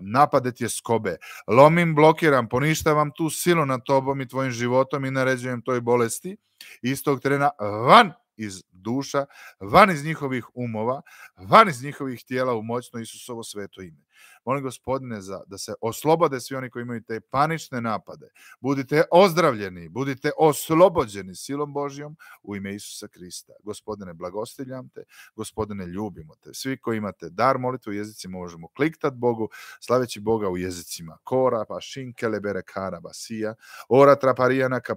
[SPEAKER 1] napade tjeskobe. Lomim, blokiram, poništavam tu silu nad tobom i tvojim životom i naređujem toj bolesti. Istog trena van iz duša, van iz njihovih umova, van iz njihovih tijela u moćno Isusovo sveto ime. Molim gospodine za, da se oslobode svi oni koji imaju te panične napade. Budite ozdravljeni, budite oslobođeni silom Božjom u ime Isusa Krista. Gospodine, blagostiljam te, gospodine, ljubimo te. Svi koji imate dar molite u jezicima možemo kliktat Bogu, slaveći Boga u jezicima kora, pa ora traparijana ka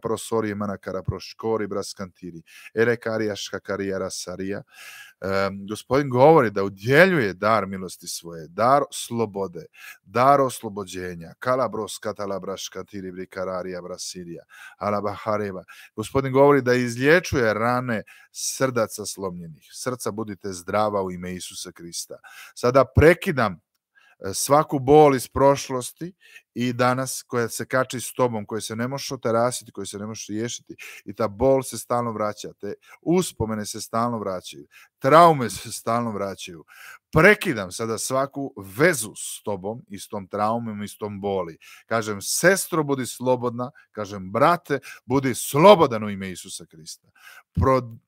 [SPEAKER 1] proškori braskantiri, ere gospodin govori da udjeljuje dar milosti svoje, dar slobodnosti slobode, dar oslobođenja, kalabros katalabraš katiri brikararija brasilija, alabahareva. Gospodin govori da izlječuje rane srdaca slomljenih. Srca budite zdrava u ime Isusa Krista. Sada prekidam e, svaku bol iz prošlosti i danas koja se kači s tobom, koja se ne može oterasiti, koja se ne može riješiti i ta bol se stalno vraća, te uspomene se stalno vraćaju, traume se stalno vraćaju. Prekidam sada svaku vezu s tobom i s tom traumom i s tom boli. Kažem, sestro, budi slobodna. Kažem, brate, budi slobodan u ime Isusa Krista.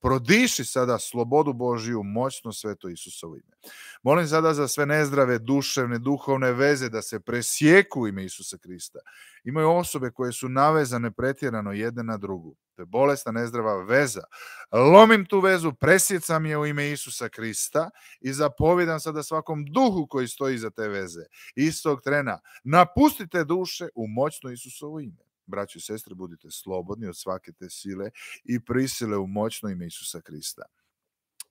[SPEAKER 1] prodiši sada slobodu Božiju, moćno sveto Isusovo ime. Molim sada za sve nezdrave, duševne, duhovne veze da se presjeku ime Isusa Isusa Krista. Imaju osobe koje su navezane pretjerano jedne na drugu. To je bolesna, nezdrava veza. Lomim tu vezu, presjecam je u ime Isusa Krista i zapovijedam sada svakom duhu koji stoji iza te veze. Istog trena, napustite duše u moćno Isusovo ime Braći i sestre, budite slobodni od svake te sile i prisile u moćno ime Isusa Krista.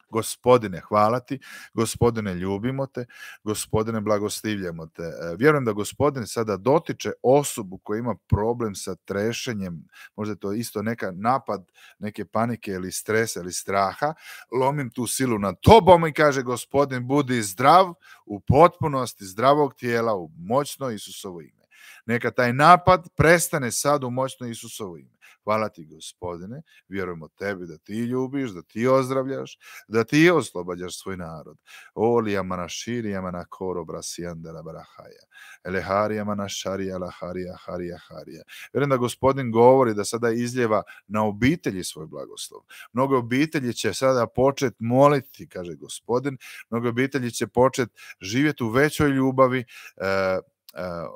[SPEAKER 1] Gospodine, hvala ti, gospodine, ljubimo te, gospodine, blagostivljamo te. E, vjerujem da gospodin sada dotiče osobu koja ima problem sa trešenjem, možda je to isto neka napad neke panike ili stresa ili straha, lomim tu silu na tobom i kaže gospodin, budi zdrav u potpunosti zdravog tijela u moćno Isusovo ime. Neka taj napad prestane sad u moćno Isusovo ime. Hvala ti gospodine, vjerujemo tebi da ti ljubiš, da ti ozdravljaš, da ti oslobađaš svoj narod. Oli amana širi amana koro brasijandara barahaja. Elehari šarija harija harija. Vjerujem da gospodin govori da sada izljeva na obitelji svoj blagoslov. Mnogo obitelji će sada počet moliti, kaže gospodin, mnogo obitelji će počet živjeti u većoj ljubavi, e, e,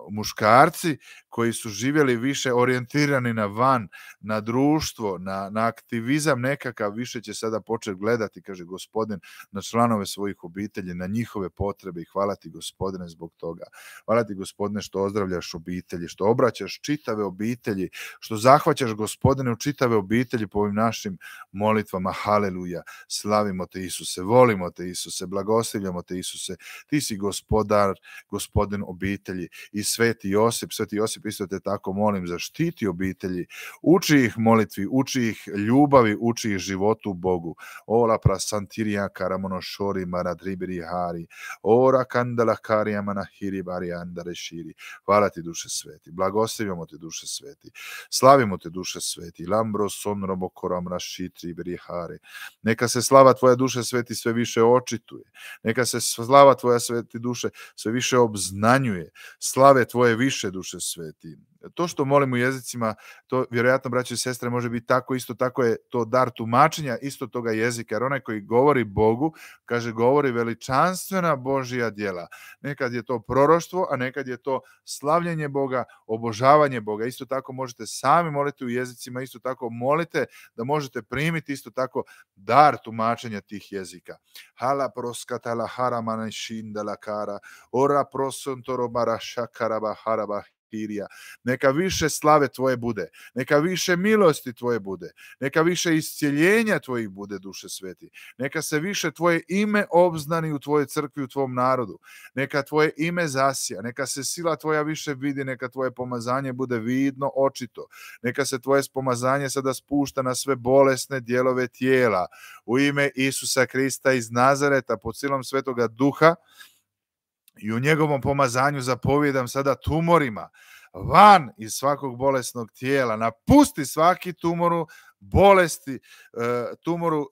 [SPEAKER 1] muškarci koji su živjeli više orijentirani na van, na društvo, na, na aktivizam nekakav, više će sada početi gledati, kaže gospodin, na članove svojih obitelji, na njihove potrebe i hvala ti gospodine zbog toga. Hvala ti gospodine što ozdravljaš obitelji, što obraćaš čitave obitelji, što zahvaćaš gospodine u čitave obitelji po ovim našim molitvama. Haleluja, slavimo te Isuse, volimo te Isuse, blagostivljamo te Isuse, ti si gospodar, gospodin obitelji i sveti Josip, sveti Josip isto te tako molim, zaštiti obitelji, uči ih molitvi, uči ih ljubavi, uči ih životu Bogu. Ora prasantirija karamono šori maradribiri hari, ora kandala karija manahiri bari andare širi. Hvala ti duše sveti, blagostivamo te duše sveti, slavimo te duše sveti, lambro son robokoram rašitri hari. Neka se slava tvoja duše sveti sve više očituje, neka se slava tvoja sveti duše sve više obznanjuje, slave tvoje više duše sveti to što molim u jezicima, to vjerojatno, braće i sestre, može biti tako, isto tako je to dar tumačenja isto toga jezika, jer onaj koji govori Bogu, kaže, govori veličanstvena Božija djela. Nekad je to proroštvo, a nekad je to slavljenje Boga, obožavanje Boga. Isto tako možete sami moliti u jezicima, isto tako molite da možete primiti isto tako dar tumačenja tih jezika. Hala proskatala haramana šindala kara, ora prosontoro bara šakaraba haraba neka više slave tvoje bude, neka više milosti tvoje bude, neka više iscjeljenja tvojih bude, duše sveti. Neka se više tvoje ime obznani u tvojoj crkvi, u tvom narodu. Neka tvoje ime zasija, neka se sila tvoja više vidi, neka tvoje pomazanje bude vidno, očito. Neka se tvoje pomazanje sada spušta na sve bolesne dijelove tijela. U ime Isusa Krista iz Nazareta, po silom svetoga duha, i u njegovom pomazanju zapovjedam sada tumorima van iz svakog bolesnog tijela. Napusti svaki tumoru bolesti, e, tumoru e,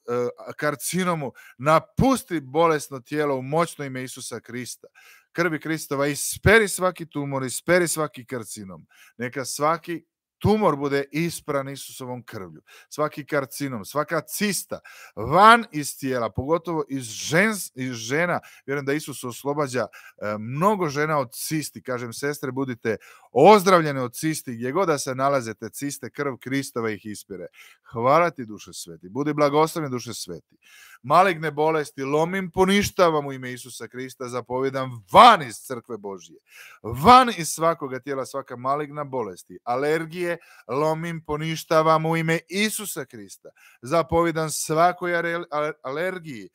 [SPEAKER 1] karcinomu. Napusti bolesno tijelo u moćno ime Isusa Krista. Krvi Kristova, isperi svaki tumor, isperi svaki karcinom. Neka svaki tumor bude ispran Isusovom krvlju. Svaki karcinom, svaka cista van iz tijela, pogotovo iz, žens, iz žena, vjerujem da Isus oslobađa e, mnogo žena od cisti. Kažem, sestre, budite ozdravljene od cisti, gdje god da se nalaze te ciste, krv Kristova ih ispire. Hvala ti, duše sveti. Budi blagoslovljen, duše sveti. Maligne bolesti lomim, poništavam u ime Isusa Krista, zapovijedam van iz crkve Božije. Van iz svakoga tijela, svaka maligna bolesti, alergije, lomim, poništavam u ime Isusa Krista. Zapovijedam svakoj alergiji,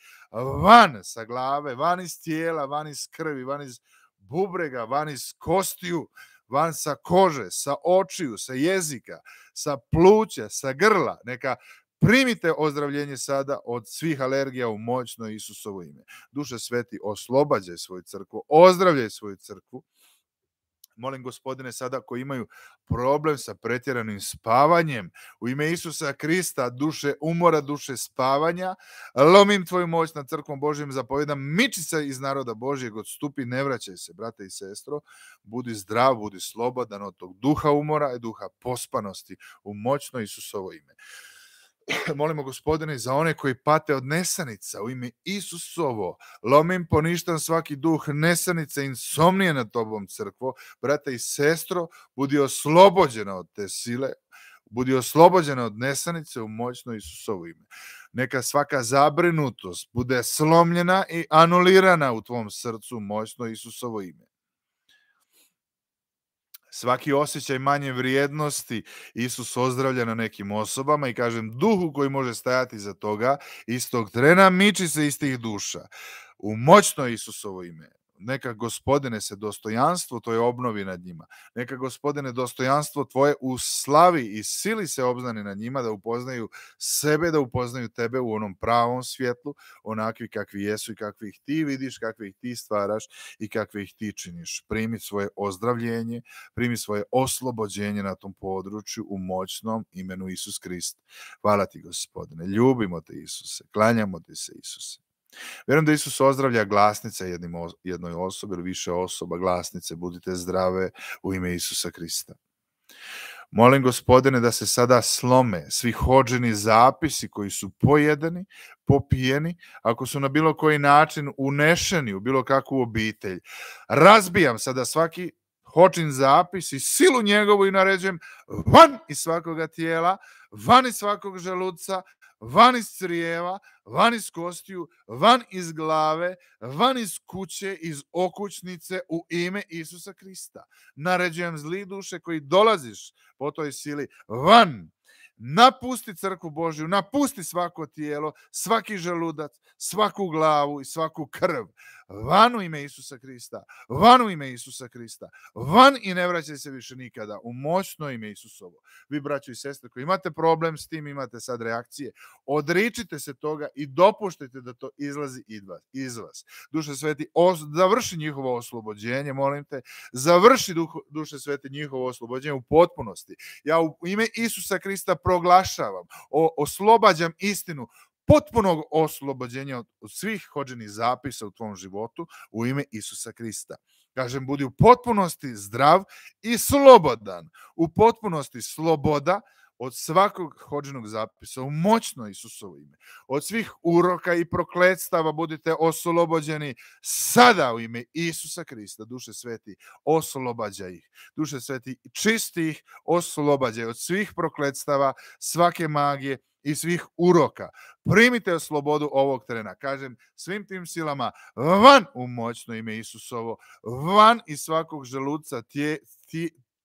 [SPEAKER 1] van sa glave, van iz tijela, van iz krvi, van iz bubrega, van iz kostiju, van sa kože, sa očiju, sa jezika, sa pluća, sa grla. Neka primite ozdravljenje sada od svih alergija u moćno Isusovo ime. Duše sveti, oslobađaj svoju crkvu, ozdravljaj svoju crkvu, Molim gospodine sada koji imaju problem sa pretjeranim spavanjem, u ime Isusa Krista, duše umora, duše spavanja, lomim tvoju moć nad crkvom Božijem, zapovjedam miči se iz naroda Božijeg, odstupi, ne vraćaj se, brate i sestro, budi zdrav, budi slobodan od tog duha umora i duha pospanosti u moćno Isusovo ime. molimo gospodine za one koji pate od nesanica u ime Isusovo. Lomim poništam svaki duh nesanice, insomnije na tobom crkvo. Brate i sestro, budi oslobođena od te sile, budi oslobođena od nesanice u moćno Isusovo ime. Neka svaka zabrinutost bude slomljena i anulirana u tvom srcu moćno Isusovo ime svaki osjećaj manje vrijednosti Isus ozdravlja na nekim osobama i kažem duhu koji može stajati za toga istog trena miči se iz tih duša u moćno Isusovo ime neka gospodine se dostojanstvo to obnovi nad njima. Neka gospodine dostojanstvo tvoje u slavi i sili se obznani nad njima da upoznaju sebe, da upoznaju tebe u onom pravom svjetlu, onakvi kakvi jesu i kakvi ih ti vidiš, kakvi ih ti stvaraš i kakvi ih ti činiš. Primi svoje ozdravljenje, primi svoje oslobođenje na tom području u moćnom imenu Isus Krist. Hvala ti gospodine, ljubimo te Isuse, klanjamo ti se Isuse. Vjerujem da Isus ozdravlja glasnice jednoj osobi ili više osoba glasnice. Budite zdrave u ime Isusa Krista. Molim gospodine da se sada slome svi hođeni zapisi koji su pojedeni, popijeni, ako su na bilo koji način unešeni u bilo kakvu obitelj. Razbijam sada svaki hočin zapis i silu njegovu i naređujem van iz svakoga tijela, van iz svakog želuca, van iz crijeva, van iz kostiju, van iz glave, van iz kuće, iz okućnice u ime Isusa Krista. Naređujem zli duše koji dolaziš po toj sili van napusti crkvu Božju, napusti svako tijelo, svaki želudac, svaku glavu i svaku krv van u ime Isusa Krista, van u ime Isusa Krista, van i ne vraćaj se više nikada, u moćno ime Isusovo. Vi, braćo i sestre, koji imate problem s tim, imate sad reakcije, odričite se toga i dopuštajte da to izlazi iz vas. Duše sveti, završi njihovo oslobođenje, molim te, završi duše sveti njihovo oslobođenje u potpunosti. Ja u ime Isusa Krista proglašavam, oslobađam istinu, potpunog oslobođenja od, svih hođenih zapisa u tvom životu u ime Isusa Krista. Kažem, budi u potpunosti zdrav i slobodan. U potpunosti sloboda od svakog hođenog zapisa u moćno Isusovo ime. Od svih uroka i prokletstava budite oslobođeni sada u ime Isusa Krista, duše sveti, oslobađaj ih. Duše sveti, čisti ih, oslobađaj od svih prokletstava, svake magije, i svih uroka. Primite slobodu ovog trena. Kažem svim tim silama van u moćno ime Isusovo, van iz svakog želuca tje,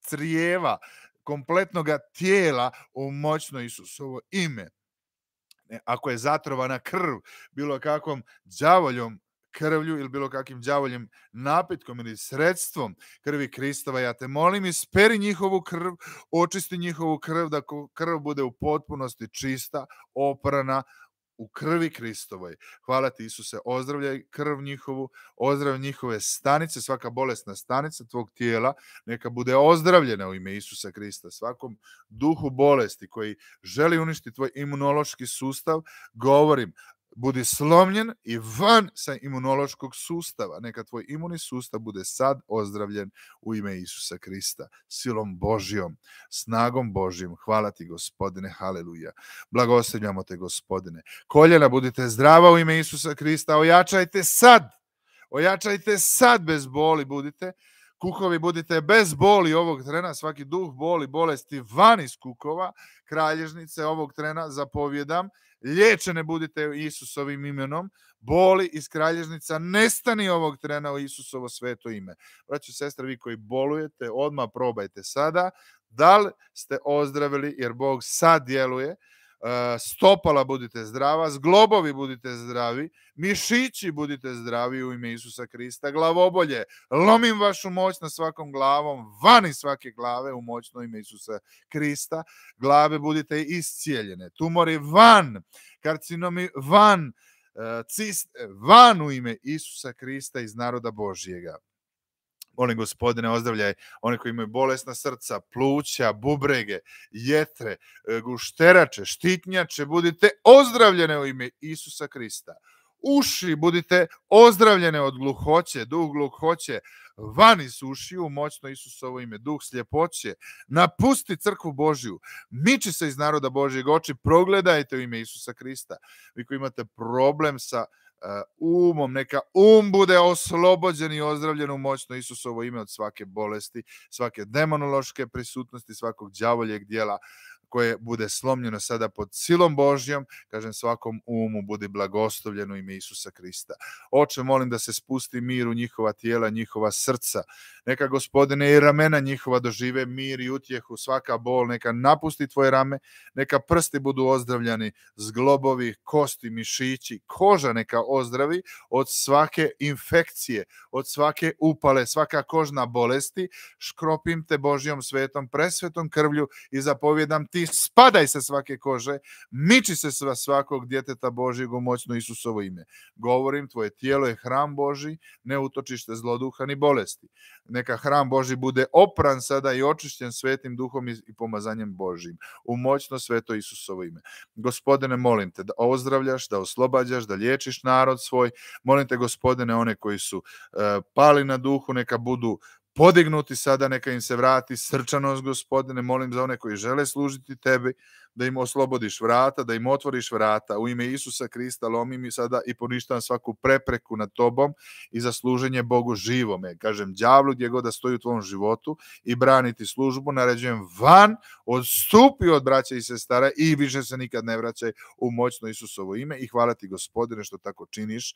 [SPEAKER 1] trijeva, kompletnoga tijela u moćno Isusovo ime. E, ako je zatrovana krv bilo kakvom džavoljom, krvlju ili bilo kakvim đavoljem napitkom ili sredstvom krvi Kristova. Ja te molim, isperi njihovu krv, očisti njihovu krv, da krv bude u potpunosti čista, oprana u krvi Kristovoj. Hvala ti Isuse, ozdravljaj krv njihovu, ozdrav njihove stanice, svaka bolesna stanica tvog tijela, neka bude ozdravljena u ime Isusa Krista. Svakom duhu bolesti koji želi uništiti tvoj imunološki sustav, govorim, budi slomljen i van sa imunološkog sustava. Neka tvoj imunni sustav bude sad ozdravljen u ime Isusa Krista, silom Božijom, snagom Božijom. Hvala ti gospodine, haleluja. Blagosavljamo te gospodine. Koljena budite zdrava u ime Isusa Krista, ojačajte sad. Ojačajte sad bez boli budite. Kukovi budite bez boli ovog trena, svaki duh boli, bolesti van iz kukova, kralježnice ovog trena zapovjedam liječene budite Isusovim imenom, boli iz kralježnica, nestani ovog trena u Isusovo sveto ime. Vraću sestra, vi koji bolujete, odmah probajte sada, da li ste ozdravili, jer Bog sad djeluje, Eh, stopala budite zdrava, zglobovi budite zdravi, mišići budite zdravi u ime Isusa Krista, glavobolje, lomim vašu moć na svakom glavom, van vani svake glave u moćno ime Isusa Krista, glave budite iscijeljene, tumori van, karcinomi van, eh, ciste van u ime Isusa Krista iz naroda Božijega molim gospodine, ozdravljaj one koji imaju bolesna srca, pluća, bubrege, jetre, e, gušterače, štitnjače, budite ozdravljene u ime Isusa Krista. Uši budite ozdravljene od gluhoće, duh gluhoće, vani iz ušiju, moćno Isusovo ime, duh sljepoće, napusti crkvu Božiju, miči se iz naroda Božijeg oči, progledajte u ime Isusa Krista. Vi koji imate problem sa E, umom, neka um bude oslobođen i ozdravljen u moćno Isusovo ime od svake bolesti, svake demonološke prisutnosti, svakog đavoljeg dijela, koje bude slomljeno sada pod silom Božjom, kažem svakom umu budi blagostovljeno ime Isusa Krista. Oče, molim da se spusti mir u njihova tijela, njihova srca. Neka gospodine i ramena njihova dožive mir i utjehu, svaka bol, neka napusti tvoje rame, neka prsti budu ozdravljani, zglobovi, kosti, mišići, koža neka ozdravi od svake infekcije, od svake upale, svaka kožna bolesti. Škropim te Božjom svetom, presvetom krvlju i zapovjedam ti ti spadaj se svake kože, miči se sva svakog djeteta Božjeg u moćno Isusovo ime. Govorim, tvoje tijelo je hram Boži, ne utočište zloduha ni bolesti. Neka hram Boži bude opran sada i očišćen svetim duhom i pomazanjem Božjim. U moćno sveto Isusovo ime. Gospodine, molim te da ozdravljaš, da oslobađaš, da liječiš narod svoj. Molim te, gospodine, one koji su e, pali na duhu, neka budu podignuti sada, neka im se vrati srčanost gospodine, molim za one koji žele služiti tebi, da im oslobodiš vrata, da im otvoriš vrata. U ime Isusa Krista lomim i sada i poništavam svaku prepreku nad tobom i za služenje Bogu živome. Kažem, đavlu gdje god da stoji u tvom životu i braniti službu, naređujem van, odstupi od braća i sestara i više se nikad ne vraćaj u moćno Isusovo ime i hvala ti gospodine što tako činiš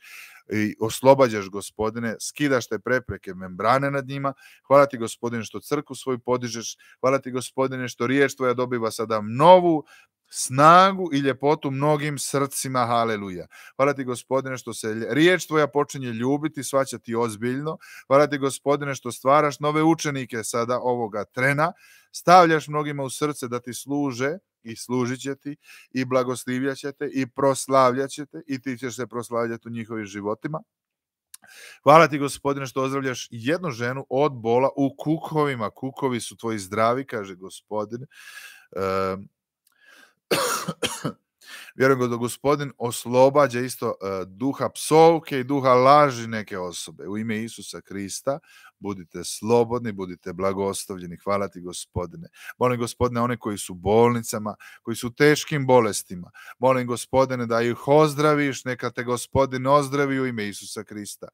[SPEAKER 1] i oslobađaš gospodine, skidaš te prepreke, membrane nad njima. Hvala ti gospodine što crku svoju podižeš. Hvala ti gospodine što riječ tvoja dobiva sada novu snagu i ljepotu mnogim srcima, haleluja. Hvala ti gospodine što se riječ tvoja počinje ljubiti, ti ozbiljno. Hvala ti gospodine što stvaraš nove učenike sada ovoga trena, stavljaš mnogima u srce da ti služe i služit će ti i blagoslivljat te i proslavljat te i ti ćeš se proslavljati u njihovim životima. Hvala ti gospodine što ozdravljaš jednu ženu od bola u kukovima. Kukovi su tvoji zdravi, kaže gospodine. Ehm, Vjerujem da gospodin oslobađa isto e, duha psovke i duha laži neke osobe. U ime Isusa Krista budite slobodni, budite blagostavljeni. Hvala ti gospodine. Molim gospodine one koji su u bolnicama, koji su teškim bolestima. Molim gospodine da ih ozdraviš, neka te gospodin ozdravi u ime Isusa Krista.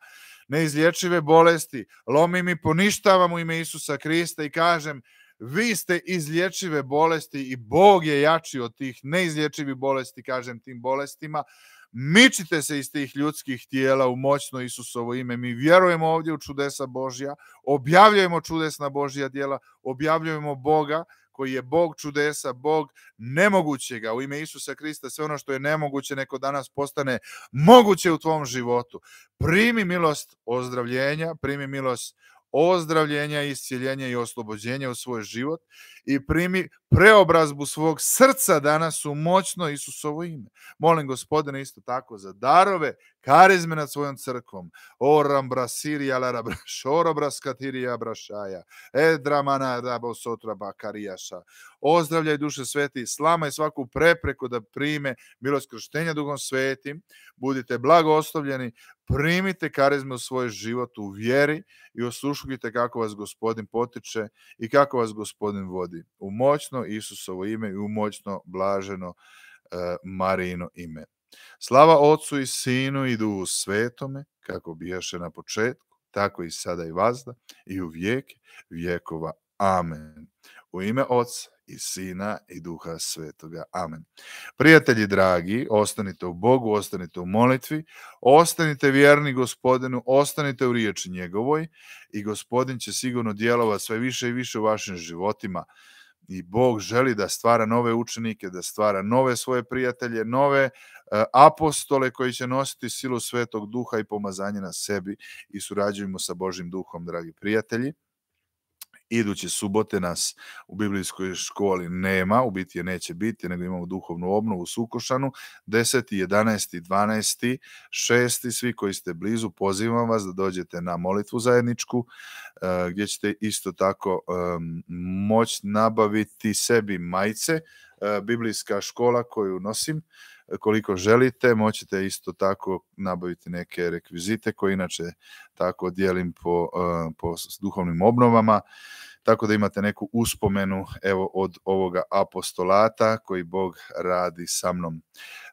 [SPEAKER 1] Neizlječive bolesti lomim i poništavam u ime Isusa Krista i kažem vi ste izlječive bolesti i Bog je jači od tih neizlječivi bolesti, kažem tim bolestima. Mičite se iz tih ljudskih tijela u moćno Isusovo ime. Mi vjerujemo ovdje u čudesa Božja, objavljujemo čudesna Božja djela, objavljujemo Boga koji je Bog čudesa, Bog nemogućega. U ime Isusa Krista sve ono što je nemoguće neko danas postane moguće u tvom životu. Primi milost ozdravljenja, primi milost ozdravljenja, isciljenja i oslobođenja u svoj život i primi preobrazbu svog srca danas u moćno Isusovo ime. Molim gospodine isto tako za darove, karizme nad svojom crkvom. Oram brasirija braš, brašoro braskatiri abrašaja, Edramana rabo sotra bakarijaša. Ozdravljaj duše sveti slama i svaku prepreku da prime milost krštenja dugom svetim. Budite blagoslovljeni, primite karizme u svoj život u vjeri i oslušujte kako vas gospodin potiče i kako vas gospodin vodi. U moćno časno Isusovo ime i u moćno, blaženo e, Marino ime. Slava ocu i Sinu i Duhu Svetome, kako bijaše na početku, tako i sada i vazda, i u vijek vijekova. Amen. U ime oca i Sina i Duha Svetoga. Amen. Prijatelji dragi, ostanite u Bogu, ostanite u molitvi, ostanite vjerni gospodinu, ostanite u riječi njegovoj i gospodin će sigurno djelovati sve više i više u vašim životima i Bog želi da stvara nove učenike, da stvara nove svoje prijatelje, nove e, apostole koji će nositi silu svetog duha i pomazanje na sebi i surađujemo sa Božim duhom, dragi prijatelji. Iduće subote nas u biblijskoj školi nema, u biti je neće biti, nego imamo duhovnu obnovu u Sukošanu. 10. 11. 12. 6. Svi koji ste blizu, pozivam vas da dođete na molitvu zajedničku, eh, gdje ćete isto tako moći nabaviti sebi majice, eh, biblijska škola koju nosim koliko želite, moćete isto tako nabaviti neke rekvizite koje inače tako dijelim po, e, po duhovnim obnovama, tako da imate neku uspomenu evo od ovoga apostolata koji Bog radi sa mnom.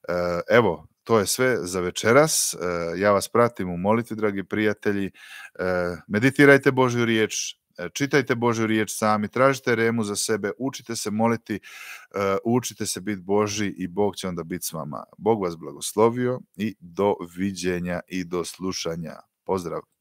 [SPEAKER 1] E, evo, to je sve za večeras. E, ja vas pratim u molitvi, dragi prijatelji. Meditirajte Božju riječ, E, čitajte Božju riječ sami, tražite remu za sebe, učite se moliti, e, učite se biti Boži i Bog će onda biti s vama. Bog vas blagoslovio i do viđenja i do slušanja. Pozdrav!